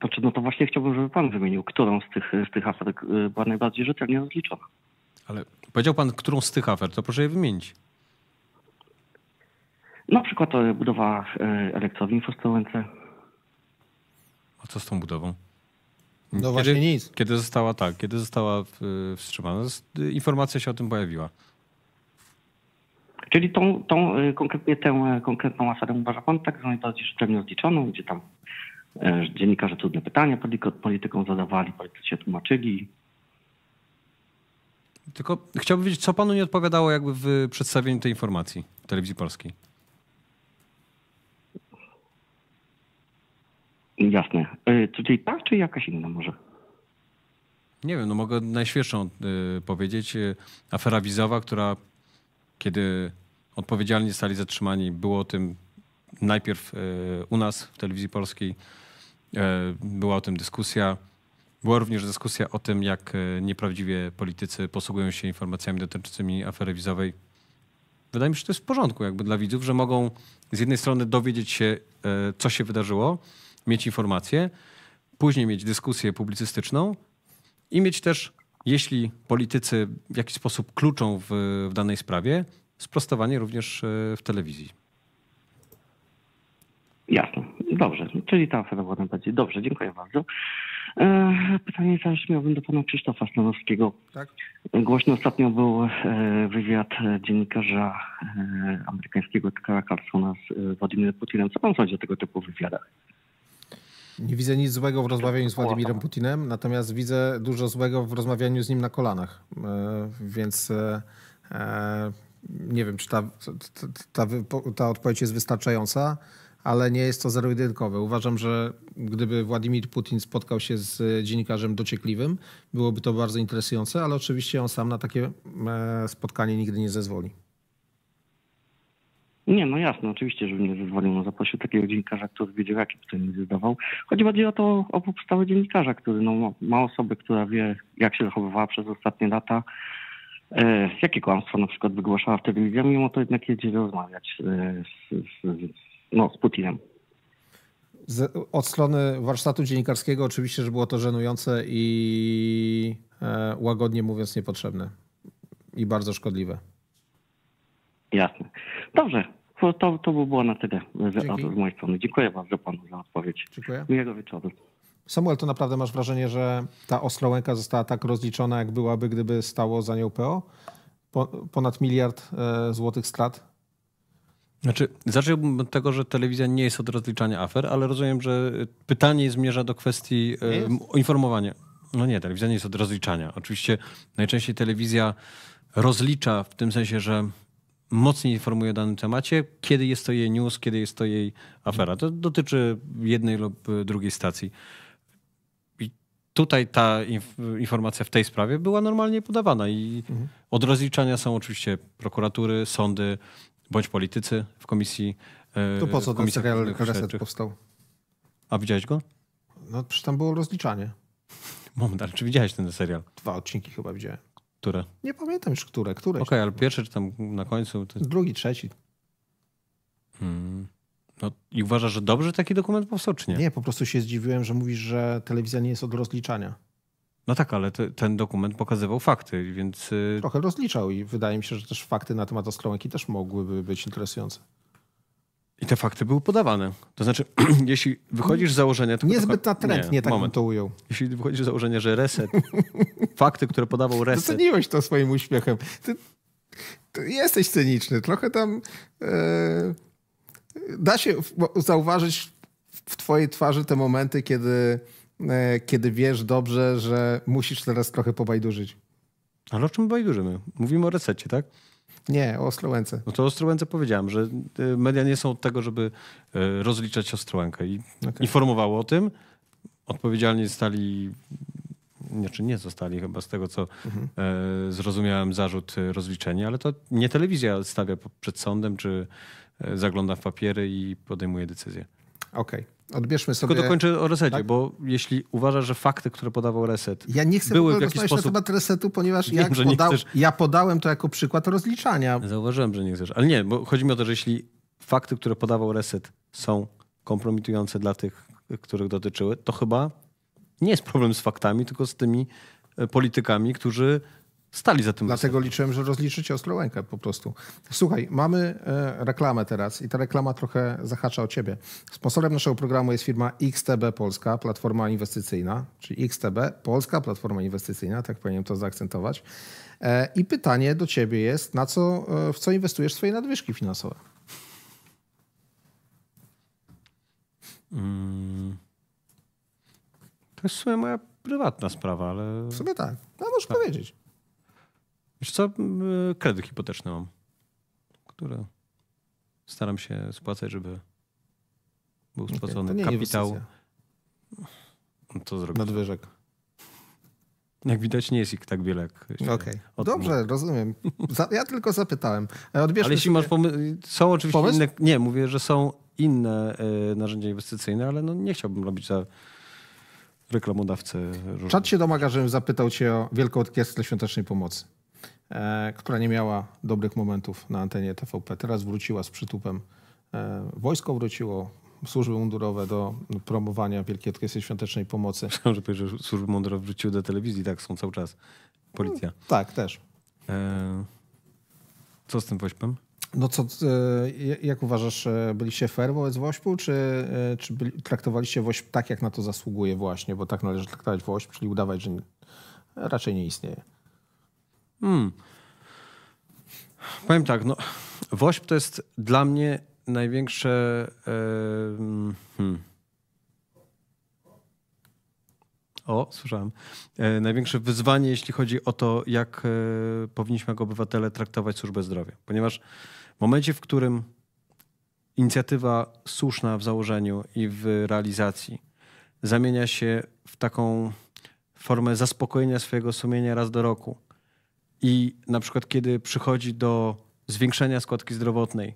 znaczy, no to właśnie chciałbym, żeby pan wymienił, którą z tych, z tych afer była najbardziej rzetelnie rozliczona. Ale powiedział pan, którą z tych afer, to proszę je wymienić. Na przykład budowa elektrowni w a co z tą budową? No kiedy, właśnie nic. Kiedy została tak, kiedy została y, wstrzymana, y, informacja się o tym pojawiła. Czyli tą, tą y, konkretnie tę konkretną aferę uważa pan tak oni najbardziej rzetelnie odliczono, gdzie tam dziennikarze trudne pytania polityką zadawali, politycy się tłumaczyli. Tylko chciałbym wiedzieć, co panu nie odpowiadało jakby w przedstawieniu tej informacji w telewizji polskiej? Jasne. Czyli e, ta, czy jakaś inna może? Nie wiem, no mogę najświeższą e, powiedzieć. E, afera wizowa, która kiedy odpowiedzialni zostali zatrzymani, było o tym najpierw u nas w telewizji polskiej, była o tym dyskusja. Była również dyskusja o tym, jak nieprawdziwie politycy posługują się informacjami dotyczącymi afery wizowej. Wydaje mi się, że to jest w porządku jakby dla widzów, że mogą z jednej strony dowiedzieć się, co się wydarzyło, mieć informację, później mieć dyskusję publicystyczną i mieć też, jeśli politycy w jakiś sposób kluczą w, w danej sprawie, sprostowanie również e, w telewizji. Jasne, dobrze, czyli ta oferta będzie. Dobrze, dziękuję bardzo. E, pytanie też miałbym do pana Krzysztofa Stanowskiego. Tak? Głośno ostatnio był e, wywiad dziennikarza amerykańskiego Tkara Carlsona z Władimirem Putinem. Co pan sądzi o tego typu wywiadach? Nie widzę nic złego w rozmawianiu z Władimirem Putinem, natomiast widzę dużo złego w rozmawianiu z nim na kolanach. E, więc e, e, nie wiem, czy ta, ta, ta, ta odpowiedź jest wystarczająca, ale nie jest to zero-jedynkowe. Uważam, że gdyby Władimir Putin spotkał się z dziennikarzem dociekliwym, byłoby to bardzo interesujące, ale oczywiście on sam na takie spotkanie nigdy nie zezwoli. Nie, no jasne, oczywiście, że mnie zezwolił na zaprosił takiego dziennikarza, który wiedział, jaki tutaj mi zdawał. Chodzi bardziej o to, o powstałe dziennikarza, który no, ma osobę, która wie, jak się zachowywała przez ostatnie lata, e, jakie kłamstwa na przykład wygłaszała w telewizji, mimo to jednak jedzie rozmawiać e, z, z, no, z Putinem. Z, od strony warsztatu dziennikarskiego oczywiście, że było to żenujące i e, łagodnie mówiąc niepotrzebne i bardzo szkodliwe. Jasne. Dobrze, to, to, to by było na tyle z mojej strony. Dziękuję bardzo panu za odpowiedź. Dziękuję. Miłego wieczoru. Samuel, to naprawdę masz wrażenie, że ta Oslołęka została tak rozliczona, jak byłaby, gdyby stało za nią PO? ponad miliard e, złotych strat? Znaczy, zacząłbym od tego, że telewizja nie jest od rozliczania afer, ale rozumiem, że pytanie zmierza do kwestii e, informowania. No nie, telewizja nie jest od rozliczania. Oczywiście najczęściej telewizja rozlicza w tym sensie, że mocniej informuje o danym temacie, kiedy jest to jej news, kiedy jest to jej afera. To dotyczy jednej lub y, drugiej stacji. I tutaj ta inf informacja w tej sprawie była normalnie podawana i mhm. od rozliczania są oczywiście prokuratury, sądy bądź politycy w komisji. E, to po co ten serial Reset powstał? A widziałeś go? No przecież tam było rozliczanie. Moment, ale czy widziałeś ten serial? Dwa odcinki chyba widziałem. Które? Nie pamiętam już które. które Okej, okay, ale pierwszy czy tam na końcu? Drugi, trzeci. Hmm. No, I uważasz, że dobrze taki dokument powstał, czy nie? Nie, po prostu się zdziwiłem, że mówisz, że telewizja nie jest od rozliczania. No tak, ale te, ten dokument pokazywał fakty, więc... Y- Trochę rozliczał i wydaje mi się, że też fakty na temat Ostrołęki też mogłyby być interesujące. I te fakty były podawane. To znaczy, jeśli wychodzisz z założenia... To Niezbyt natrętnie nie, tak moment. to ujął. Jeśli wychodzisz z założenia, że reset, fakty, które podawał reset... Doceniłeś to swoim uśmiechem. Ty, ty jesteś cyniczny. Trochę tam... E, da się zauważyć w twojej twarzy te momenty, kiedy, e, kiedy wiesz dobrze, że musisz teraz trochę pobajdurzyć. Ale o czym bajdurzymy? Mówimy o resecie, tak? Nie, o Ostrołęce. No to Ostrołęce powiedziałem, że y, media nie są od tego, żeby y, rozliczać Ostrołękę. I okay. informowało o tym. Odpowiedzialni zostali, nie, czy nie zostali chyba z tego, co mhm. E, zrozumiałem, zarzut y, rozliczenia, ale to nie telewizja stawia przed sądem, czy e, zagląda w papiery i podejmuje decyzję. Okej. Okay. Odbierzmy sobie. Tylko dokończę o resecie, tak? bo jeśli uważasz, że fakty, które podawał reset. Ja nie chcę były w jakiś sposób... na temat resetu, ponieważ Wiem, ja, ja podałem to jako przykład rozliczania. Zauważyłem, że nie chcesz. Ale nie, bo chodzi mi o to, że jeśli fakty, które podawał reset, są kompromitujące dla tych, których dotyczyły, to chyba nie jest problem z faktami, tylko z tymi e, politykami, którzy stali za tym. Dlatego liczyłem, że rozliczycie Ostrołękę po prostu. Słuchaj, mamy e, reklamę teraz i ta reklama trochę zahacza o ciebie. Sponsorem naszego programu jest firma XTB Polska, platforma inwestycyjna, czyli XTB Polska, platforma inwestycyjna, tak powinienem to zaakcentować. E, I pytanie do ciebie jest, na co, e, w co inwestujesz swoje nadwyżki finansowe? Hmm. To jest w sumie moja prywatna sprawa, ale... W sumie tak. No, możesz tak. powiedzieć. Wiesz co, kredyt hipoteczny mam, które staram się spłacać, żeby był spłacony okay, to kapitał. To zrobić. Nadwyżek. Jak widać, nie jest ich tak wiele. Okej, okay. dobrze, rozumiem. ja tylko zapytałem. E, odbierzmy ale jeśli masz pomysł, są oczywiście pomysł? inne, nie, mówię, że są inne y, narzędzia inwestycyjne, ale no nie chciałbym robić za reklamodawcę. Czat się domaga, żebym zapytał cię o Wielką Orkiestrę Świątecznej Pomocy. E, która nie miała dobrych momentów na antenie TVP. Teraz wróciła z przytupem. E, wojsko wróciło, służby mundurowe do promowania Wielkiej Orkiestry Świątecznej Pomocy. Myślałem, że powiedzieć, że służby mundurowe wróciły do telewizji, tak są cały czas. Policja. Mm, tak, też. E, co z tym Wośpem? No co, jak uważasz, byliście fair wobec Wośpu, czy, czy byli, traktowaliście Wośp tak, jak na to zasługuje właśnie, bo tak należy traktować Wośp, czyli udawać, że raczej nie istnieje? Hmm. Powiem tak, no, WOŚP to jest dla mnie największe. Yy, hmm. O, słyszałem. E, największe wyzwanie, jeśli chodzi o to, jak e, powinniśmy jako obywatele traktować służbę zdrowia. Ponieważ w momencie, w którym inicjatywa słuszna w założeniu i w realizacji zamienia się w taką formę zaspokojenia swojego sumienia raz do roku, i na przykład, kiedy przychodzi do zwiększenia składki zdrowotnej,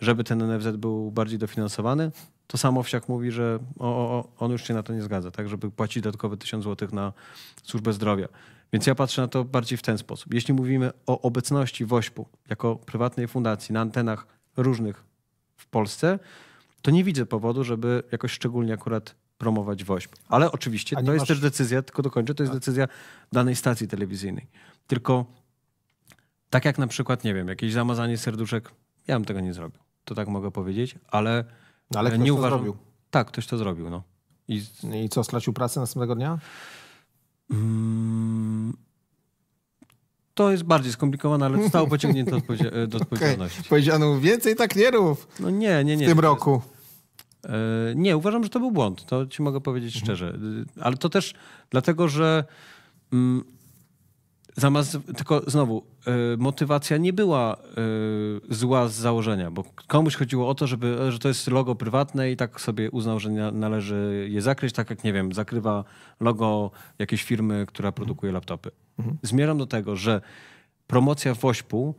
żeby ten NFZ był bardziej dofinansowany, to samo Wsiak mówi, że o, o, on już się na to nie zgadza, tak, żeby płacić dodatkowe 1000 zł na służbę zdrowia. Więc ja patrzę na to bardziej w ten sposób. Jeśli mówimy o obecności WOŚP-u jako prywatnej fundacji na antenach różnych w Polsce, to nie widzę powodu, żeby jakoś szczególnie akurat promować WOŚP. Ale oczywiście to masz... jest też decyzja, tylko dokończę, to jest decyzja danej stacji telewizyjnej. Tylko tak jak na przykład, nie wiem, jakieś zamazanie serduszek, ja bym tego nie zrobił. To tak mogę powiedzieć, ale, no ale e, nie uważam. Zrobił. Tak, ktoś to zrobił. No. I... No I co, stracił pracę następnego dnia? Mm, to jest bardziej skomplikowane, ale zostało pociągnięte do, do odpowiedzialności. Okay. Powiedziano więcej tak nie rób. No nie, nie, nie. W tym roku. E, nie, uważam, że to był błąd. To ci mogę powiedzieć mhm. szczerze. Y, ale to też dlatego, że mm, Zamaz tylko znowu, y, motywacja nie była y, zła z założenia, bo komuś chodziło o to, żeby, że to jest logo prywatne i tak sobie uznał, że należy je zakryć, tak jak, nie wiem, zakrywa logo jakiejś firmy, która produkuje laptopy. Mhm. Zmierzam do tego, że promocja w u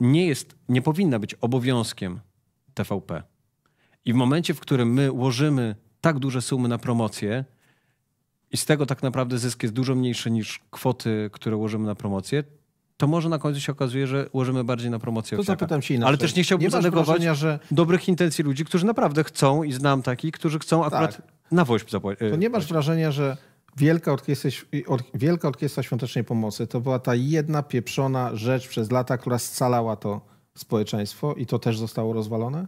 nie jest, nie powinna być obowiązkiem TVP. I w momencie, w którym my łożymy tak duże sumy na promocję, i z tego tak naprawdę zysk jest dużo mniejszy niż kwoty, które ułożymy na promocję, to może na końcu się okazuje, że ułożymy bardziej na promocję. To zapytam się inaczej. Ale też nie chciałbym nie zanegować wrażenia, że... dobrych intencji ludzi, którzy naprawdę chcą i znam takich, którzy chcą akurat tak. na WOŚP zapłacić. To nie e, masz e, wrażenia, że Wielka Orkiestra, Wielka Orkiestra Świątecznej Pomocy to była ta jedna pieprzona rzecz przez lata, która scalała to społeczeństwo i to też zostało rozwalone?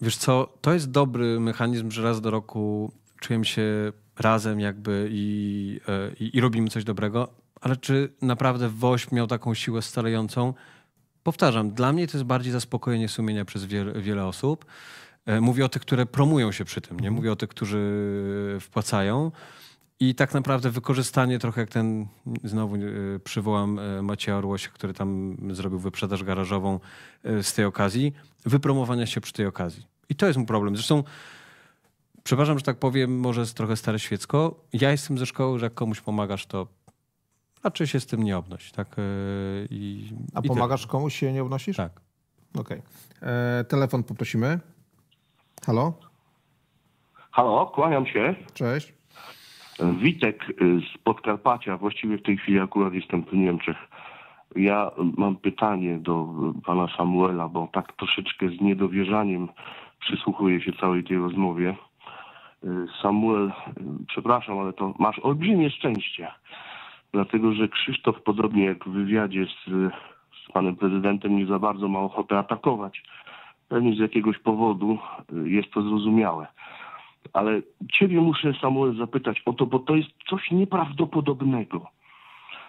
Wiesz co, to jest dobry mechanizm, że raz do roku czujemy się razem jakby i, e, i, i robimy coś dobrego, ale czy naprawdę Woś miał taką siłę stalejącą? Powtarzam, dla mnie to jest bardziej zaspokojenie sumienia przez wiele, wiele osób. E, mówię o tych, które promują się przy tym, nie mhm. mówię o tych, którzy wpłacają. I tak naprawdę wykorzystanie trochę jak ten, znowu e, przywołam Macieja Orłosia, który tam zrobił wyprzedaż garażową z tej okazji, wypromowania się przy tej okazji. I to jest mu problem. Zresztą przepraszam, że tak powiem, może jest trochę stare świecko. Ja jestem ze szkoły, że jak komuś pomagasz, to raczej się z tym nie obnoś. Tak? E, I, A i pomagasz tyle. komuś, się nie obnosisz? Tak. Okej. Okay. E, telefon poprosimy. Halo? Halo, kłaniam się. Cześć. Witek z Podkarpacia, właściwie w tej chwili akurat jestem w Niemczech. Ja mam pytanie do pana Samuela, bo tak troszeczkę z niedowierzaniem przysłuchuję się całej tej rozmowie. Samuel, przepraszam, ale to masz olbrzymie szczęście, dlatego że Krzysztof, podobnie jak w wywiadzie z, z panem prezydentem, nie za bardzo ma ochotę atakować. Pewnie z jakiegoś powodu y, jest to zrozumiałe. Ale ciebie muszę, Samuel, zapytać o to, bo to jest coś nieprawdopodobnego.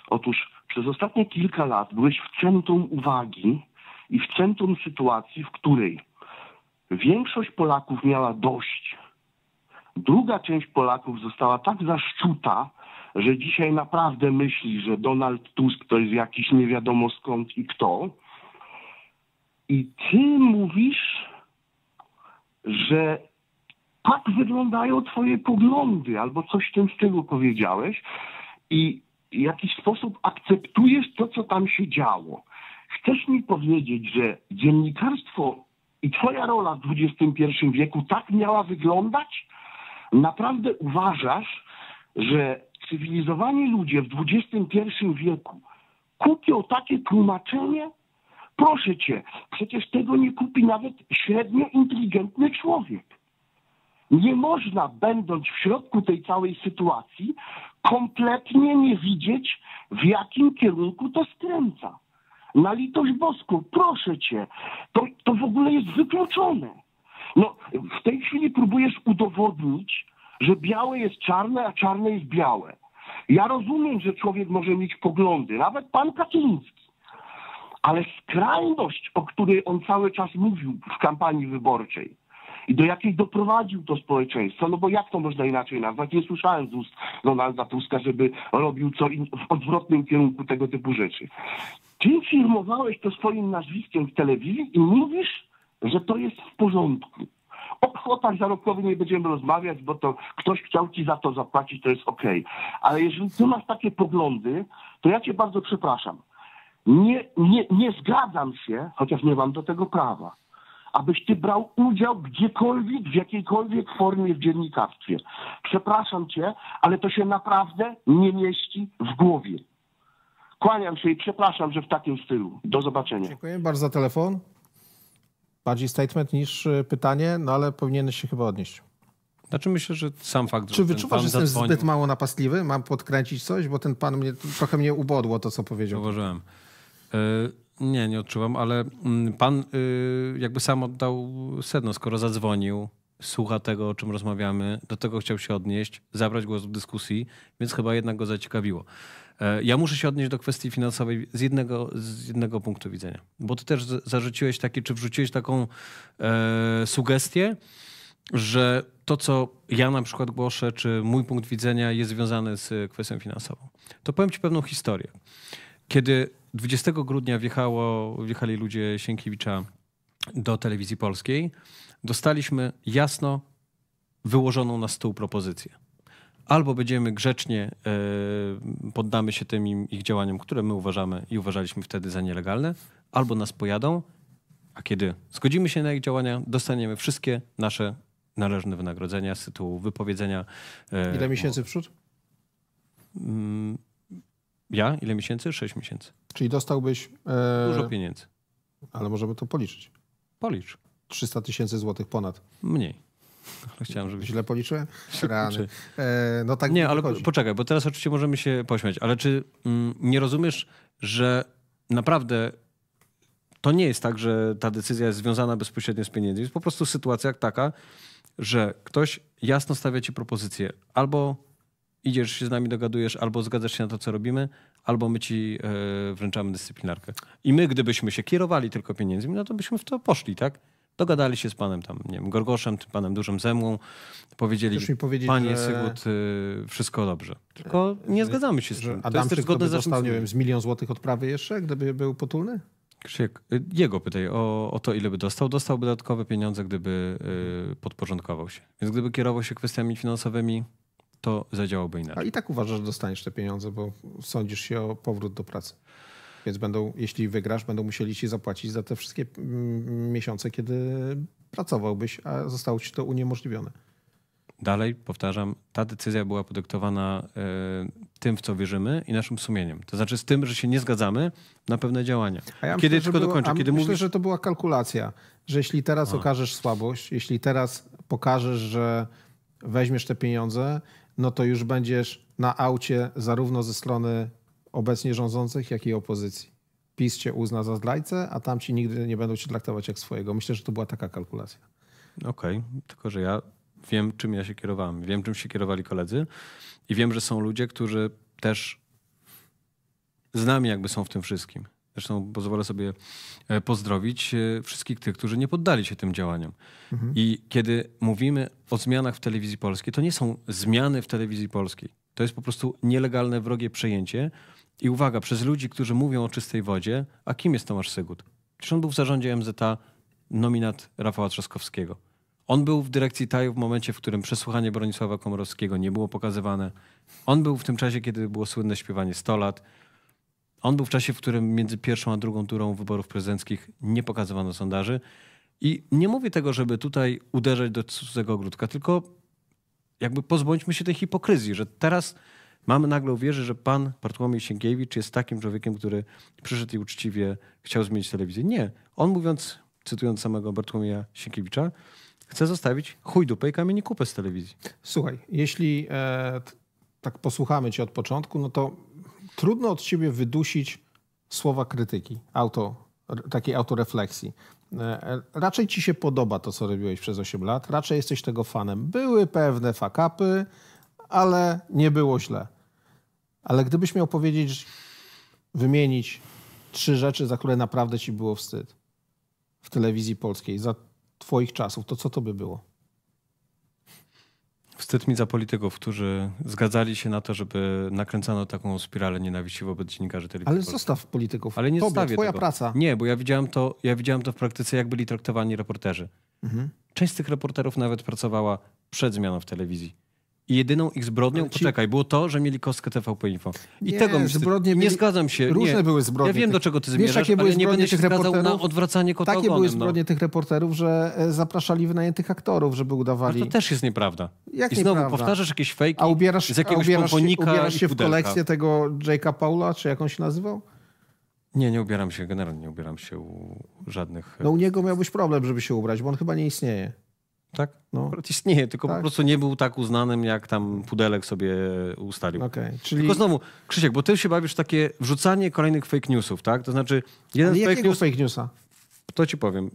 Otóż przez ostatnie kilka lat byłeś w centrum uwagi i w centrum sytuacji, w której większość Polaków miała dość Druga część Polaków została tak zaszczuta, że dzisiaj naprawdę myśli, że Donald Tusk to jest jakiś nie wiadomo skąd i kto. I ty mówisz, że tak wyglądają twoje poglądy, albo coś w tym stylu powiedziałeś i w jakiś sposób akceptujesz to, co tam się działo. Chcesz mi powiedzieć, że dziennikarstwo i twoja rola w XXI wieku tak miała wyglądać? Naprawdę uważasz, że cywilizowani ludzie w XXI wieku kupią takie tłumaczenie? Proszę cię, przecież tego nie kupi nawet średnio inteligentny człowiek. Nie można, będąc w środku tej całej sytuacji, kompletnie nie widzieć, w jakim kierunku to skręca. Na litość boską, proszę cię, to, to w ogóle jest wykluczone. No, w tej chwili próbujesz udowodnić, że białe jest czarne, a czarne jest białe. Ja rozumiem, że człowiek może mieć poglądy, nawet pan Kaczyński, ale skrajność, o której on cały czas mówił w kampanii wyborczej i do jakiej doprowadził to społeczeństwo, no bo jak to można inaczej nazwać? Nie słyszałem z ust Donalda Tuska, żeby robił co in, w odwrotnym kierunku tego typu rzeczy. Ty firmowałeś to swoim nazwiskiem w telewizji i mówisz, że to jest w porządku. O kwotach zarobkowych nie będziemy rozmawiać, bo to ktoś chciał ci za to zapłacić, to jest okej. Okay. Ale jeżeli ty masz takie poglądy, to ja cię bardzo przepraszam. Nie, nie, nie zgadzam się, chociaż nie mam do tego prawa, abyś ty brał udział gdziekolwiek, w jakiejkolwiek formie w dziennikarstwie. Przepraszam cię, ale to się naprawdę nie mieści w głowie. Kłaniam się i przepraszam, że w takim stylu. Do zobaczenia. Dziękuję bardzo za telefon bardziej statement niż e, pytanie, no ale powinien się chyba odnieść. Znaczy myślę, że sam fakt, Czy wyczuwasz, że jestem zadzwonił... zbyt mało napastliwy? Mam podkręcić coś? Bo ten pan mnie, trochę mnie ubodło to, co powiedział. Uważałem. Yy, e, nie, nie odczuwam, ale mm, pan yy, jakby sam oddał sedno, skoro zadzwonił słucha tego, o czym rozmawiamy, do tego chciał się odnieść, zabrać głos w dyskusji, więc chyba jednak go zaciekawiło. E, ja muszę się odnieść do kwestii finansowej z jednego, z jednego punktu widzenia, bo ty też zarzuciłeś taki, czy wrzuciłeś taką e, sugestię, że to, co ja na przykład głoszę, czy mój punkt widzenia jest związany z kwestią finansową. To powiem ci pewną historię. Kiedy 20 grudnia wjechało, wjechali ludzie Sienkiewicza do telewizji polskiej, dostaliśmy jasno wyłożoną na stół propozycję. Albo będziemy grzecznie, e, poddamy się tym ich działaniom, które my uważamy i uważaliśmy wtedy za nielegalne, albo nas pojadą, a kiedy zgodzimy się na ich działania, dostaniemy wszystkie nasze należne wynagrodzenia z tytułu wypowiedzenia. E, Ile miesięcy w przód? Mm, ja? Ile miesięcy? Sześć miesięcy. Czyli dostałbyś. E... Dużo pieniędzy. Ale możemy to policzyć. Policz. 300 tysięcy złotych ponad. Mniej. Ale chciałem, żebyś... Źle policzyłem? Rany. E, no tak nie, ale chodzi. poczekaj, bo teraz oczywiście możemy się pośmiać, ale czy mm, nie rozumiesz, że naprawdę to nie jest tak, że ta decyzja jest związana bezpośrednio z pieniędzmi. Jest po prostu sytuacja taka, że ktoś jasno stawia ci propozycję. Albo idziesz się z nami dogadujesz, albo zgadzasz się na to, co robimy, albo my ci e, wręczamy dyscyplinarkę. I my, gdybyśmy się kierowali tylko pieniędzmi, no to byśmy w to poszli, tak? Dogadali się z panem tam, nie wiem, Gorgoszem, tym panem dużym Zemłą. Powiedzieli, panie Sygut, y, wszystko dobrze. Tylko e, nie zgadzamy się z tym. Adam to jest zgodne z dostał, nie wiem, z milion złotych odprawy jeszcze, gdyby był potulny? Krzysiek y, jego pytaj o, o to, ile by dostał. Dostałby dodatkowe pieniądze, gdyby y, podporządkował się. Więc gdyby kierował się kwestiami finansowymi, to zadziałałoby inaczej. A i tak uważasz, że dostaniesz te pieniądze, bo sądzisz się o powrót do pracy. Więc będą, jeśli wygrasz, będą musieli ci zapłacić za te wszystkie mm, miesiące, kiedy pracowałbyś, a zostało ci to uniemożliwione. Dalej, powtarzam, ta decyzja była podyktowana e, tym, w co wierzymy i naszym sumieniem. To znaczy z tym, że się nie zgadzamy na pewne działania. A ja kiedy myślę, tylko dokończę, kiedy myślę, mówisz... że to była kalkulacja, że jeśli teraz a. okażesz słabość, jeśli teraz pokażesz, że weźmiesz te pieniądze, no to już będziesz na aucie zarówno ze strony obecnie rządzących, jak i opozycji. PiS cię uzna za zdrajcę, a tamci nigdy nie będą cię traktować jak swojego. Myślę, że to była taka kalkulacja. Okej, okay. tylko że ja wiem, czym ja się kierowałem. Wiem, czym się kierowali koledzy i wiem, że są ludzie, którzy też z nami jakby są w tym wszystkim. Zresztą pozwolę sobie e, pozdrowić e, wszystkich tych, którzy nie poddali się tym działaniom. Mhm. I kiedy mówimy o zmianach w telewizji polskiej, to nie są zmiany w telewizji polskiej. To jest po prostu nielegalne, wrogie przejęcie, i uwaga, przez ludzi, którzy mówią o czystej wodzie, a kim jest Tomasz Sygut? Przecież on był w zarządzie MZA nominat Rafała Trzaskowskiego. On był w dyrekcji TAJ w momencie, w którym przesłuchanie Bronisława Komorowskiego nie było pokazywane. On był w tym czasie, kiedy było słynne śpiewanie 100 lat. On był w czasie, w którym między pierwszą a drugą turą wyborów prezydenckich nie pokazywano sondaży. I nie mówię tego, żeby tutaj uderzać do cudzego ogródka, tylko jakby pozbądźmy się tej hipokryzji, że teraz Mamy nagle uwierzyć, że pan Bartłomiej Sienkiewicz jest takim człowiekiem, który przyszedł i uczciwie chciał zmienić telewizję. Nie. On mówiąc, cytując samego Bartłomieja Sienkiewicza, chce zostawić chuj dupę i kamieni kupę z telewizji. Słuchaj, jeśli e, tak posłuchamy cię od początku, no to trudno od ciebie wydusić słowa krytyki, auto, takiej autorefleksji. E, e, raczej ci się podoba to, co robiłeś przez 8 lat, raczej jesteś tego fanem. Były pewne fakapy, ale nie było źle. Ale gdybyś miał powiedzieć, wymienić trzy rzeczy, za które naprawdę ci było wstyd w telewizji polskiej, za twoich czasów, to co to by było? Wstyd mi za polityków, którzy zgadzali się na to, żeby nakręcano taką spiralę nienawiści wobec dziennikarzy telewizji. Ale zostaw polityków. Ale nie Tobie, zostawię twoja tego. praca. Nie, bo ja widziałem, to, ja widziałem to w praktyce, jak byli traktowani reporterzy. Mhm. Część z tych reporterów nawet pracowała przed zmianą w telewizji. I jedyną ich zbrodnią, ci... poczekaj, było to, że mieli kostkę TVP Info. I nie, tego mi zbrodnie mieli... Nie zgadzam się. Różne nie. były zbrodnie. Ja wiem, tych... do czego ty zmierzasz, Wiesz, jakie ale nie będę się reporterów na odwracanie kota Takie ogonem, no, były no. zbrodnie no. tych reporterów, że e, zapraszali wynajętych aktorów, żeby udawali... No to też jest nieprawda. Jak I znowu nieprawda? powtarzasz jakieś fejki a ubierasz, z jakiegoś a ubierasz pomponika się, ubierasz się w kolekcję tego Jake'a Paula, czy jak on się nazywał? Nie, nie ubieram się, generalnie nie ubieram się u żadnych... No u niego miałbyś problem, żeby się ubrać, bo on chyba nie istnieje. Tak? No. istnieje, tylko tak. po prostu nie był tak uznanym, jak tam Pudelek sobie ustalił. Okay, czyli... Tylko znowu, Krzysiek, bo ty się bawisz takie wrzucanie kolejnych fake newsów, tak? To znaczy jeden Ale fake, news... fake newsa? To ci powiem.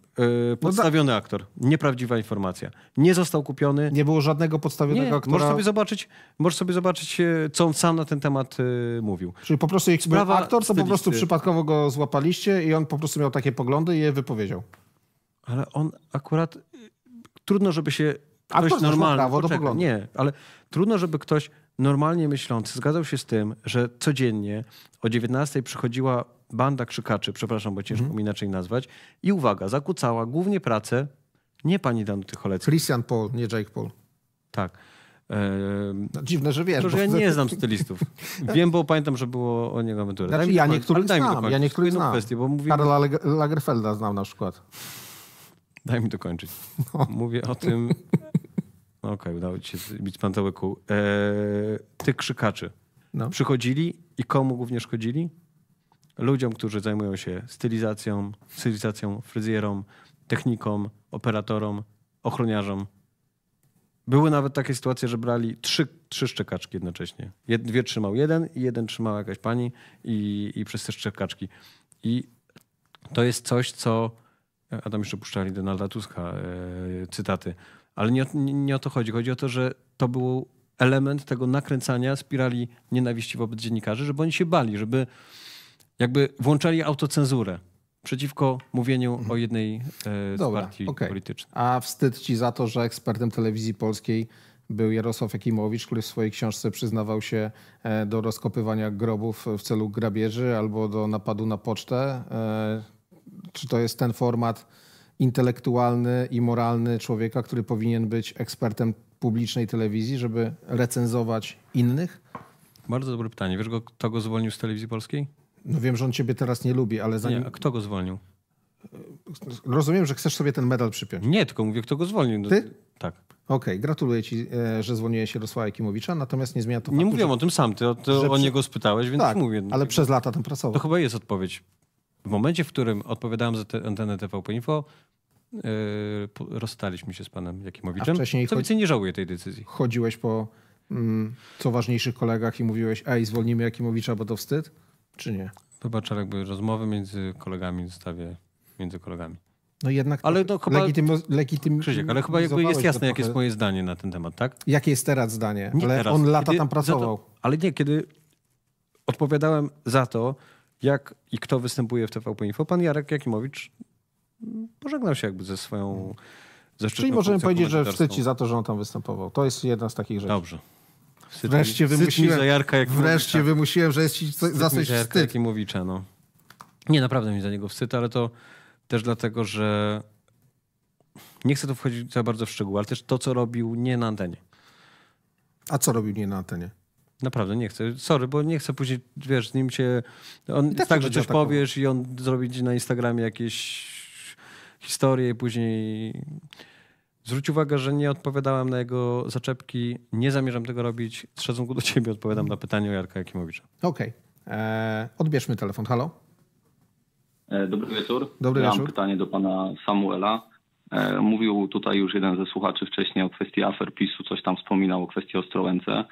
Yy, podstawiony no aktor. Nieprawdziwa informacja. Nie został kupiony. Nie było żadnego podstawionego nie, aktora. Możesz sobie zobaczyć, możesz sobie zobaczyć y, co on sam na ten temat yy, mówił. Czyli po prostu ich aktor, to stylisty. po prostu przypadkowo go złapaliście i on po prostu miał takie poglądy i je wypowiedział. Ale on akurat trudno, żeby się ktoś A ktoś no, normalny... Prawo do poglądu. Nie, ale trudno, żeby ktoś normalnie myślący zgadzał się z tym, że codziennie o 19 przychodziła banda krzykaczy, przepraszam, bo ciężko mm. mi inaczej nazwać, i uwaga, zakłócała głównie pracę nie pani Danuty Choleckiej. Christian Paul, nie Jake Paul. Tak. No, dziwne, że wiesz. że ja nie znam stylistów. Wiem, bo pamiętam, że było o niego awantury. Znaczy, znaczy, ja, niektórych znam, ja niektórych znam. Kwestię, bo mówimy... Karla Lagerfelda znam na przykład. Daj mi dokończyć. No. Mówię o tym... Okej, okay, udało ci się bić pantełek kół. Eee, tych krzykaczy. No. Przychodzili i komu głównie szkodzili? Ludziom, którzy zajmują się stylizacją, stylizacją, fryzjerom, technikom, operatorom, ochroniarzom. Były nawet takie sytuacje, że brali trzy, trzy szczekaczki jednocześnie. Jed, dwie trzymał jeden i jeden trzymała jakaś pani i, i przez te szczekaczki. I to jest coś, co Adam jeszcze puszczali Donalda Tuska yy, cytaty. Ale nie, nie, nie o to chodzi. Chodzi o to, że to był element tego nakręcania spirali nienawiści wobec dziennikarzy, żeby oni się bali, żeby jakby włączali autocenzurę przeciwko mówieniu o mhm. jednej e, Dobra, partii okay. politycznej. A wstyd ci za to, że ekspertem telewizji polskiej był Jarosław Jakimowicz, który w swojej książce przyznawał się e, do rozkopywania grobów w celu grabieży albo do napadu na pocztę. E, czy to jest ten format intelektualny i moralny człowieka, który powinien być ekspertem publicznej telewizji, żeby recenzować innych? Bardzo dobre pytanie. Wiesz, kto go zwolnił z telewizji polskiej? No wiem, że on ciebie teraz nie lubi, ale zanim... Nie, a kto go zwolnił? Rozumiem, że chcesz sobie ten medal przypiąć. Nie, tylko mówię, kto go zwolnił. No ty? Tak. Okej, okay, gratuluję ci, e, że zwolniłeś Jarosława Kimowicza, natomiast nie zmienia to faktu, Nie mówiłem że... o tym sam, ty o, o niego spytałeś, więc tak, mówię. No ale przez lata tam pracował. To chyba jest odpowiedź. W momencie, w którym odpowiadałem za tę antenę TVP Info, yy, rozstaliśmy się z panem Jakimowiczem. A wcześniej co więcej, nie żałuję tej decyzji. Chodziłeś po mm, co ważniejszych kolegach i mówiłeś, ej, zwolnimy Jakimowicza, bo to wstyd? Czy nie? ale jakby rozmowy między kolegami zostawię między kolegami. No jednak ale no, chyba, legitym, legitym, Krzysiek, ale chyba jakby jest jasne, jakie jest moje zdanie na ten temat, tak? Jakie jest teraz zdanie? Nie ale teraz, on lata kiedy, tam pracował. To, ale nie, kiedy odpowiadałem za to, jak i kto występuje w TVP Info. Pan Jarek Jakimowicz pożegnał się jakby ze swoją ze Czyli możemy powiedzieć, że wstydzi za to, że on tam występował. To jest jedna z takich rzeczy. Dobrze. Wstyd wreszcie wymusiłem, za Jarka Wreszcie wymusiłem, że jest ci co, za coś wstyd. Jakimowicza, no. Nie, naprawdę mi za niego wstyd, ale to też dlatego, że nie chcę tu wchodzić za bardzo w szczegóły, ale też to, co robił nie na antenie. A co robił nie na antenie? Naprawdę nie chcę. Sorry, bo nie chcę później, wiesz, z nim się... On, tak, tak że coś powiesz i on zrobi na Instagramie jakieś historie i później... Zwróć uwagę, że nie odpowiadałem na jego zaczepki. Nie zamierzam tego robić. Z szacunku do ciebie odpowiadam hmm. na pytanie o Jarka Jakimowicza. Okej. Okay. E, odbierzmy telefon. Halo? E, dobry wieczór. Dobry wieczór. Mam pytanie do pana Samuela. E, mówił tutaj już jeden ze słuchaczy wcześniej o kwestii afer PiSu. Coś tam wspominał o kwestii Ostrołęce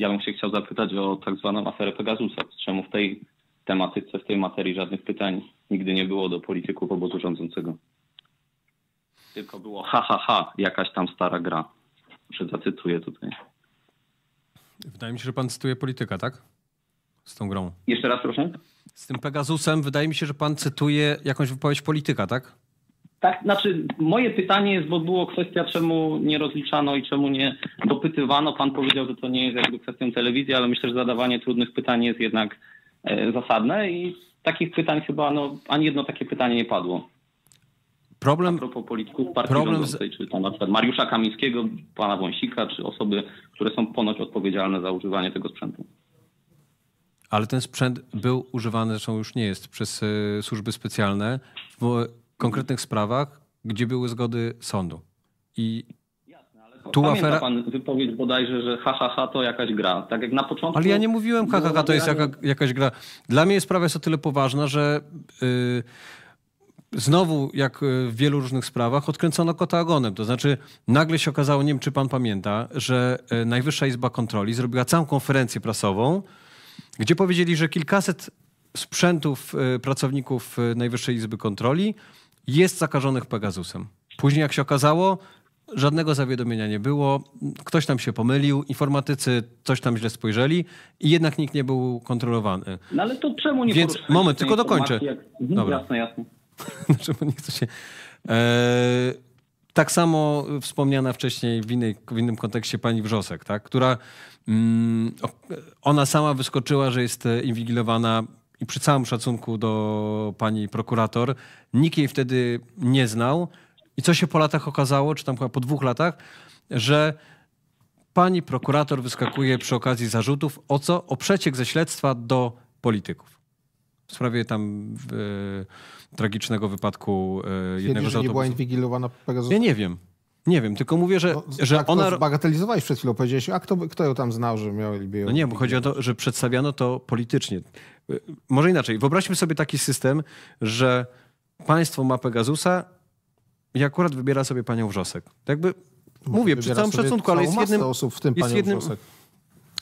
ja bym się chciał zapytać o tak zwaną aferę Pegasusa. Czemu w tej tematyce, w tej materii żadnych pytań nigdy nie było do polityków obozu rządzącego? Tylko było ha, ha, ha, jakaś tam stara gra. Że zacytuję tutaj. Wydaje mi się, że pan cytuje polityka, tak? Z tą grą. Jeszcze raz proszę? Z tym Pegasusem wydaje mi się, że pan cytuje jakąś wypowiedź polityka, tak? tak, znaczy moje pytanie jest, bo było kwestia, czemu nie rozliczano i czemu nie dopytywano. Pan powiedział, że to nie jest jakby kwestią telewizji, ale myślę, że zadawanie trudnych pytań jest jednak e, zasadne i takich pytań chyba, no ani jedno takie pytanie nie padło. Problem, a propos polityków partii problem z... czy tam na przykład Mariusza Kamińskiego, pana Wąsika, czy osoby, które są ponoć odpowiedzialne za używanie tego sprzętu. Ale ten sprzęt był używany, zresztą już nie jest, przez e, służby specjalne Bo konkretnych sprawach, gdzie były zgody sądu. I tu Pamięta afera... pan wypowiedź bodajże, że hahaha ha, ha, to jakaś gra. Tak jak na początku... Ale ja nie mówiłem hahaha ha, ha, to jest jaka, jakaś gra. Dla mnie sprawa jest o tyle poważna, że yy, znowu, jak y, w wielu różnych sprawach, odkręcono kota agonem. To znaczy nagle się okazało, nie wiem czy pan pamięta, że y, Najwyższa Izba Kontroli zrobiła całą konferencję prasową, gdzie powiedzieli, że kilkaset sprzętów y, pracowników Najwyższej Izby Kontroli jest zakażonych Pegasusem. Później, jak się okazało, żadnego zawiadomienia nie było, ktoś tam się pomylił, informatycy coś tam źle spojrzeli i jednak nikt nie był kontrolowany. No ale to czemu nie Więc moment, tylko dokończę. Jak... Mhm, Dobra. Jasne, jasne. Dlaczego znaczy, nie chce się... E, tak samo wspomniana wcześniej w, innej, w innym kontekście pani Wrzosek, tak? która mm, ona sama wyskoczyła, że jest e, inwigilowana i przy całym szacunku do pani prokurator, nikt jej wtedy nie znał. I co się po latach okazało, czy tam chyba po dwóch latach, że pani prokurator wyskakuje przy okazji zarzutów o co? O przeciek ze śledztwa do polityków. W sprawie tam e, tragicznego wypadku e, jednego z autobusów. nie była inwigilowana Pegasus? Ja nie wiem. Nie wiem, tylko mówię, że, no, że tak ona... Bagatelizowałeś przed chwilą, powiedziałeś, a kto, kto ją tam znał, że miał... Ją... No nie, bo chodzi o to, że przedstawiano to politycznie. Może inaczej, wyobraźmy sobie taki system, że państwo ma Pegasusa i akurat wybiera sobie panią Wrzosek. Jakby no, mówię, przy całym szacunku, ale jest jednym... osób, w tym jest jednym,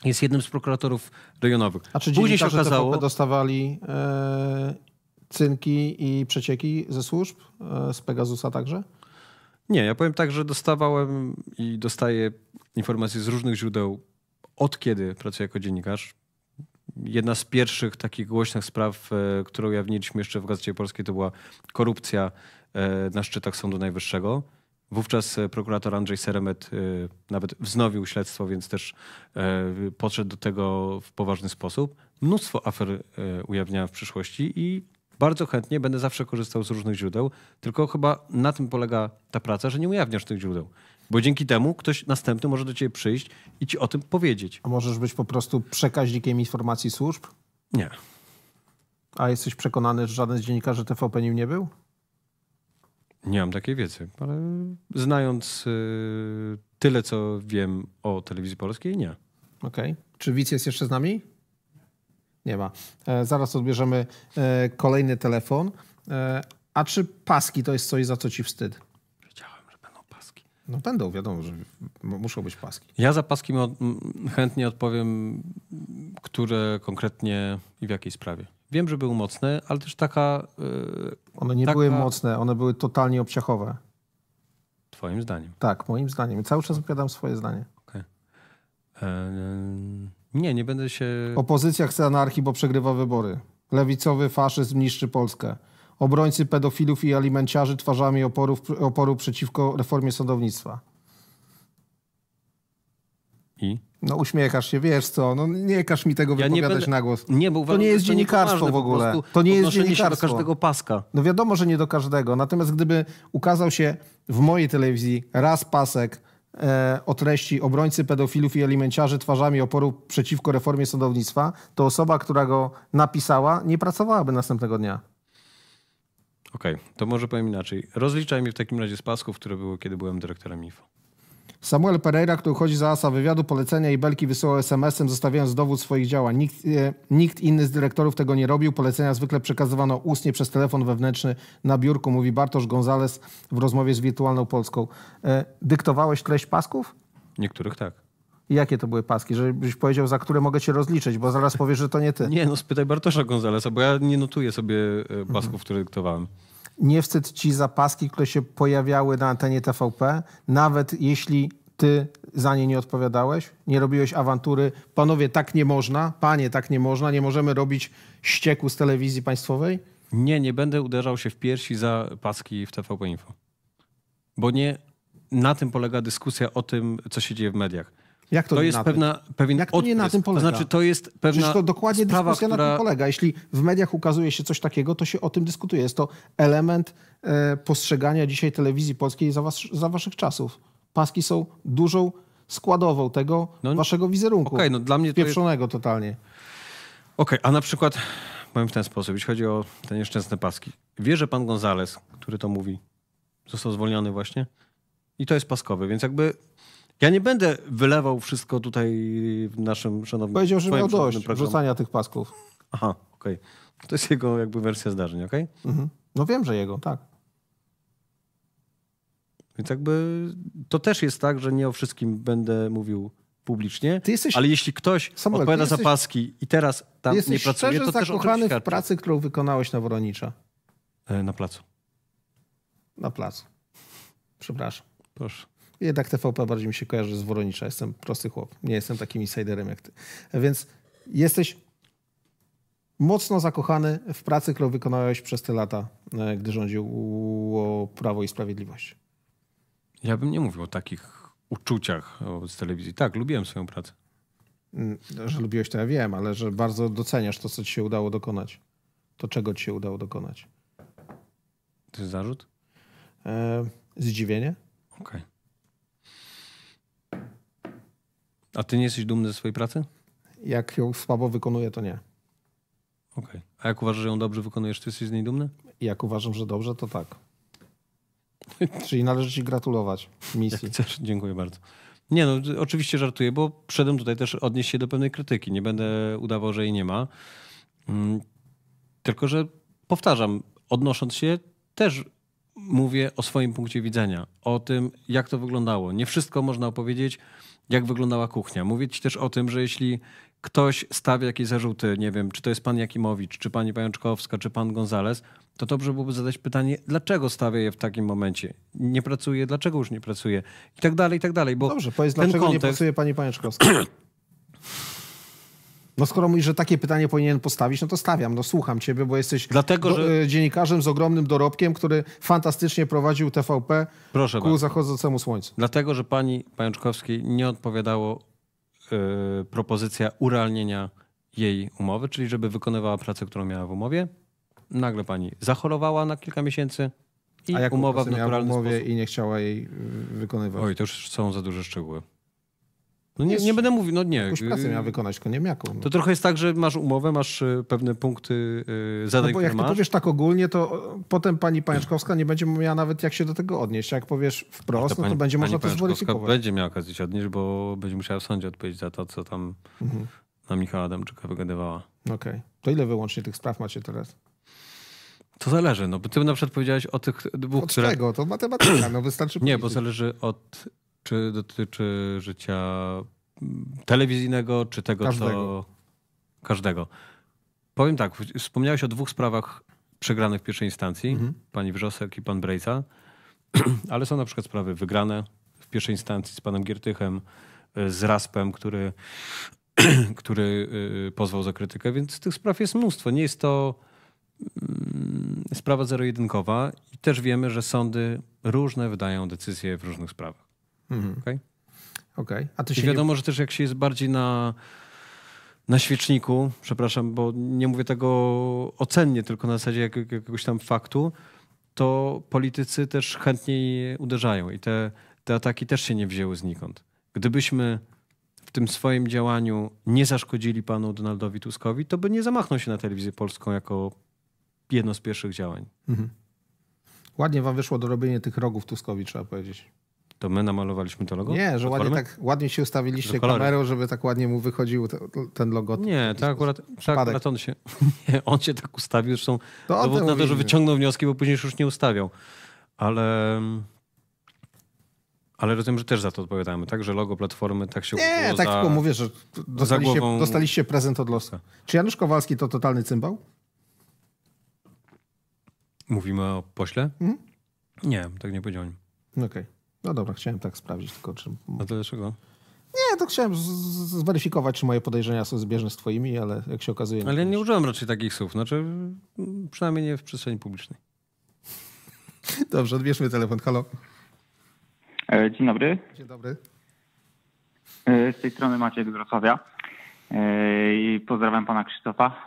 jest jednym z prokuratorów rejonowych. A czy Później się okazało, TVP dostawali e, cynki i przecieki ze służb e, z Pegasusa także? Nie, ja powiem tak, że dostawałem i dostaję informacje z różnych źródeł od kiedy pracuję jako dziennikarz jedna z pierwszych takich głośnych spraw, e, którą ujawniliśmy jeszcze w Gazecie Polskiej, to była korupcja e, na szczytach Sądu Najwyższego. Wówczas e, prokurator Andrzej Seremet nawet wznowił śledztwo, więc też podszedł do tego w poważny sposób. Mnóstwo afer ujawniałem w przyszłości i bardzo chętnie będę zawsze korzystał z różnych źródeł, tylko chyba na tym polega ta praca, że nie ujawniasz tych źródeł. Bo dzięki temu ktoś następny może do ciebie przyjść i ci o tym powiedzieć. A możesz być po prostu przekaźnikiem informacji służb? Nie. A jesteś przekonany, że żaden z dziennikarzy TVP nim nie był? Nie mam takiej wiedzy, ale znając yy, tyle, co wiem o telewizji polskiej, nie. Okej. Okay. Czy widz jest jeszcze z nami? Nie ma. E, zaraz odbierzemy e, kolejny telefon. E, a czy paski to jest coś, za co ci wstyd? No będą, wiadomo, że muszą być paski. Ja za paski chętnie odpowiem, które konkretnie i w jakiej sprawie. Wiem, że były mocne, ale też taka... E, one nie taka... były mocne, one były totalnie obciachowe. Twoim zdaniem? Tak, moim zdaniem. Cały czas opowiadam swoje zdanie. Okay. E, e, nie, nie będę się... Opozycja chce anarchii, bo przegrywa wybory. Lewicowy faszyzm niszczy Polskę obrońcy pedofilów i alimenciarzy twarzami oporu przeciwko reformie sądownictwa. I? No uśmiechasz się, wiesz co, no nie każ mi tego ja wypowiadać będę, na głos. Nie, bo uważam, to nie jest to dziennikarstwo w ogóle. To nie jest dziennikarstwo. do każdego paska. No wiadomo, że nie do każdego. Natomiast gdyby ukazał się w mojej telewizji raz pasek e, o treści obrońcy pedofilów i alimenciarzy twarzami oporu przeciwko reformie sądownictwa, to osoba, która go napisała, nie pracowałaby następnego dnia. Okej, okay, to może powiem inaczej. Rozliczaj mnie w takim razie z pasków, które były, kiedy byłem dyrektorem IFO. Samuel Pereira, który uchodzi za asa wywiadu, polecenia i belki wysyłał SMS-em, zostawiając dowód swoich działań. Nikt, e, nikt, inny z dyrektorów tego nie robił. Polecenia zwykle przekazywano ustnie przez telefon wewnętrzny na biurku, mówi Bartosz Gonzales w rozmowie z Wirtualną Polską. E, dyktowałeś treść pasków? Niektórych tak jakie to były paski? Żebyś powiedział, za które mogę cię rozliczyć, bo zaraz powiesz, że to nie ty. Nie, no spytaj Bartosza Gonzalesa, bo ja nie notuję sobie e, pasków, mhm. które dyktowałem. Nie wstyd ci za paski, które się pojawiały na antenie TVP, nawet jeśli ty za nie nie odpowiadałeś, nie robiłeś awantury. Panowie, tak nie można, panie, tak nie można, nie możemy robić ścieku z telewizji państwowej? Nie, nie będę uderzał się w piersi za paski w TVP Info. Bo nie na tym polega dyskusja o tym, co się dzieje w mediach. Jak to, to jest pewna, pewien Jak to nie na tym polega? To znaczy, to jest pewna Przecież to dokładnie sprawa, dyskusja która... na tym polega. Jeśli w mediach ukazuje się coś takiego, to się o tym dyskutuje. Jest to element e, postrzegania dzisiaj telewizji polskiej za, was, za waszych czasów. Paski są dużą składową tego no, waszego wizerunku. Okay, no dla mnie pieprzonego jest... totalnie. Okej, okay, a na przykład powiem w ten sposób, jeśli chodzi o te nieszczęsne paski. Wie, że pan Gonzales, który to mówi, został zwolniony właśnie i to jest paskowy, więc jakby ja nie będę wylewał wszystko tutaj w naszym szanownym Powiedział, że miał dość wrzucania tych pasków. Aha, okej. Okay. No to jest jego jakby wersja zdarzeń, okej? Okay? Mhm. No wiem, że jego, tak. Więc jakby to też jest tak, że nie o wszystkim będę mówił publicznie, jesteś, ale jeśli ktoś Samuel, odpowiada jesteś, za paski i teraz tam nie pracuje, to też zakochany w pracy, którą wykonałeś na Woronicza. E, na placu. Na placu. Przepraszam. Proszę jednak TVP bardziej mi się kojarzy z Woronicza. Jestem prosty chłop. Nie jestem takim insiderem jak ty. Więc jesteś mocno zakochany w pracy, którą wykonałeś przez te lata, e, gdy rządziło Prawo i Sprawiedliwość. Ja bym nie mówił o takich uczuciach z telewizji. Tak, lubiłem swoją pracę. Mm, że lubiłeś to ja wiem, ale że bardzo doceniasz to, co ci się udało dokonać. To czego ci się udało dokonać? To jest zarzut? E, zdziwienie. Okej. Okay. A ty nie jesteś dumny ze swojej pracy? Jak ją słabo wykonuję, to nie. Okej. Okay. A jak uważasz, że ją dobrze wykonujesz, ty jesteś z niej dumny? Jak uważam, że dobrze, to tak. Czyli należy ci gratulować misji. chcesz, dziękuję bardzo. Nie no, oczywiście żartuję, bo przyszedłem tutaj też odnieść się do pewnej krytyki. Nie będę udawał, że jej nie ma. Mm, tylko, że powtarzam, odnosząc się też mówię o swoim punkcie widzenia, o tym, jak to wyglądało. Nie wszystko można opowiedzieć jak wyglądała kuchnia. Mówię ci też o tym, że jeśli ktoś stawia jakieś zarzuty, nie wiem, czy to jest pan Jakimowicz, czy pani Pajączkowska, czy pan Gonzales, to dobrze byłoby zadać pytanie, dlaczego stawia je w takim momencie? Nie pracuje, dlaczego już nie pracuje? I tak dalej, i tak dalej. Bo dobrze, powiedz, dlaczego kontekst... nie pracuje pani Pajączkowska? No skoro mówisz, że takie pytanie powinien postawić, no to stawiam, no słucham ciebie, bo jesteś Dlatego, do, że... E, dziennikarzem z ogromnym dorobkiem, który fantastycznie prowadził TVP Proszę ku bardzo. zachodzącemu słońcu. Dlatego, że pani Pajączkowskiej nie odpowiadało e, propozycja urealnienia jej umowy, czyli żeby wykonywała pracę, którą miała w umowie. Nagle pani zachorowała na kilka miesięcy i A jak umowa w naturalny w umowie sposób... i nie chciała jej e, wykonywać. Oj, to już są za duże szczegóły. No nie, nie będę mówił, no nie. Jakąś pracę yy, miała wykonać, tylko nie wiem jaką. No. To trochę jest tak, że masz umowę, masz y, pewne punkty y, zadań, no bo jak masz. powiesz tak ogólnie, to y, potem pani Paniaczkowska nie będzie miała nawet jak się do tego odnieść. Jak powiesz wprost, to no to będzie pani można to zweryfikować. będzie miała okazję się odnieść, bo będzie musiała w sądzie odpowiedzieć za to, co tam mhm. na Michała Adamczyka wygadywała. Okej. Okay. To ile wyłącznie tych spraw macie teraz? To zależy, no bo ty na przykład powiedziałeś o tych dwóch, od które... Czego? To matematyka, no wystarczy... Nie, bo zależy od czy dotyczy życia mm, telewizyjnego, czy tego, każdego. co. Każdego. Powiem tak, wspomniałeś o dwóch sprawach przegranych w pierwszej instancji, mhm. pani Wrzosek i pan Brejca, ale są na przykład sprawy wygrane w pierwszej instancji z panem Giertychem, y, z Raspem, który, który y, pozwał za krytykę, więc tych spraw jest mnóstwo. Nie jest to mm, sprawa zero-jedynkowa i też wiemy, że sądy różne wydają decyzje w różnych sprawach. Mhm. Okay? Okay. A się I wiadomo, nie... że też jak się jest bardziej na, na świeczniku, przepraszam, bo nie mówię tego ocennie, tylko na zasadzie jak, jakiegoś tam faktu, to politycy też chętniej uderzają i te, te ataki też się nie wzięły znikąd. Gdybyśmy w tym swoim działaniu nie zaszkodzili panu Donaldowi Tuskowi, to by nie zamachnął się na telewizję polską jako jedno z pierwszych działań. Mhm. Ładnie wam wyszło do robienia tych rogów Tuskowi, trzeba powiedzieć. To my namalowaliśmy to logo? Nie, że ładnie, tak, ładnie się ustawiliście kamerą, żeby tak ładnie mu wychodził te, ten logo. Nie, tak akurat, tak akurat on się nie, on się tak ustawił. Zresztą to dowód na to, że wyciągnął wnioski, bo później już nie ustawiał. Ale ale rozumiem, że też za to odpowiadamy, tak? Że logo platformy tak się Nie, tak za, tylko mówię, że dostaliście, głową... dostaliście prezent od losu. Czy Janusz Kowalski to totalny cymbał? Mówimy o pośle? Mhm. Nie, tak nie powiedziałem. No okej. Okay. No dobra, chciałem tak sprawdzić tylko, czy... A to dlaczego? Nie, to chciałem zweryfikować, czy moje podejrzenia są zbieżne z twoimi, ale jak się okazuje... Ale nie, ja nie użyłem raczej takich słów, znaczy mm, przynajmniej nie w przestrzeni publicznej. Dobrze, odbierzmy telefon. Halo. E, dzień dobry. Dzień dobry. E, z tej strony Maciek z Wrocławia. E, pozdrawiam pana Krzysztofa.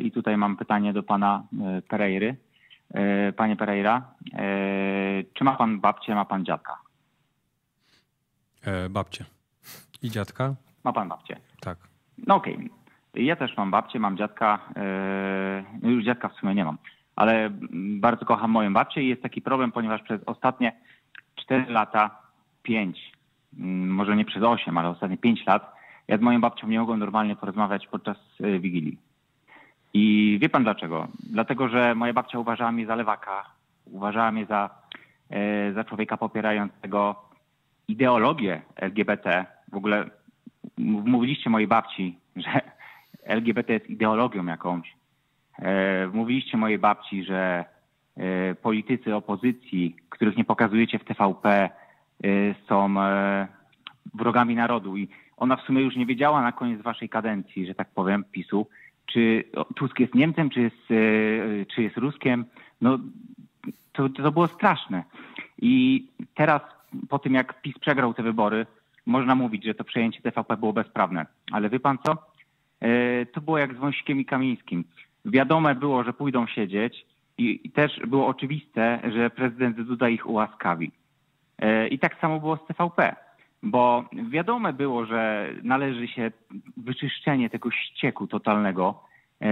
I tutaj mam pytanie do pana Pereiry. E, panie Pereira. E, czy ma pan babcię, ma pan dziadka? E, babcię. I dziadka? Ma pan babcię. Tak. No okej. Okay. Ja też mam babcię, mam dziadka. E, no już dziadka w sumie nie mam, ale bardzo kocham moją babcię i jest taki problem, ponieważ przez ostatnie 4 lata, 5, mm, może nie przez 8, ale ostatnie 5 lat, ja z moją babcią nie mogłem normalnie porozmawiać podczas Wigilii. I wie pan dlaczego? Dlatego, że moja babcia uważała mnie za lewaka, uważała mnie za, e, za człowieka popierającego ideologię LGBT. W ogóle mówiliście mojej babci, że LGBT jest ideologią jakąś. E, mówiliście mojej babci, że e, politycy opozycji, których nie pokazujecie w TVP, są wrogami narodu. I ona w sumie już nie wiedziała na koniec waszej kadencji, że tak powiem, PiSu, czy Tusk jest Niemcem, czy jest, e, czy jest Ruskiem. No, to, to było straszne. I teraz, po tym jak PiS przegrał te wybory, można mówić, że to przejęcie TVP było bezprawne. Ale wie pan co? E, to było jak z Wąsikiem i Kamińskim. Wiadome było, że pójdą siedzieć i też było oczywiste, że prezydent Duda ich ułaskawi. E, I tak samo było z TVP bo wiadome było, że należy się wyczyszczenie tego ścieku totalnego. E,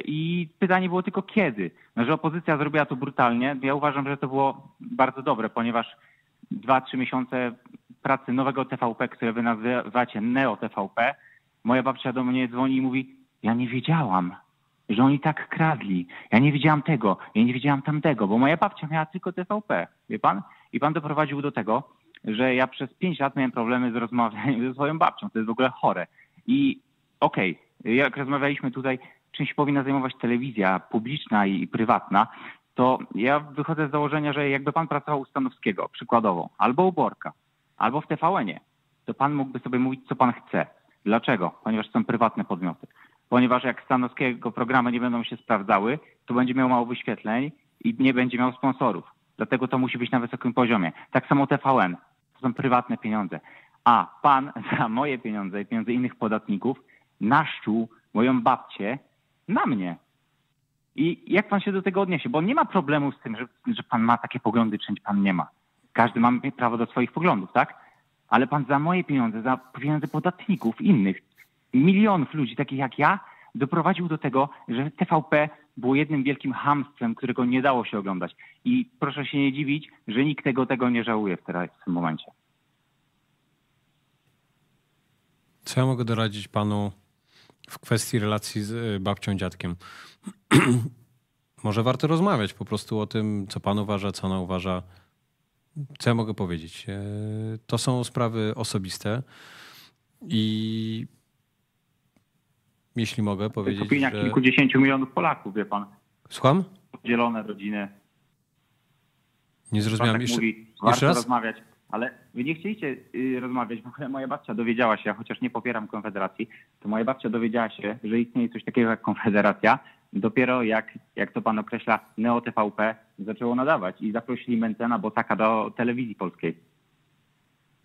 I pytanie było tylko kiedy. No, że opozycja zrobiła to brutalnie. Ja uważam, że to było bardzo dobre, ponieważ dwa, trzy miesiące pracy nowego TVP, które wy nazywacie Neo TVP, moja babcia do mnie dzwoni i mówi, ja nie wiedziałam, że oni tak kradli. Ja nie widziałam tego, ja nie widziałam tamtego, bo moja babcia miała tylko TVP, wie pan? I pan doprowadził do tego, że ja przez 5 lat miałem problemy z rozmawianiem ze swoją babcią. To jest w ogóle chore. I okej, okay, jak rozmawialiśmy tutaj, czym się powinna zajmować telewizja publiczna i prywatna, to ja wychodzę z założenia, że jakby pan pracował u Stanowskiego, przykładowo, albo u Borka, albo w TVN-ie, to pan mógłby sobie mówić, co pan chce. Dlaczego? Ponieważ są prywatne podmioty. Ponieważ jak Stanowskiego programy nie będą się sprawdzały, to będzie miał mało wyświetleń i nie będzie miał sponsorów. Dlatego to musi być na wysokim poziomie. Tak samo TVN to są prywatne pieniądze. A pan za moje pieniądze i pieniądze innych podatników naszczuł moją babcię na mnie. I jak pan się do tego odniesie? Bo nie ma problemu z tym, że, że pan ma takie poglądy, czy pan nie ma. Każdy ma prawo do swoich poglądów, tak? Ale pan za moje pieniądze, za pieniądze podatników, innych, milionów ludzi takich jak ja, doprowadził do tego, że TVP było jednym wielkim hamstwem, którego nie dało się oglądać. I proszę się nie dziwić, że nikt tego, tego nie żałuje w, teraz, w tym momencie. Co ja mogę doradzić panu w kwestii relacji z y, babcią dziadkiem? Może warto rozmawiać po prostu o tym, co pan uważa, co ona uważa. Co ja mogę powiedzieć? E, to są sprawy osobiste i jeśli mogę powiedzieć. Opinia że... kilkudziesięciu milionów Polaków, wie pan. Słucham? Podzielone rodziny. Nie zrozumiałem. Tak jeszcze, mówi, jeszcze raz? rozmawiać. Ale wy nie chcieliście y, rozmawiać, bo moja babcia dowiedziała się, chociaż nie popieram Konfederacji, to moja babcia dowiedziała się, że istnieje coś takiego jak Konfederacja, dopiero jak, jak to pan określa, Neo TVP zaczęło nadawać i zaprosili Mencena, Botaka do telewizji polskiej.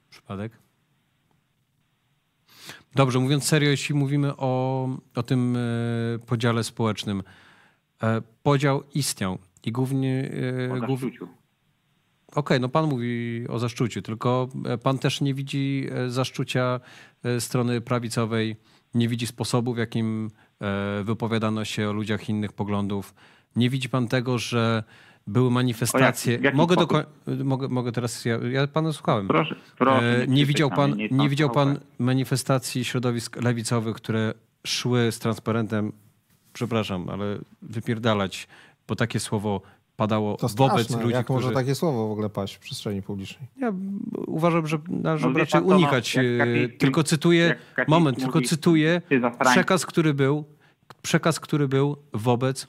Przypadek? Dobrze, mówiąc serio, jeśli mówimy o, o tym e, podziale społecznym, e, podział istniał i głównie... E, o Okej, okay, no pan mówi o zaszczuciu, tylko pan też nie widzi zaszczucia strony prawicowej, nie widzi sposobu, w jakim wypowiadano się o ludziach innych poglądów. Nie widzi pan tego, że były manifestacje. Jak, mogę, mogę, mogę teraz, ja, ja pana słuchałem. Proszę, proszę, e, nie, nie widział pan, nie, nie widział pan manifestacji środowisk lewicowych, które szły z transparentem, przepraszam, ale wypierdalać, bo takie słowo padało to straszne, wobec ludzi, jak którzy... może takie słowo w ogóle paść w przestrzeni publicznej? Ja uważam, że należy no, raczej no, unikać. E, tylko cytuję, moment, mówi, tylko cytuję przekaz, który był, przekaz, który był wobec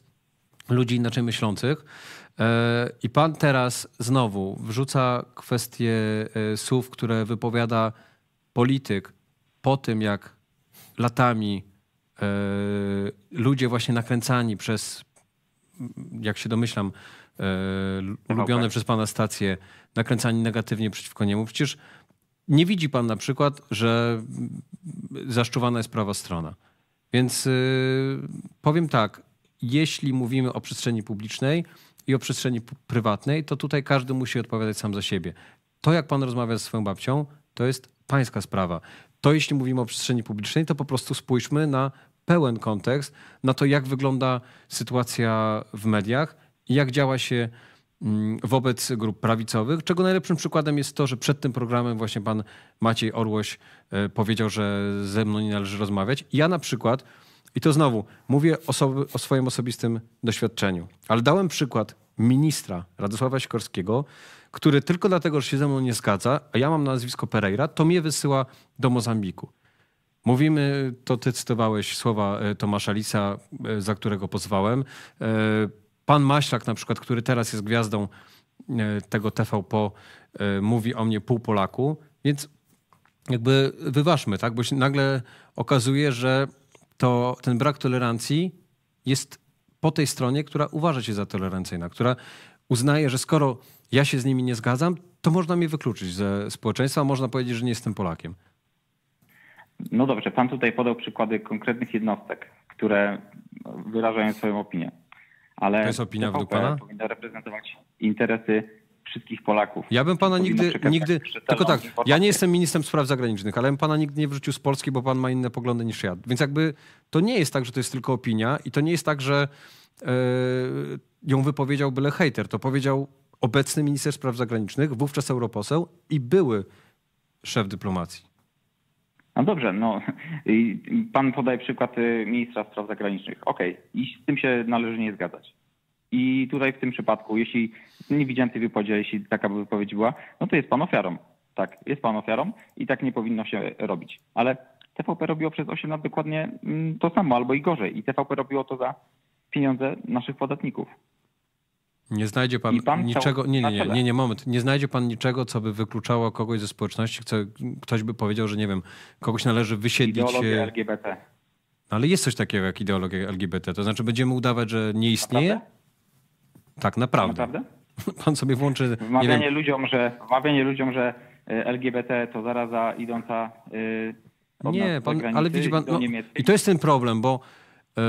ludzi inaczej myślących. E, I pan teraz znowu wrzuca kwestię e, słów, które wypowiada polityk po tym, jak latami e, ludzie właśnie nakręcani przez, jak się domyślam, ulubione okay. przez pana stacje, nakręcani negatywnie przeciwko niemu. Przecież nie widzi pan na przykład, że zaszczuwana jest prawa strona. Więc powiem tak, jeśli mówimy o przestrzeni publicznej, i o przestrzeni prywatnej, to tutaj każdy musi odpowiadać sam za siebie. To, jak pan rozmawia ze swoją babcią, to jest pańska sprawa. To, jeśli mówimy o przestrzeni publicznej, to po prostu spójrzmy na pełen kontekst, na to, jak wygląda sytuacja w mediach i jak działa się mm, wobec grup prawicowych, czego najlepszym przykładem jest to, że przed tym programem właśnie pan Maciej Orłoś e, powiedział, że ze mną nie należy rozmawiać. Ja na przykład i to znowu mówię o swoim osobistym doświadczeniu, ale dałem przykład ministra Radosława Sikorskiego, który tylko dlatego, że się ze mną nie zgadza, a ja mam nazwisko Pereira, to mnie wysyła do Mozambiku. Mówimy, to ty cytowałeś słowa e, Tomasza Lisa, e, za którego pozwałem. E, pan Maślak na przykład, który teraz jest gwiazdą tego TVP, mówi o mnie pół Polaku, więc jakby wyważmy, tak? Bo się nagle okazuje, że to ten brak tolerancji jest po tej stronie, która uważa się za tolerancyjna, która uznaje, że skoro ja się z nimi nie zgadzam, to można mnie wykluczyć ze społeczeństwa, można powiedzieć, że nie jestem Polakiem. No dobrze, pan tutaj podał przykłady konkretnych jednostek, które wyrażają swoją opinię. Ale to jest opinia TVP według pana? powinna reprezentować interesy wszystkich Polaków. Ja bym pana nigdy, nigdy, tylko tak, informację. ja nie jestem ministrem spraw zagranicznych, ale bym pana nigdy nie wrzucił z Polski, bo pan ma inne poglądy niż ja. Więc jakby to nie jest tak, że to jest tylko opinia i to nie jest tak, że yy, ją wypowiedział byle hejter. To powiedział obecny minister spraw zagranicznych, wówczas europoseł i były szef dyplomacji. No dobrze, no pan podaje przykład e, ministra spraw zagranicznych. Okej, okay. i z tym się należy nie zgadzać. I tutaj w tym przypadku, jeśli nie widziałem tej wypowiedzi, jeśli taka wypowiedź była, no to jest pan ofiarą. Tak, jest pan ofiarą i tak nie powinno się robić. Ale TVP robiło przez 8 lat dokładnie mm, to samo, albo i gorzej. I TVP robiło to za pieniądze naszych podatników. Nie znajdzie pan, pan niczego, nie, nie, nie, nie, nie, moment, nie znajdzie pan niczego, co by wykluczało kogoś ze społeczności, co, ktoś by powiedział, że nie wiem, kogoś należy wysiedlić. Ideologia e, LGBT. No, ale jest coś takiego jak ideologia LGBT, to znaczy będziemy udawać, że nie istnieje? Naprawdę? Tak naprawdę. naprawdę? Pan sobie włączy. Wmawianie ludziom, że, wmawianie ludziom, że e, LGBT to zaraza idąca. Yy, nie, pan, ale widzi pan. No, I to jest ten problem, bo. Yy,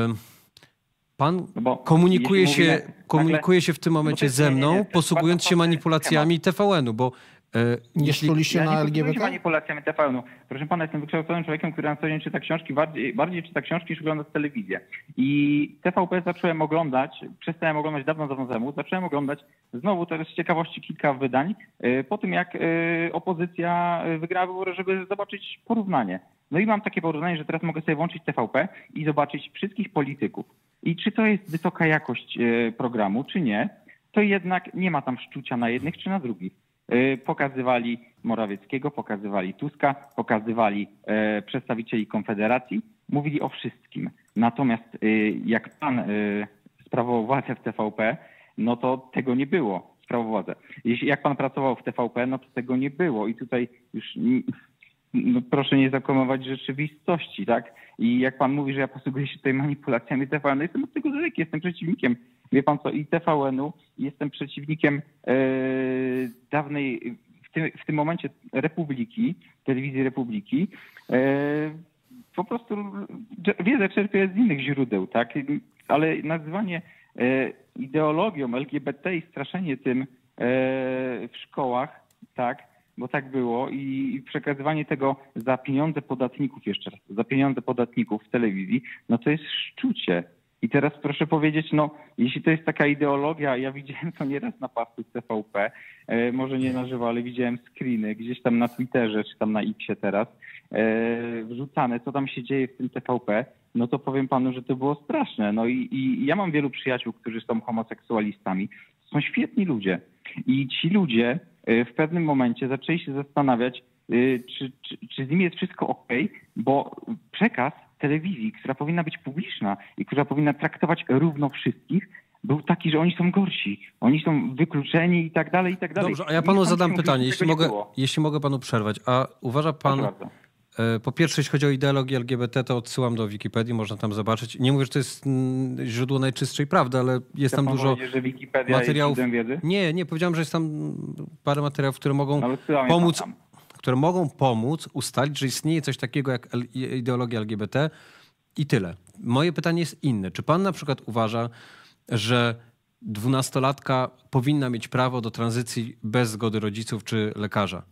Pan no komunikuje, się, komunikuje nagle, się w tym no momencie ze mną, nie, nie, posługując się manipulacjami TVN-u, bo E, jeśli Szuli ja na nie LGBT? manipulacjami TVN-u. Proszę pana, jestem wykształconym człowiekiem, który na co dzień czyta książki, bardziej, bardziej czyta książki niż ogląda telewizję. I TVP zacząłem oglądać, przestałem oglądać dawno, dawno temu, zacząłem oglądać znowu teraz z ciekawości kilka wydań e, po tym, jak e, opozycja wygrała wybory, żeby zobaczyć porównanie. No i mam takie porównanie, że teraz mogę sobie włączyć TVP i zobaczyć wszystkich polityków. I czy to jest wysoka jakość programu, czy nie, to jednak nie ma tam szczucia na jednych czy na drugich Y, pokazywali Morawieckiego, pokazywali Tuska, pokazywali e, przedstawicieli Konfederacji, mówili o wszystkim. Natomiast y, jak pan y, sprawował władzę w TVP, no to tego nie było. Sprawował władzę. Jeśli, jak pan pracował w TVP, no to tego nie było. I tutaj już no proszę nie zakłamywać rzeczywistości, tak? I jak pan mówi, że ja posługuję się tutaj manipulacjami TVN, no jestem od tego daleki, jestem przeciwnikiem wie pan co, i TVN-u. Jestem przeciwnikiem yy, dawnej, w tym, w tym momencie Republiki, telewizji Republiki. Yy, po prostu wiedzę czerpię z innych źródeł, tak? Ale nazywanie yy, ideologią LGBT i straszenie tym w szkołach, tak, bo tak było i przekazywanie tego za pieniądze podatników jeszcze raz, za pieniądze podatników w telewizji, no to jest szczucie. I teraz proszę powiedzieć, no jeśli to jest taka ideologia, ja widziałem to nieraz na pasku CVP, e, może nie na żywo, ale widziałem screeny gdzieś tam na Twitterze czy tam na Xie teraz e, wrzucane, co tam się dzieje w tym TVP, no to powiem panu, że to było straszne. No i, i ja mam wielu przyjaciół, którzy są homoseksualistami. Są świetni ludzie. I ci ludzie e, w pewnym momencie zaczęli się zastanawiać, czy, czy, czy z nimi jest wszystko ok, bo przekaz telewizji, która powinna być publiczna i która powinna traktować równo wszystkich, był taki, że oni są gorsi, oni są wykluczeni i tak dalej, i tak dalej. Dobrze, a ja panu zadam pytanie, jeśli mogę, jeśli mogę panu przerwać. A uważa pan, e, po pierwsze, jeśli chodzi o ideologię LGBT, to odsyłam do Wikipedii, można tam zobaczyć. Nie mówię, że to jest mm, źródło najczystszej prawdy, ale jest ja tam dużo że Wikipedia materiałów. Jest wiedzy? Nie, nie, powiedziałem, że jest tam parę materiałów, które mogą no, pomóc które mogą pomóc ustalić, że istnieje coś takiego jak ideologia LGBT i tyle. Moje pytanie jest inne. Czy pan na przykład uważa, że dwunastolatka powinna mieć prawo do tranzycji bez zgody rodziców czy lekarza?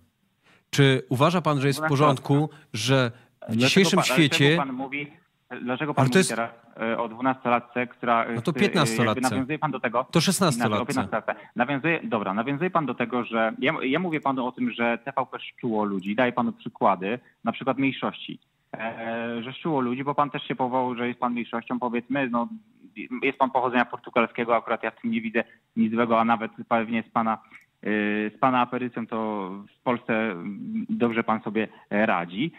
Czy uważa pan, że jest w porządku, że w dzisiejszym świecie... Dlaczego pan mówi, dlaczego pan teraz E, o 12-latce, która... E, no to 15-latce. Nawiązuje pan do tego... To 16-latce. 15 nawiązuje, dobra, nawiązuje pan do tego, że... Ja, ja mówię panu o tym, że TVP szczuło ludzi, daję panu przykłady, na przykład mniejszości e, że szczuło ludzi, bo pan też się powołał, że jest pan mniejszością, powiedzmy, no, jest pan pochodzenia portugalskiego, akurat ja w tym nie widzę nic złego, a nawet pewnie z pana, z pana aperycją to w Polsce dobrze pan sobie radzi,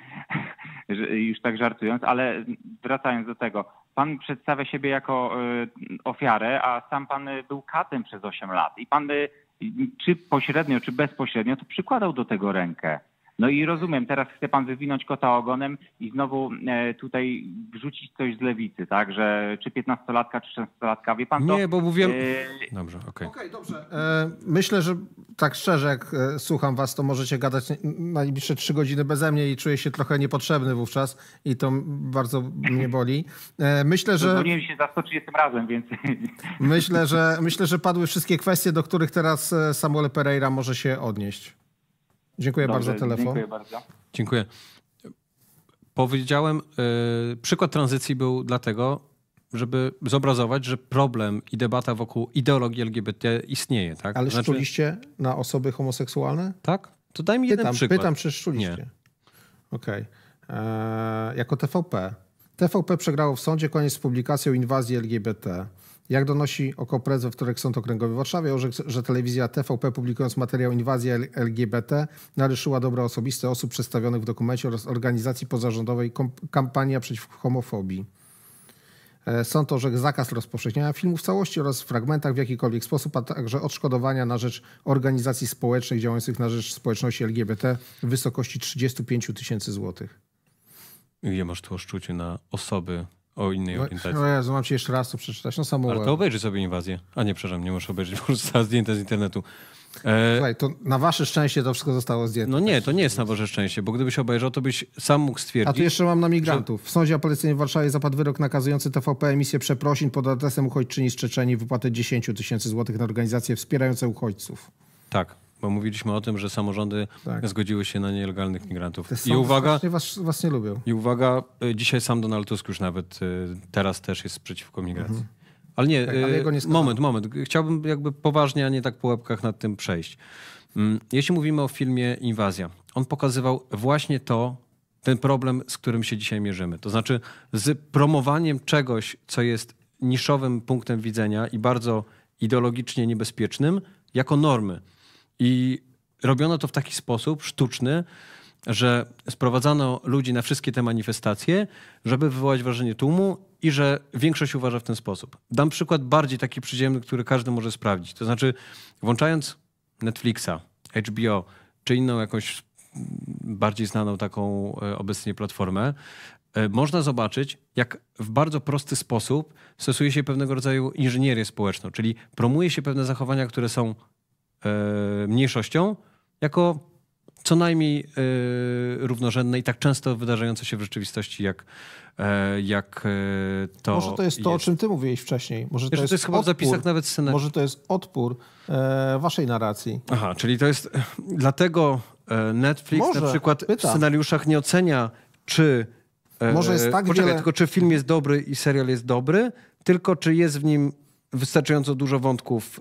już tak żartując, ale wracając do tego, Pan przedstawia siebie jako y, ofiarę, a sam pan był katem przez 8 lat i pan y, czy pośrednio, czy bezpośrednio to przykładał do tego rękę. No i rozumiem, teraz chce pan wywinąć kota ogonem i znowu e, tutaj wrzucić coś z lewicy, tak, że czy piętnastolatka, czy szesnastolatka, wie pan to? Nie, bo mówiłem... E, dobrze, okej. Okay. okay. dobrze. E, myślę, że tak szczerze, jak słucham was, to możecie gadać najbliższe trzy godziny beze mnie i czuję się trochę niepotrzebny wówczas i to bardzo mnie boli. Myślę, że... Zwolniłem się za 130 razem, więc... Myślę, że, myślę, że padły wszystkie kwestie, do których teraz Samuel Pereira może się odnieść. Dziękuję Dobrze, bardzo za telefon. Dziękuję bardzo. Dziękuję. Powiedziałem, yy, przykład tranzycji był dlatego, żeby zobrazować, że problem i debata wokół ideologii LGBT istnieje. Tak? Ale znaczy... szczuliście na osoby homoseksualne? Tak. To daj mi pytam, jeden przykład. Pytam, czy szczuliście. Okej. Okay. E, jako TVP. TVP przegrało w sądzie koniec z publikacją inwazji LGBT. Jak donosi Okoprez, w których sąd okręgowy w Warszawie, że, że telewizja TVP publikując materiał inwazji LGBT naruszyła dobra osobiste osób przedstawionych w dokumencie oraz organizacji pozarządowej Kampania Przeciw Homofobii. E, sąd orzekł zakaz rozpowszechniania filmu w całości oraz w fragmentach w jakikolwiek sposób, a także odszkodowania na rzecz organizacji społecznych działających na rzecz społeczności LGBT w wysokości 35 tysięcy złotych. Ile masz tu oszczucie na osoby o innej no, orientacji. No mam ci jeszcze raz to przeczytać. No samo Ale to obejrzyj sobie inwazję. A nie, przepraszam, nie muszę obejrzeć, bo została zdjęte z internetu. E... Słuchaj, to na wasze szczęście to wszystko zostało zdjęte. No nie, to nie jest na wasze szczęście, bo gdybyś obejrzał, to byś sam mógł stwierdzić... A tu jeszcze mam na migrantów. W sądzie apelacyjnym w Warszawie zapadł wyrok nakazujący TVP emisję przeprosin pod adresem uchodźczyni z Czeczeni wypłatę 10 tysięcy złotych na organizacje wspierające uchodźców. Tak. Bo mówiliśmy o tym, że samorządy tak. zgodziły się na nielegalnych migrantów. I uwaga, was, was nie lubią. I uwaga, y, dzisiaj sam Donald Tusk już nawet y, teraz też jest przeciwko migracji. Mhm. Ale nie, tak, ale y, nie moment, moment. Chciałbym jakby poważnie, a nie tak po łebkach nad tym przejść. Mm, jeśli mówimy o filmie Inwazja, on pokazywał właśnie to, ten problem, z którym się dzisiaj mierzymy. To znaczy z promowaniem czegoś, co jest niszowym punktem widzenia i bardzo ideologicznie niebezpiecznym, jako normy. I robiono to w taki sposób sztuczny, że sprowadzano ludzi na wszystkie te manifestacje, żeby wywołać wrażenie tłumu i że większość uważa w ten sposób. Dam przykład bardziej taki przyziemny, który każdy może sprawdzić. To znaczy, włączając Netflixa, HBO czy inną jakąś mm, bardziej znaną taką e, obecnie platformę, e, można zobaczyć, jak w bardzo prosty sposób stosuje się pewnego rodzaju inżynierię społeczną, czyli promuje się pewne zachowania, które są E, mniejszością jako co najmniej e, równorzędne i tak często wydarzające się w rzeczywistości, jak, e, jak to. Może to jest to, jest. o czym ty mówiłeś wcześniej. Może to, jest, to jest chyba w zapisach nawet scenariusz. Może to jest odpór waszej narracji. Aha, czyli to jest. Dlatego Netflix Może, na przykład pyta. w scenariuszach nie ocenia, czy. Może jest tak Poczekaj, wiele... tylko czy film jest dobry i serial jest dobry, tylko czy jest w nim wystarczająco dużo wątków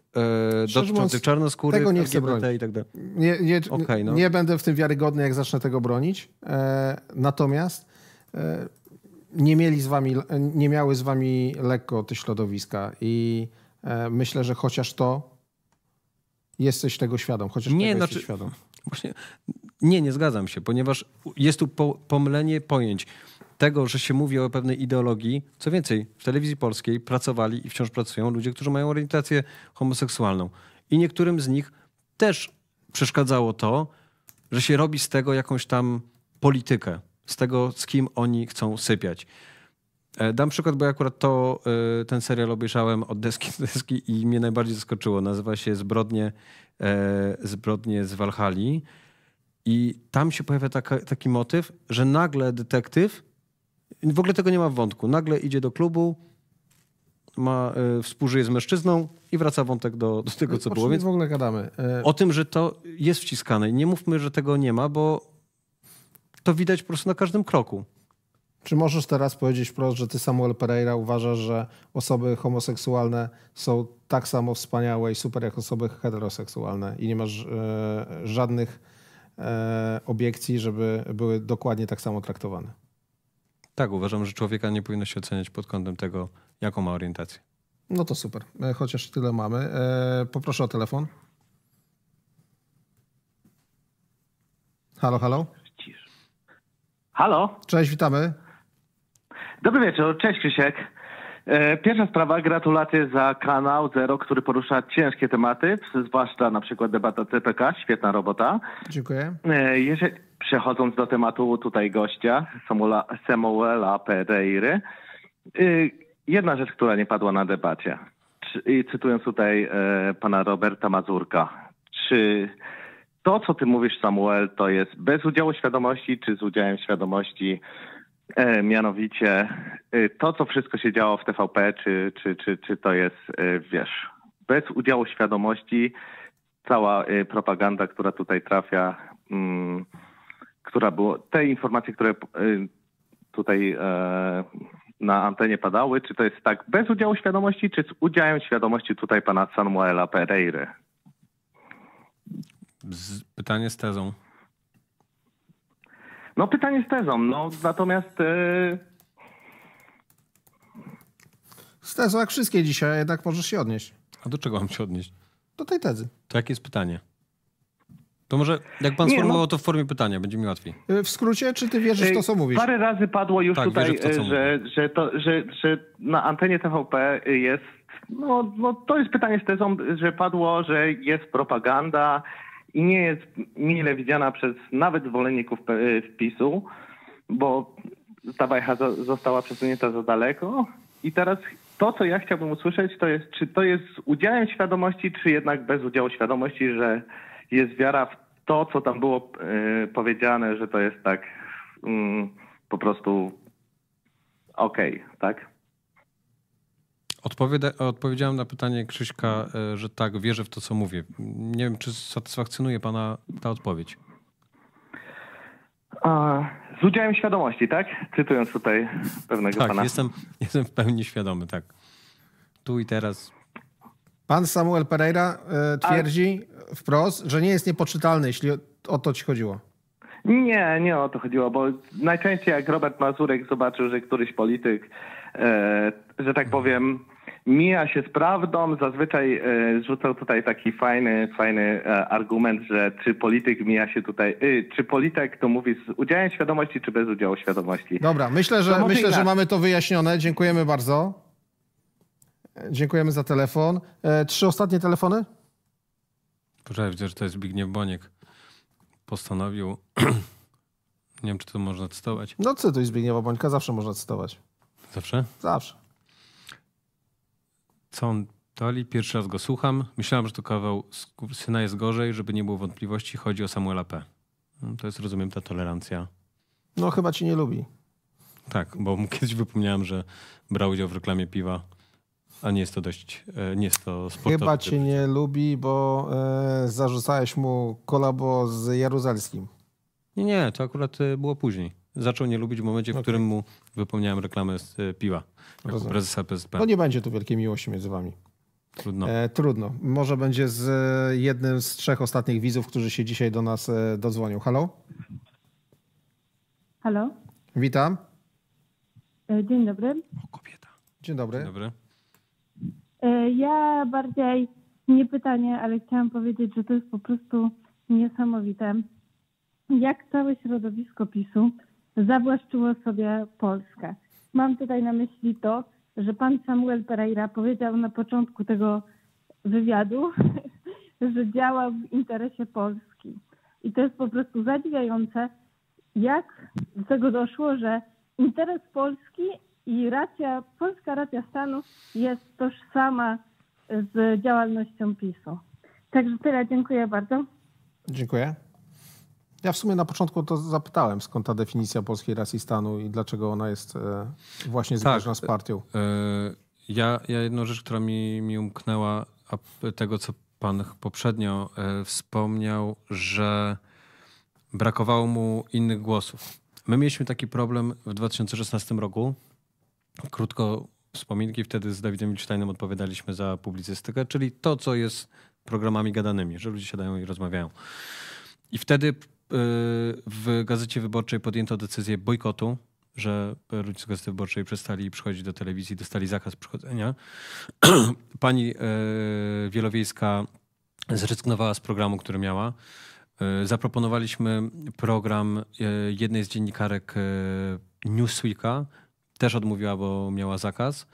e, dotyczących czarnoskórych, tego nie chcę i tak dalej. Nie, nie, okay, no. nie będę w tym wiarygodny, jak zacznę tego bronić. E, natomiast e, nie, mieli z wami, nie miały z wami lekko te środowiska i e, myślę, że chociaż to jesteś tego świadom, chociaż nie, tego znaczy, świadom. Właśnie, nie, nie zgadzam się, ponieważ jest tu po, pomylenie pojęć tego, że się mówi o pewnej ideologii. Co więcej, w telewizji polskiej pracowali i wciąż pracują ludzie, którzy mają orientację homoseksualną. I niektórym z nich też przeszkadzało to, że się robi z tego jakąś tam politykę, z tego, z kim oni chcą sypiać. E, dam przykład, bo ja akurat to, e, ten serial obejrzałem od deski do deski i mnie najbardziej zaskoczyło. Nazywa się Zbrodnie, e, Zbrodnie z Walhali. I tam się pojawia taka, taki motyw, że nagle detektyw w ogóle tego nie ma w wątku. Nagle idzie do klubu, ma, y, współżyje z mężczyzną i wraca wątek do, do tego, co o było. Więc w ogóle gadamy. Y... O tym, że to jest wciskane. Nie mówmy, że tego nie ma, bo to widać po prostu na każdym kroku. Czy możesz teraz powiedzieć wprost, że ty, Samuel Pereira, uważasz, że osoby homoseksualne są tak samo wspaniałe i super jak osoby heteroseksualne i nie masz e, żadnych e, obiekcji, żeby były dokładnie tak samo traktowane? Tak, uważam, że człowieka nie powinno się oceniać pod kątem tego, jaką ma orientację. No to super. E, chociaż tyle mamy. E, poproszę o telefon. Halo, halo. Halo. Cześć, witamy. Dobry wieczór, cześć Krzysiek. E, pierwsza sprawa, gratulacje za kanał Zero, który porusza ciężkie tematy, zwłaszcza na przykład debata CPK, świetna robota. Dziękuję. Jeżeli, przechodząc do tematu tutaj gościa, Samuela, Samuela Pereiry, y, jedna rzecz, która nie padła na debacie, I cytując tutaj e, pana Roberta Mazurka, czy to, co ty mówisz, Samuel, to jest bez udziału świadomości, czy z udziałem świadomości, e, mianowicie y, to, co wszystko się działo w TVP, czy, czy, czy, czy to jest, e, wiesz, bez udziału świadomości, cała propaganda, która tutaj trafia, mm, która była, te informacje, które y, tutaj e, na antenie padały, czy to jest tak bez udziału świadomości, czy z udziałem świadomości tutaj pana Samuela Pereiry? pytanie z tezą. No pytanie z tezą, no natomiast... Y, z tezą jak wszystkie dzisiaj, jednak możesz się odnieść. A do czego mam się odnieść? Do tej tezy. To jakie jest pytanie? To może jak pan no. sformułował no, to w formie pytania, będzie mi łatwiej. E, w skrócie, czy ty wierzysz w to, co mówisz? Parę razy padło już tak, tutaj, to, e, że, że, to, że, że na antenie TVP jest, no, no to jest pytanie z tezą, że padło, że jest propaganda i nie jest mile widziana przez nawet zwolenników e, PiSu, bo ta bajka została przesunięta za daleko. I teraz to, co ja chciałbym usłyszeć, to jest, czy to jest z udziałem świadomości, czy jednak bez udziału świadomości, że jest wiara w to, co tam było e, powiedziane, że to jest tak mm, po prostu okej, okay, tak? Odpowiada, odpowiedziałem na pytanie Krzyśka, e, że tak, wierzę w to, co mówię. Nie wiem, czy satysfakcjonuje Pana ta odpowiedź. A, z udziałem świadomości, tak? Cytując tutaj pewnego tak, pana. Jestem, jestem w pełni świadomy, tak. Tu i teraz Pan Samuel Pereira e, twierdzi A... wprost, że nie jest niepoczytalny, jeśli o to ci chodziło. Nie, nie o to chodziło, bo najczęściej jak Robert Mazurek zobaczył, że któryś polityk, e, że tak powiem, mija się z prawdą. Zazwyczaj e, rzucał tutaj taki fajny, fajny argument, że czy polityk mija się tutaj, y, czy polityk to mówi z udziałem świadomości, czy bez udziału świadomości. Dobra, myślę, że, myślę, że mamy to wyjaśnione. Dziękujemy bardzo. Dziękujemy za telefon. E, trzy ostatnie telefony? Proszę, widzę, że to jest Zbigniew Boniek. Postanowił, nie wiem, czy to można cytować. No co, to jest Zbigniewa Bońka, zawsze można cytować. Zawsze? Zawsze. Co on dali? Pierwszy raz go słucham. Myślałem, że to kawał Syna jest gorzej, żeby nie było wątpliwości, chodzi o Samuela P. No, to jest, rozumiem, ta tolerancja. No chyba ci nie lubi. Tak, bo mu kiedyś wypomniałem, że brał udział w reklamie piwa a nie jest to dość, e, nie jest to sportowy. Chyba cię nie lubi, bo e, zarzucałeś mu kolabo z Jaruzelskim. Nie, nie, to akurat e, było później. Zaczął nie lubić w momencie, w okay. którym mu wypomniałem reklamę z e, piwa. Jako prezesa PSP. No nie będzie tu wielkiej miłości między wami. Trudno. E, trudno. Może będzie z jednym z trzech ostatnich widzów, którzy się dzisiaj do nas e, dodzwonią. Halo? Halo? Witam. Dzień dobry. O, kobieta. Dzień dobry. Dzień dobry. E, ja bardziej nie pytanie, ale chciałam powiedzieć, że to jest po prostu niesamowite, jak całe środowisko PiSu zawłaszczyło sobie Polskę. Mam tutaj na myśli to, że pan Samuel Pereira powiedział na początku tego wywiadu, że działał w interesie Polski. I to jest po prostu zadziwiające, jak do tego doszło, że interes Polski i racja, polska racja stanu jest tożsama z działalnością PiSu. Także tyle, dziękuję bardzo. Dziękuję. Ja w sumie na początku to zapytałem, skąd ta definicja polskiej racji stanu i dlaczego ona jest e, właśnie tak, zbieżna tak, z partią. E, ja, ja jedną rzecz, która mi, mi umknęła, tego co pan poprzednio e, wspomniał, że brakowało mu innych głosów. My mieliśmy taki problem w 2016 roku, krótko wspominki. Wtedy z Dawidem Licztajnem odpowiadaliśmy za publicystykę, czyli to, co jest programami gadanymi, że ludzie siadają i rozmawiają. I wtedy y, w Gazecie Wyborczej podjęto decyzję bojkotu, że ludzie z Gazety Wyborczej przestali przychodzić do telewizji, dostali zakaz przychodzenia. Pani y, Wielowiejska zrezygnowała z programu, który miała. Y, zaproponowaliśmy program jednej z dziennikarek Newsweeka, też odmówiła, bo miała zakaz.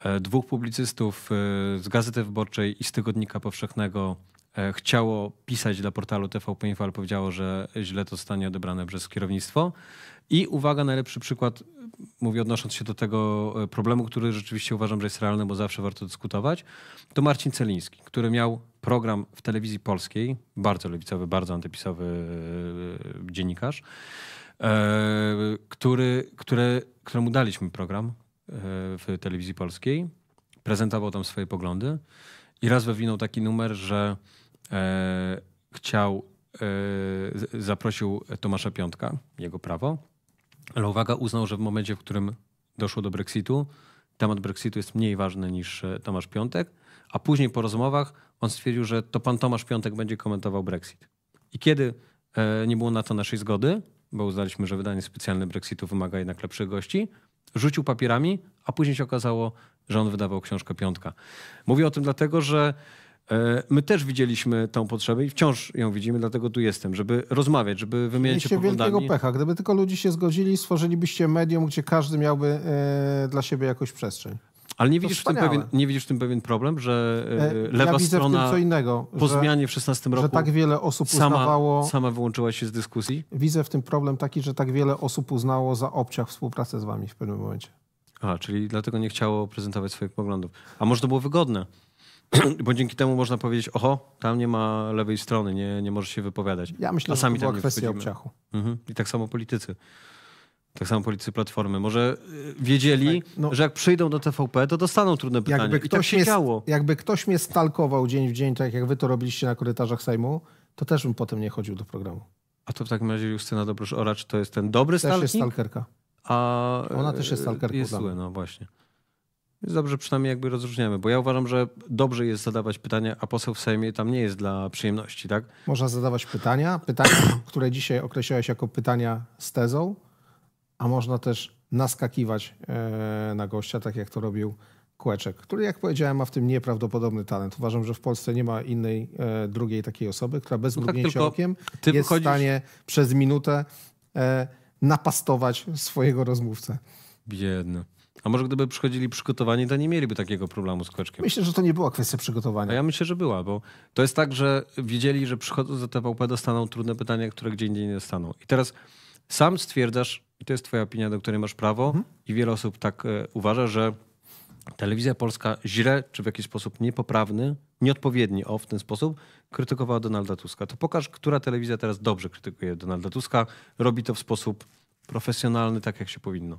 E, dwóch publicystów e, z Gazety Wyborczej i z Tygodnika Powszechnego e, chciało pisać dla portalu TVP.info, ale powiedziało, że źle to zostanie odebrane przez kierownictwo. I uwaga, najlepszy przykład, mówię odnosząc się do tego problemu, który rzeczywiście uważam, że jest realny, bo zawsze warto dyskutować, to Marcin Celiński, który miał program w telewizji polskiej, bardzo lewicowy, bardzo antypisowy dziennikarz, który, który któremu daliśmy program e, w telewizji polskiej, prezentował tam swoje poglądy i raz wywinął taki numer, że e, chciał, e, zaprosił Tomasza Piątka, jego prawo, ale uwaga, uznał, że w momencie, w którym doszło do Brexitu, temat Brexitu jest mniej ważny niż e, Tomasz Piątek, a później po rozmowach on stwierdził, że to pan Tomasz Piątek będzie komentował Brexit. I kiedy e, nie było na to naszej zgody, bo uznaliśmy, że wydanie specjalne Brexitu wymaga jednak lepszych gości, rzucił papierami, a później się okazało, że on wydawał książkę Piątka. Mówię o tym dlatego, że e, My też widzieliśmy tą potrzebę i wciąż ją widzimy, dlatego tu jestem, żeby rozmawiać, żeby wymieniać się poglądami. wielkiego pecha. Gdyby tylko ludzie się zgodzili, stworzylibyście medium, gdzie każdy miałby e, dla siebie jakąś przestrzeń. Ale nie widzisz, w tym pewien, nie widzisz w tym pewien problem, że e, e lewa ja strona tym, innego, po że, zmianie w 16 roku że tak wiele osób sama, uznawało, sama wyłączyła się z dyskusji? Widzę w tym problem taki, że tak wiele osób uznało za obciach współpracę z wami w pewnym momencie. A, czyli dlatego nie chciało prezentować swoich poglądów. A może to było wygodne? Bo dzięki temu można powiedzieć, oho, tam nie ma lewej strony, nie, nie może się wypowiadać. Ja myślę, A sami że to była tak kwestia obciachu. Mhm. I tak samo politycy. Tak samo politycy Platformy. Może y, wiedzieli, tak, no, że jak przyjdą do TVP, to dostaną trudne pytania. Jakby ktoś I tak się mnie, Jakby ktoś mnie stalkował dzień w dzień, tak jak wy to robiliście na korytarzach Sejmu, to też bym potem nie chodził do programu. A to w takim razie Justyna Dobrosz-Oracz to jest ten dobry stalker. stalking? Też jest stalkerka. A Ona też jest y, stalkerką. Jest zły, no właśnie. Jest dobrze, przynajmniej jakby rozróżniamy, bo ja uważam, że dobrze jest zadawać pytania, a poseł w Sejmie tam nie jest dla przyjemności, tak? Można zadawać pytania, pytania, które dzisiaj określałeś jako pytania z tezą, a można też naskakiwać e, na gościa, tak jak to robił Kłeczek, który, jak powiedziałem, ma w tym nieprawdopodobny talent. Uważam, że w Polsce nie ma innej, e, drugiej takiej osoby, która bez no tak, mrugnięcia tak, okiem jest w stanie przez minutę e, napastować swojego rozmówcę. Biedny. A może gdyby przychodzili przygotowani, to nie mieliby takiego problemu z Kłeczkiem? Myślę, że to nie była kwestia przygotowania. A ja myślę, że była, bo to jest tak, że wiedzieli, że przychodząc do TVP dostaną trudne pytania, które gdzie indziej nie dostaną. I teraz sam stwierdzasz, i to jest twoja opinia, do której masz prawo, mhm. i wiele osób tak e, uważa, że telewizja polska źle, czy w jakiś sposób niepoprawny, nieodpowiedni, o w ten sposób, krytykowała Donalda Tuska. To pokaż, która telewizja teraz dobrze krytykuje Donalda Tuska, robi to w sposób profesjonalny, tak jak się powinno.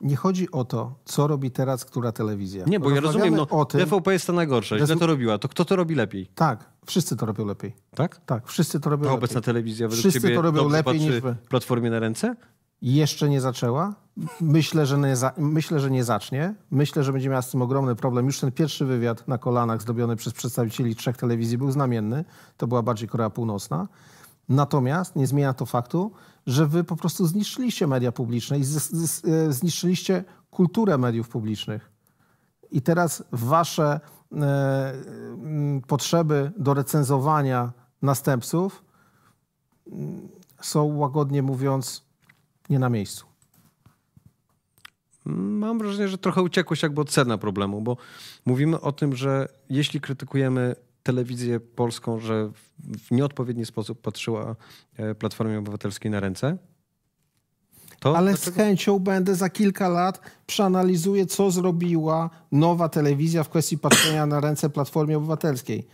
Nie chodzi o to, co robi teraz która telewizja. Nie, bo ja rozumiem, no, o tym, jest ta najgorsza. Źle to robiła. To kto to robi lepiej? Tak, wszyscy to robią lepiej. Tak? Tak, wszyscy to robią ta lepiej. obecna telewizja według wszyscy ciebie to robią lepiej niż wy. Platformie na ręce? Jeszcze nie zaczęła. Myślę że nie, za, myślę, że nie zacznie. Myślę, że będzie miała z tym ogromny problem. Już ten pierwszy wywiad na kolanach zdobiony przez przedstawicieli trzech telewizji był znamienny. To była bardziej Korea Północna. Natomiast nie zmienia to faktu, że wy po prostu zniszczyliście media publiczne i e, zniszczyliście kulturę mediów publicznych. I teraz wasze e, potrzeby do recenzowania następców mm, są łagodnie mówiąc nie na miejscu. Mam wrażenie, że trochę uciekłeś jakby od sedna problemu, bo mówimy o tym, że jeśli krytykujemy telewizję polską, że w nieodpowiedni sposób patrzyła e, Platformie Obywatelskiej na ręce? To Ale dlaczego? z chęcią będę za kilka lat przeanalizuję, co zrobiła nowa telewizja w kwestii patrzenia na ręce Platformie Obywatelskiej.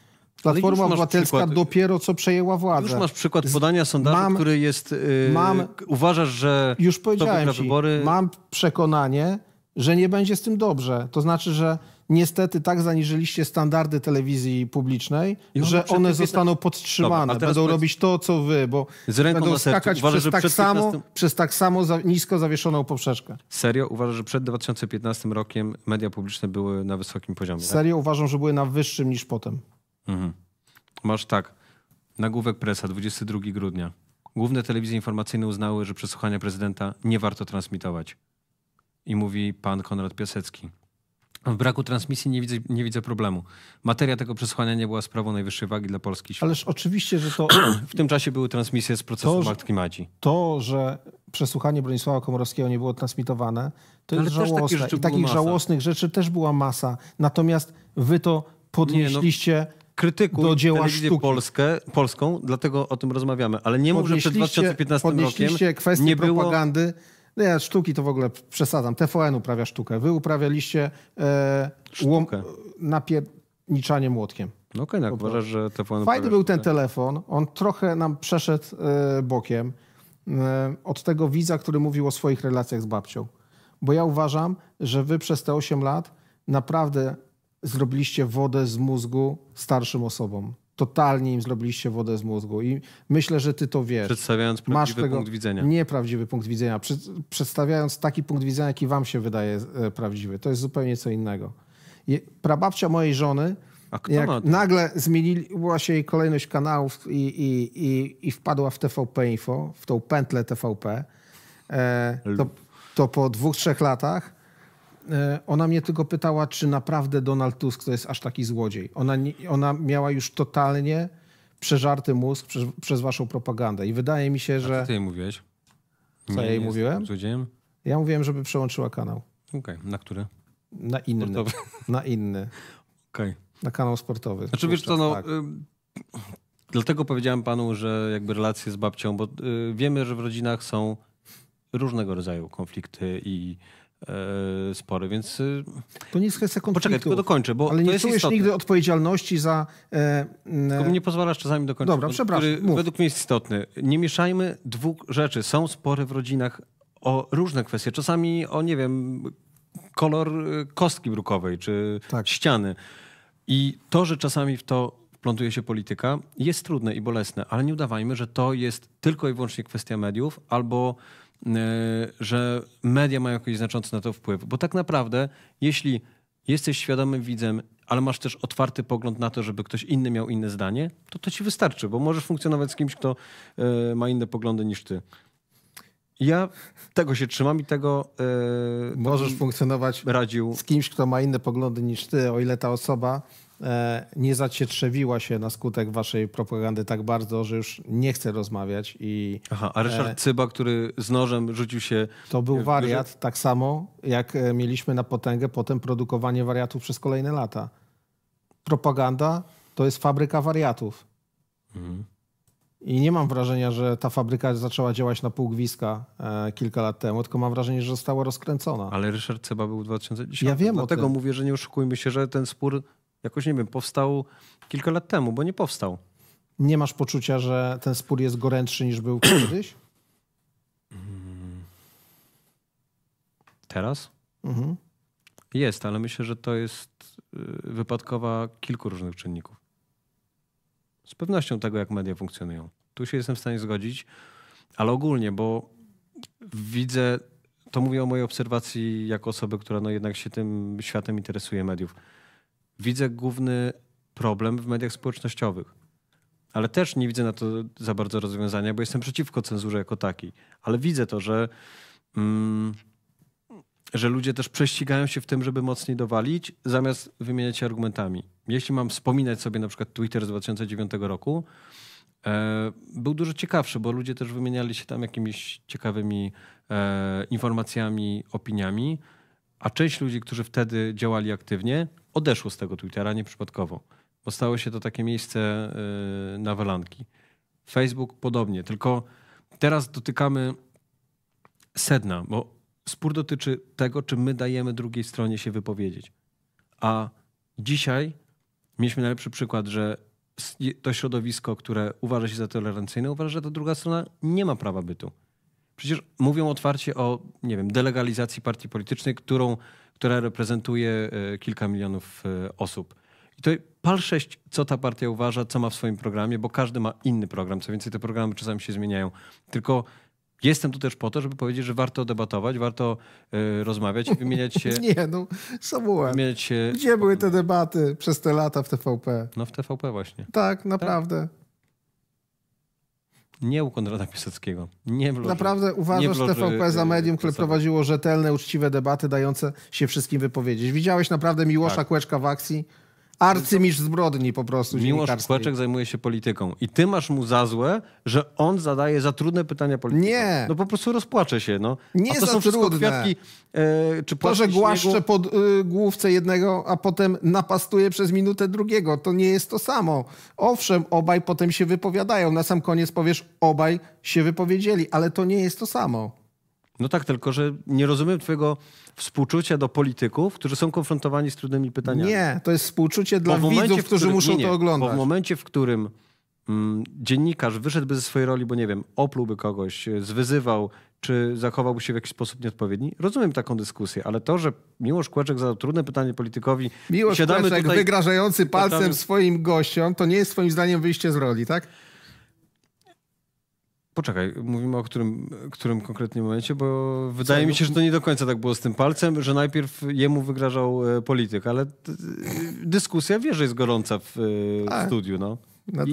Platforma Obywatelska przykład, dopiero co przejęła władzę. Już masz przykład podania sondażu, mam, który jest... Yy, mam, uważasz, że... Już powiedziałem ci, wybory... mam przekonanie, że nie będzie z tym dobrze. To znaczy, że niestety tak zaniżyliście standardy telewizji publicznej, że one zostaną podtrzymane. Dobra, będą powiedz... robić to, co wy, bo z ręką będą skakać Uważa, przez, tak 15... samo, przez tak samo za... nisko zawieszoną poprzeczkę. Serio? Uważasz, że przed 2015 rokiem media publiczne były na wysokim poziomie? Tak? Serio? Tak? Uważam, że były na wyższym niż potem. Mhm. Masz tak. Nagłówek presa, 22 grudnia. Główne telewizje informacyjne uznały, że przesłuchania prezydenta nie warto transmitować. I mówi pan Konrad Piasecki. W braku transmisji nie widzę, nie widzę problemu. Materia tego przesłania była sprawą najwyższej wagi dla Polski. Ależ oczywiście, że to... w tym czasie były transmisje z procesu matki Madzi. To, że przesłuchanie Bronisława Komorowskiego nie było transmitowane, to Ale jest żałosne. Takie I takich masa. żałosnych rzeczy też była masa. Natomiast wy to podnieśliście... Nie, no krytykuj do dzieła telewizję Polskę, polską, dlatego o tym rozmawiamy. Ale nie mówię, że przed 2015 rokiem nie było propagandy nie, no sztuki to w ogóle przesadzam. TVN uprawia sztukę. Wy uprawialiście e, sztukę. napierniczanie młotkiem. No okej, okay, no tak uważasz, że TVN Fajny był ten telefon. On trochę nam przeszedł e, bokiem e, od tego widza, który mówił o swoich relacjach z babcią. Bo ja uważam, że wy przez te 8 lat naprawdę zrobiliście wodę z mózgu starszym osobom totalnie im zrobiliście wodę z mózgu. I myślę, że ty to wiesz. Przedstawiając Masz prawdziwy tego, punkt widzenia. Nieprawdziwy punkt widzenia. Przedstawiając taki punkt widzenia, jaki wam się wydaje e, prawdziwy. To jest zupełnie co innego. Prababcia mojej żony jak nagle zmieniła się jej kolejność kanałów i, i, i, i wpadła w TVP Info, w tą pętlę TVP, e, to, to po dwóch, trzech latach E, ona mnie tylko pytała, czy naprawdę Donald Tusk to jest aż taki złodziej. Ona, ona miała już totalnie przeżarty mózg przez, przez waszą propagandę. I wydaje mi się, że. A co ty jej mówiłeś? Co nie ja jej mówiłem? Złodziejem? Ja mówiłem, żeby przełączyła kanał. Okej, okay. na który? Na inny. Sportowy. Na inny. Okej. Okay. Na kanał sportowy. Znaczy wiesz co, no... Tak. Y, dlatego powiedziałem panu, że jakby relacje z babcią, bo y, wiemy, że w rodzinach są różnego rodzaju konflikty i E, spory, więc... Y, to nie jest kwestia konfliktu. Poczekaj, tylko dokończę, bo Ale nie jest czujesz istotne. nigdy odpowiedzialności za... E, e... Tylko nie pozwalasz czasami dokończyć. Dobra, przepraszam. Który według mnie jest istotny. Nie mieszajmy dwóch rzeczy. Są spory w rodzinach o różne kwestie. Czasami o, nie wiem, kolor y, kostki brukowej czy tak. ściany. I to, że czasami w to plątuje się polityka, jest trudne i bolesne, ale nie udawajmy, że to jest tylko i wyłącznie kwestia mediów albo E, że media mają jakiś znaczący na to wpływ. Bo tak naprawdę, jeśli jesteś świadomym widzem, ale masz też otwarty pogląd na to, żeby ktoś inny miał inne zdanie, to to ci wystarczy, bo możesz funkcjonować z kimś, kto e, ma inne poglądy niż ty. Ja tego się trzymam i tego. E, możesz funkcjonować radził. z kimś, kto ma inne poglądy niż ty, o ile ta osoba E, nie zacietrzewiła się na skutek waszej propagandy tak bardzo, że już nie chce rozmawiać i... Aha, a Ryszard e, Cyba, który z nożem rzucił się... To był e, wariat, tak samo jak mieliśmy na potęgę potem produkowanie wariatów przez kolejne lata. Propaganda to jest fabryka wariatów. Mhm. I nie mam wrażenia, że ta fabryka zaczęła działać na pół gwizdka kilka lat temu, tylko mam wrażenie, że została rozkręcona. Ale Ryszard Cyba był w 2010. Ja wiem Dlatego o tym. mówię, że nie oszukujmy się, że ten spór Jakoś, nie wiem, powstał kilka lat temu, bo nie powstał. Nie masz poczucia, że ten spór jest gorętszy niż był kiedyś? Teraz? Mhm. Jest, ale myślę, że to jest y, wypadkowa kilku różnych czynników. Z pewnością tego, jak media funkcjonują. Tu się jestem w stanie zgodzić, ale ogólnie, bo widzę, to mówię o mojej obserwacji jako osoby, która no jednak się tym światem interesuje mediów widzę główny problem w mediach społecznościowych. Ale też nie widzę na to za bardzo rozwiązania, bo jestem przeciwko cenzurze jako takiej. Ale widzę to, że, mm, że ludzie też prześcigają się w tym, żeby mocniej dowalić, zamiast wymieniać się argumentami. Jeśli mam wspominać sobie na przykład Twitter z 2009 roku, e, był dużo ciekawszy, bo ludzie też wymieniali się tam jakimiś ciekawymi e, informacjami, opiniami, a część ludzi, którzy wtedy działali aktywnie, odeszło z tego Twittera nieprzypadkowo, bo stało się to takie miejsce y, na walanki. Facebook podobnie, tylko teraz dotykamy sedna, bo spór dotyczy tego, czy my dajemy drugiej stronie się wypowiedzieć. A dzisiaj mieliśmy najlepszy przykład, że to środowisko, które uważa się za tolerancyjne, uważa, że ta druga strona nie ma prawa bytu. Przecież mówią otwarcie o, nie wiem, delegalizacji partii politycznej, którą, która reprezentuje e, kilka milionów e, osób. I to pal sześć, co ta partia uważa, co ma w swoim programie, bo każdy ma inny program. Co więcej, te programy czasami się zmieniają. Tylko Jestem tu też po to, żeby powiedzieć, że warto debatować, warto e, rozmawiać i wymieniać się. Nie, no, Samuel. się... Gdzie były te debaty przez te lata w TVP? No, w TVP właśnie. Tak, naprawdę. Tak? Nie u Konrada Piaseckiego. Nie w Naprawdę uważasz nie TVP za e, medium, które prowadziło rzetelne, uczciwe debaty, dające się wszystkim wypowiedzieć. Widziałeś naprawdę Miłosza tak. Kłeczka w akcji? Arcymistrz zbrodni po prostu. Miłosz Kłeczek zajmuje się polityką i ty masz mu za złe, że on zadaje za trudne pytania polityczne. Nie. No po prostu rozpłaczę się. No. Nie a to za są trudne. Kwiatki, e, czy to, że głaszczę pod y, główce jednego, a potem napastuje przez minutę drugiego, to nie jest to samo. Owszem, obaj potem się wypowiadają. Na sam koniec powiesz, obaj się wypowiedzieli, ale to nie jest to samo. No tak, tylko że nie rozumiem twojego współczucia do polityków, którzy są konfrontowani z trudnymi pytaniami. Nie, to jest współczucie dla widzów, którzy którym, muszą nie, nie, to oglądać. Bo w momencie, w którym mm, dziennikarz wyszedłby ze swojej roli, bo nie wiem, oplułby kogoś, e, zwyzywał, czy zachowałby się w jakiś sposób nieodpowiedni. Rozumiem taką dyskusję, ale to, że Miłosz Kłeczek zadał trudne pytanie politykowi... Miłosz Kłeczek tutaj... wygrażający palcem tam... swoim gościom, to nie jest swoim zdaniem wyjście z roli, tak? Poczekaj, mówimy o którym, którym konkretnie momencie, bo wydaje Co? mi się, że to nie do końca tak było z tym palcem, że najpierw jemu wygrażał e, polityk, ale e, dyskusja wie, że jest gorąca w, e, w tak. studiu. No. no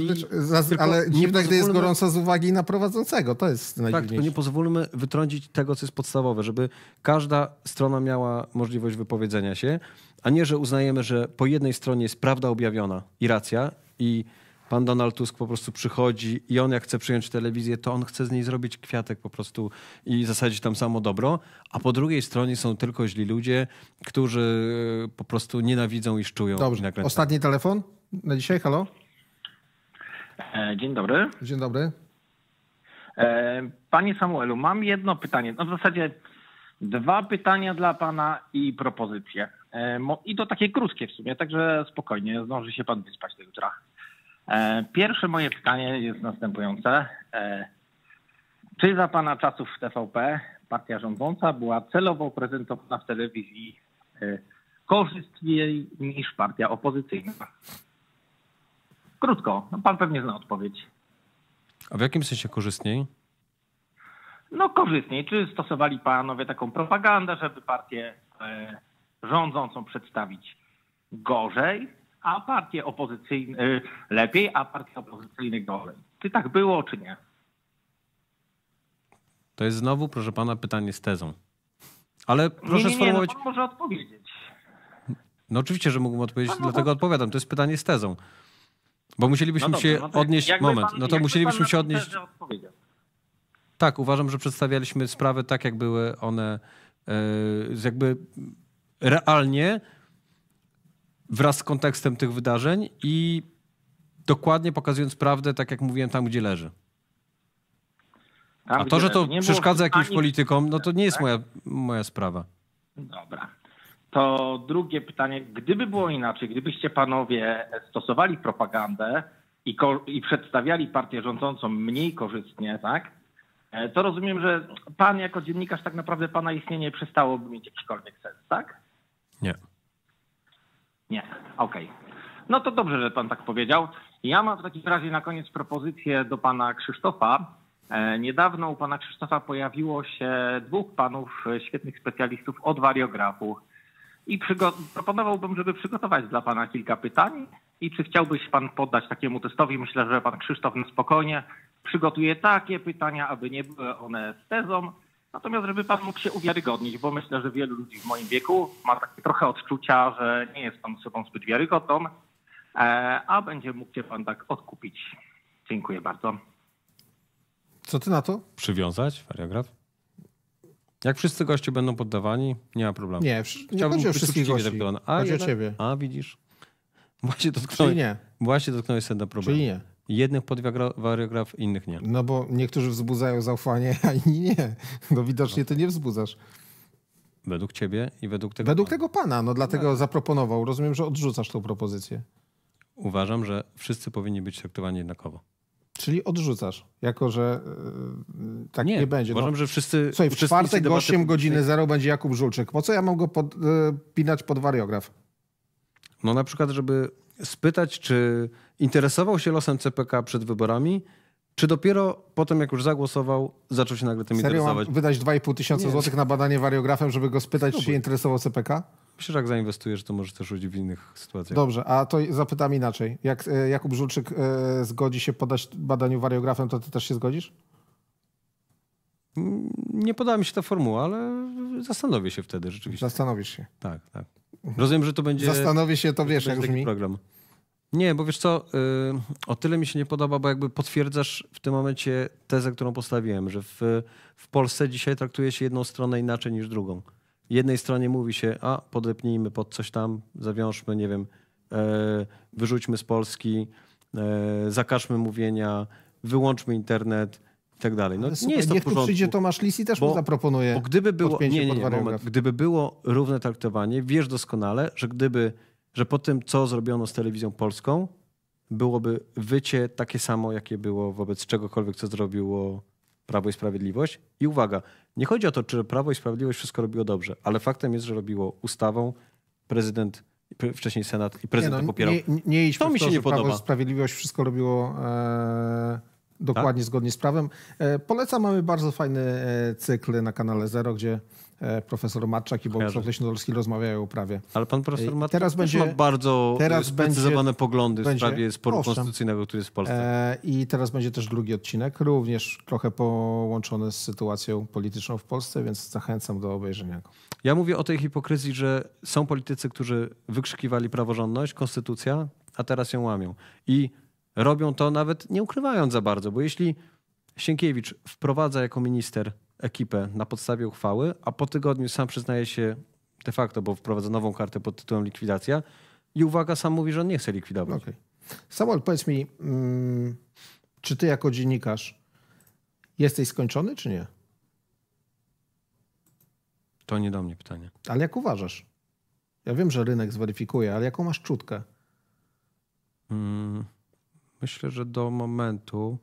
ale nie gdy jest gorąca z uwagi na prowadzącego, to jest najważniejsze. Tak, tylko nie pozwólmy wytrącić tego, co jest podstawowe, żeby każda strona miała możliwość wypowiedzenia się, a nie, że uznajemy, że po jednej stronie jest prawda objawiona i racja i Pan Donald Tusk po prostu przychodzi i on jak chce przyjąć telewizję, to on chce z niej zrobić kwiatek po prostu i zasadzić tam samo dobro, a po drugiej stronie są tylko źli ludzie, którzy e, po prostu nienawidzą i szczują. Dobrze, nakręcają. ostatni telefon na dzisiaj, halo? E, dzień dobry. Dzień dobry. E, panie Samuelu, mam jedno pytanie. No w zasadzie dwa pytania dla Pana i propozycje. I to takie krótkie w sumie, także spokojnie, zdąży się Pan wyspać do jutra. E, pierwsze moje pytanie jest następujące. E, czy za pana czasów w TVP partia rządząca była celowo prezentowana w telewizji e, korzystniej niż partia opozycyjna? Krótko, no pan pewnie zna odpowiedź. A w jakim sensie korzystniej? No korzystniej. Czy stosowali panowie taką propagandę, żeby partię rządzącą przedstawić gorzej, a partie opozycyjne y, lepiej, a partie opozycyjne gorzej. Czy tak było, czy nie? To jest znowu, proszę pana, pytanie z tezą. Ale proszę nie, nie, nie, no sformułować. No pan może odpowiedzieć. No oczywiście, że mógłbym odpowiedzieć, dlatego odpowiadam. To jest pytanie z tezą. Bo musielibyśmy no się odnieść. Moment, no to no musielibyśmy się odnieść. Tak, uważam, że przedstawialiśmy sprawy tak, jak były one, e, jakby realnie wraz z kontekstem tych wydarzeń i dokładnie pokazując prawdę, tak jak mówiłem, tam gdzie leży. Tam, A to, że to przeszkadza jakimś ani... politykom, no to nie jest tak? moja, moja sprawa. Dobra. To drugie pytanie. Gdyby było inaczej, gdybyście panowie stosowali propagandę i, i przedstawiali partię rządzącą mniej korzystnie, tak? E, to rozumiem, że pan jako dziennikarz tak naprawdę pana istnienie przestałoby mieć jakikolwiek sens, tak? Nie. Nie, okej. Okay. No to dobrze, że pan tak powiedział. Ja mam w takim razie na koniec propozycję do pana Krzysztofa. E, niedawno u pana Krzysztofa pojawiło się dwóch panów e, świetnych specjalistów od wariografu i proponowałbym, żeby przygotować dla pana kilka pytań i czy chciałbyś pan poddać takiemu testowi? Myślę, że pan Krzysztof spokojnie przygotuje takie pytania, aby nie były one tezą, Natomiast, żeby pan mógł się uwiarygodnić, bo myślę, że wielu ludzi w moim wieku ma takie trochę odczucia, że nie jest pan sobą zbyt wiarygodną, e, a będzie mógł się pan tak odkupić. Dziękuję bardzo. Co ty na to? Przywiązać wariograf? Jak wszyscy goście będą poddawani, nie ma problemu. Nie, nie chodzi o wszystkich gości. A, chodzi o ciebie. A, widzisz. Właśnie dotknąłeś, Czyli nie. Właśnie dotknąłeś sedna problemu. Czyli nie jednych podwariograf, innych nie. No bo niektórzy wzbudzają zaufanie, a inni nie. No widocznie no ty tak. nie wzbudzasz. Według ciebie i według tego. Według pana. tego pana, no dlatego no. zaproponował. Rozumiem, że odrzucasz tą propozycję. Uważam, że wszyscy powinni być traktowani jednakowo. Czyli odrzucasz, jako że yy, tak nie, nie będzie. No uważam, no. że wszyscy. Słuchaj, w czwartek debaty... 8 godziny zero będzie Jakub Żulczyk. Po co ja mam go podpinać e, yy, pod wariograf? No na przykład, żeby spytać, czy interesował się losem CPK przed wyborami, czy dopiero potem, jak już zagłosował, zaczął się nagle tym Serio? interesować? Mam wydać 2,5 tysiąca złotych na badanie wariografem, żeby go spytać, czy się interesował CPK? Myślę, że jak zainwestujesz, to może też użyć w innych sytuacjach. Dobrze, a to zapytam inaczej. Jak e, Jakub Żulczyk e, zgodzi się podać badaniu wariografem, to ty też się zgodzisz? Mm, nie podała mi się ta formuła, ale zastanowię się wtedy rzeczywiście. Zastanowisz się. Tak, tak. Rozumiem, że to będzie... Zastanowię się, to wiesz, jak brzmi. program. Nie, bo wiesz co, y, o tyle mi się nie podoba, bo jakby potwierdzasz w tym momencie tezę, którą postawiłem, że w, w Polsce dzisiaj traktuje się jedną stronę inaczej niż drugą. Jednej stronie mówi się, a podepnijmy pod coś tam, zawiążmy, nie wiem, e, wyrzućmy z Polski, e, zakażmy mówienia, wyłączmy internet, tak dalej. No, nie jest to niech porządku, tu przyjdzie Tomasz Lis i też bo, mu zaproponuje. Bo gdyby było, nie, nie, nie, moment, gdyby było równe traktowanie, wiesz doskonale, że gdyby, że po tym, co zrobiono z telewizją polską, byłoby wycie takie samo, jakie było wobec czegokolwiek, co zrobiło Prawo i Sprawiedliwość. I uwaga, nie chodzi o to, czy Prawo i Sprawiedliwość wszystko robiło dobrze, ale faktem jest, że robiło ustawą, prezydent wcześniej Senat i prezydent nie no, popierał. Nie, nie, nie to, mi się to, nie podoba. Prawo i Sprawiedliwość wszystko robiło. Ee Dokładnie, tak? zgodnie z prawem. E, polecam, mamy bardzo fajny e, cykl na kanale Zero, gdzie e, profesor Matczak i Bogusław Leśnodolski rozmawiają o prawie. Ale pan profesor Matczak teraz będzie, ma bardzo teraz sprecyzowane będzie, poglądy w będzie, sprawie sporu owszem. konstytucyjnego, który jest w Polsce. I teraz będzie też drugi odcinek, również trochę połączony z sytuacją polityczną w Polsce, więc zachęcam do obejrzenia go. Ja mówię o tej hipokryzji, że są politycy, którzy wykrzykiwali praworządność, konstytucja, a teraz ją łamią. I robią to nawet nie ukrywając za bardzo, bo jeśli Sienkiewicz wprowadza jako minister ekipę na podstawie uchwały, a po tygodniu sam przyznaje się de facto, bo wprowadza nową kartę pod tytułem likwidacja i uwaga, sam mówi, że on nie chce likwidować. Okay. Samuel, powiedz mi, mm, czy ty jako dziennikarz jesteś skończony, czy nie? To nie do mnie pytanie. Ale jak uważasz? Ja wiem, że rynek zweryfikuje, ale jaką masz czutkę? Hmm myślę, że do momentu,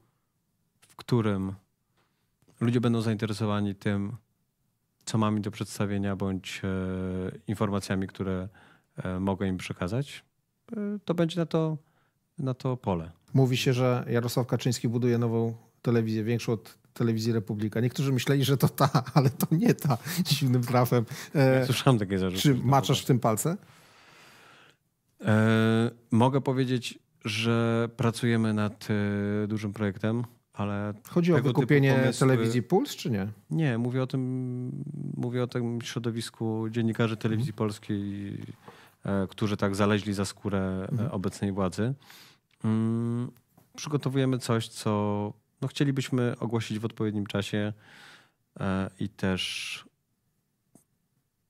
w którym ludzie będą zainteresowani tym, co mam do przedstawienia, bądź e, informacjami, które e, mogę im przekazać, e, to będzie na to, na to pole. Mówi się, że Jarosław Kaczyński buduje nową telewizję, większą od telewizji Republika. Niektórzy myśleli, że to ta, ale to nie ta, dziwnym trafem. Ja słyszałem takie zarzuty. Czy maczasz w tym palce? E, mogę powiedzieć, że pracujemy nad e, dużym projektem, ale. Chodzi o wykupienie pomysły... telewizji Puls, czy nie? Nie, mówię o tym, mówię o tym środowisku dziennikarzy telewizji mhm. polskiej, e, którzy tak zaleźli za skórę e, mhm. obecnej władzy. Mm, przygotowujemy coś, co no, chcielibyśmy ogłosić w odpowiednim czasie i też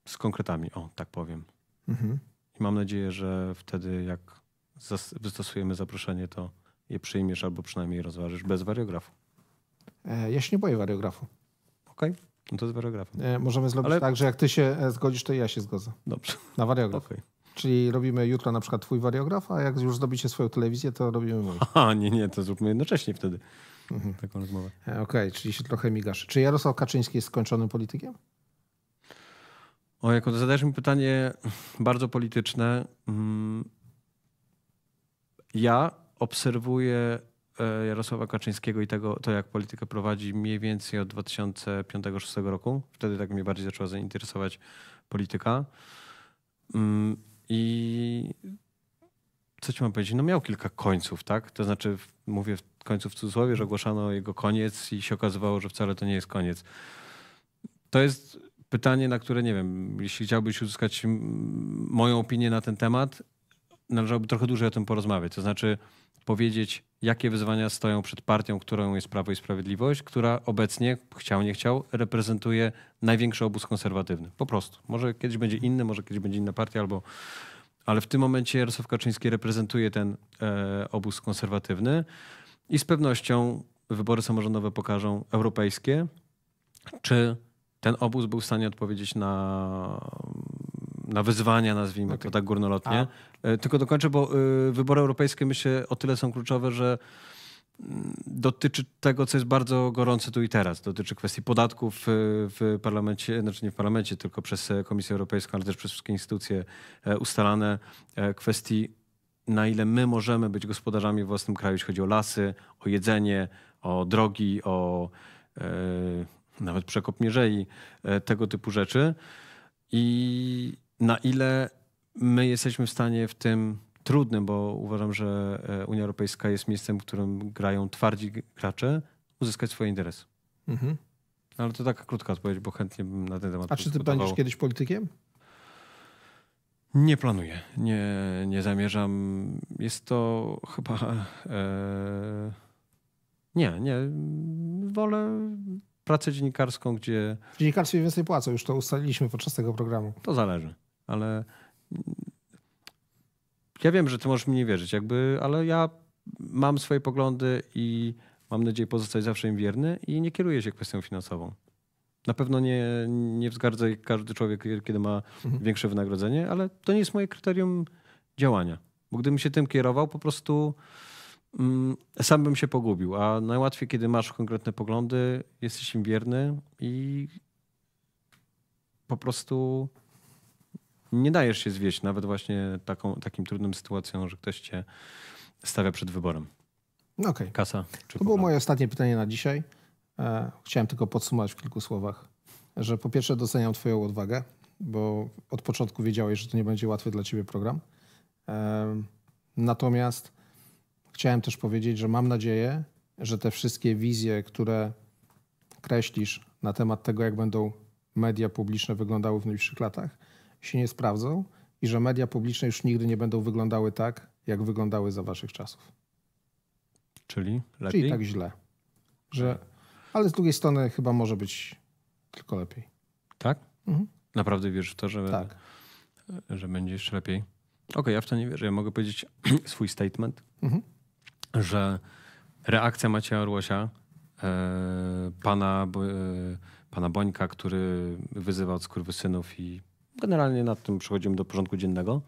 z konkretami, o tak powiem. Mhm. I mam nadzieję, że wtedy, jak wystosujemy zaproszenie, to je przyjmiesz albo przynajmniej rozważysz bez wariografu. E, ja się nie boję wariografu. Okej, okay. no to z wariografem. E, możemy zrobić Ale... tak, że jak ty się e, zgodzisz, to ja się zgodzę. Dobrze. Na wariograf. Okay. Czyli robimy jutro na przykład twój wariograf, a jak już zrobicie swoją telewizję, to robimy mój. A nie, nie, to zróbmy jednocześnie wtedy mhm. taką rozmowę. Okej, okay, czyli się trochę migasz. Czy Jarosław Kaczyński jest skończonym politykiem? O, jako zadajesz mi pytanie bardzo polityczne. Mm, ja obserwuję e, Jarosława Kaczyńskiego i tego, to, jak politykę prowadzi mniej więcej od 2005-2006 roku. Wtedy tak mnie bardziej zaczęła zainteresować polityka. Mm, I co ci mam powiedzieć? No miał kilka końców, tak? To znaczy, mówię w końcu w cudzysłowie, że ogłaszano jego koniec i się okazywało, że wcale to nie jest koniec. To jest pytanie, na które nie wiem, jeśli chciałbyś uzyskać mm, moją opinię na ten temat, należałoby trochę dłużej o tym porozmawiać. To znaczy powiedzieć, jakie wyzwania stoją przed partią, którą jest Prawo i Sprawiedliwość, która obecnie, chciał nie chciał, reprezentuje największy obóz konserwatywny. Po prostu. Może kiedyś będzie inny, może kiedyś będzie inna partia, albo... Ale w tym momencie Jarosław Kaczyński reprezentuje ten e, obóz konserwatywny i z pewnością wybory samorządowe pokażą europejskie, czy ten obóz był w stanie odpowiedzieć na na wyzwania, nazwijmy okay. to tak górnolotnie. A. E, tylko dokończę, bo y, wybory europejskie myślę o tyle są kluczowe, że mm, dotyczy tego, co jest bardzo gorące tu i teraz. Dotyczy kwestii podatków y, w parlamencie, znaczy nie w parlamencie, tylko przez e, Komisję Europejską, ale też przez wszystkie instytucje e, ustalane. Kwestii, na ile my możemy być gospodarzami w własnym kraju, jeśli chodzi o lasy, o jedzenie, o drogi, o nawet przekop mierzei, tego typu rzeczy. I na ile my jesteśmy w stanie w tym trudnym, bo uważam, że e, Unia Europejska jest miejscem, w którym grają twardzi gracze, uzyskać swoje interesy. Mhm. No, ale to taka krótka odpowiedź, bo chętnie bym na ten temat A czy ty będziesz kiedyś politykiem? Nie planuję, nie, nie zamierzam. Jest to chyba. E... nie, nie. Wolę pracę dziennikarską, gdzie. W dziennikarstwie więcej płacą, już to ustaliliśmy podczas tego programu. To zależy ale ja wiem, że ty możesz mi nie wierzyć, jakby, ale ja mam swoje poglądy i mam nadzieję pozostać zawsze im wierny i nie kieruję się kwestią finansową. Na pewno nie, nie wzgardza każdy człowiek, kiedy ma mhm. większe wynagrodzenie, ale to nie jest moje kryterium działania. Bo gdybym się tym kierował, po prostu mm, sam bym się pogubił. A najłatwiej, kiedy masz konkretne poglądy, jesteś im wierny i po prostu nie dajesz się zwieść nawet właśnie taką, takim trudnym sytuacją, że ktoś cię stawia przed wyborem. No okej. Okay. Kasa. to było moje ostatnie pytanie na dzisiaj. E, chciałem tylko podsumować w kilku słowach, że po pierwsze doceniam Twoją odwagę, bo od początku wiedziałeś, że to nie będzie łatwy dla Ciebie program. E, natomiast chciałem też powiedzieć, że mam nadzieję, że te wszystkie wizje, które kreślisz na temat tego, jak będą media publiczne wyglądały w najbliższych latach, się nie sprawdzą i że media publiczne już nigdy nie będą wyglądały tak, jak wyglądały za waszych czasów. Czyli lepiej? Czyli tak źle. Że, ale z drugiej strony chyba może być tylko lepiej. Tak? Mhm. Naprawdę wierzysz w to, że, tak. że będzie jeszcze lepiej? Okej, okay, ja w to nie wierzę. Ja mogę powiedzieć swój statement, mhm. że reakcja Macieja Orłosia, e, pana, e, pana Bońka, który wyzywał od synów i generalnie nad tym przechodzimy do porządku dziennego,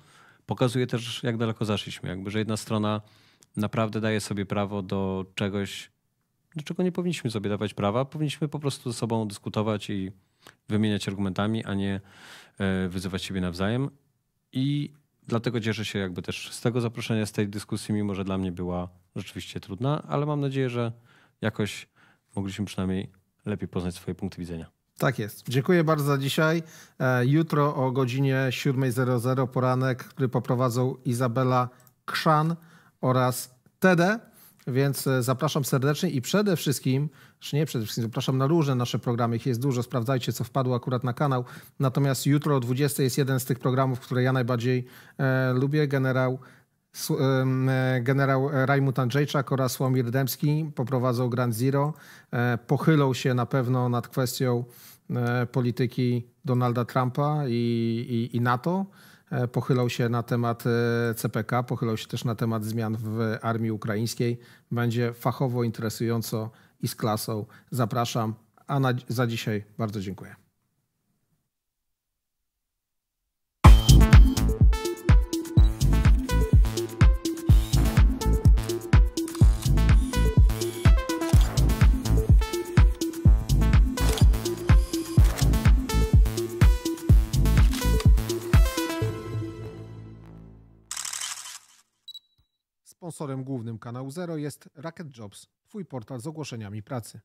pokazuje też, jak daleko zaszliśmy. Jakby, że jedna strona naprawdę daje sobie prawo do czegoś, do czego nie powinniśmy sobie dawać prawa. Powinniśmy po prostu ze sobą dyskutować i wymieniać argumentami, a nie e, wyzywać siebie nawzajem. I dlatego cieszę się jakby też z tego zaproszenia, z tej dyskusji, mimo że dla mnie była rzeczywiście trudna, ale mam nadzieję, że jakoś mogliśmy przynajmniej lepiej poznać swoje punkty widzenia. Tak jest. Dziękuję bardzo za dzisiaj. E, jutro o godzinie 7.00 poranek, który poprowadzą Izabela Krzan oraz Tede. Więc e, zapraszam serdecznie i przede wszystkim, czy nie przede wszystkim, zapraszam na różne nasze programy, ich jest dużo, sprawdzajcie co wpadło akurat na kanał. Natomiast jutro o 20 jest jeden z tych programów, które ja najbardziej e, lubię, generał e, generał Rajmut Andrzejczak oraz Słomir Dębski poprowadzą Grand Zero. Pochylą się na pewno nad kwestią E, polityki Donalda Trumpa i, i, i NATO e, pochylał się na temat e, CPK, pochylał się też na temat zmian w armii ukraińskiej. Będzie fachowo, interesująco i z klasą. Zapraszam, a na, za dzisiaj bardzo dziękuję. Sponsorem głównym kanału Zero jest Racket Jobs, twój portal z ogłoszeniami pracy.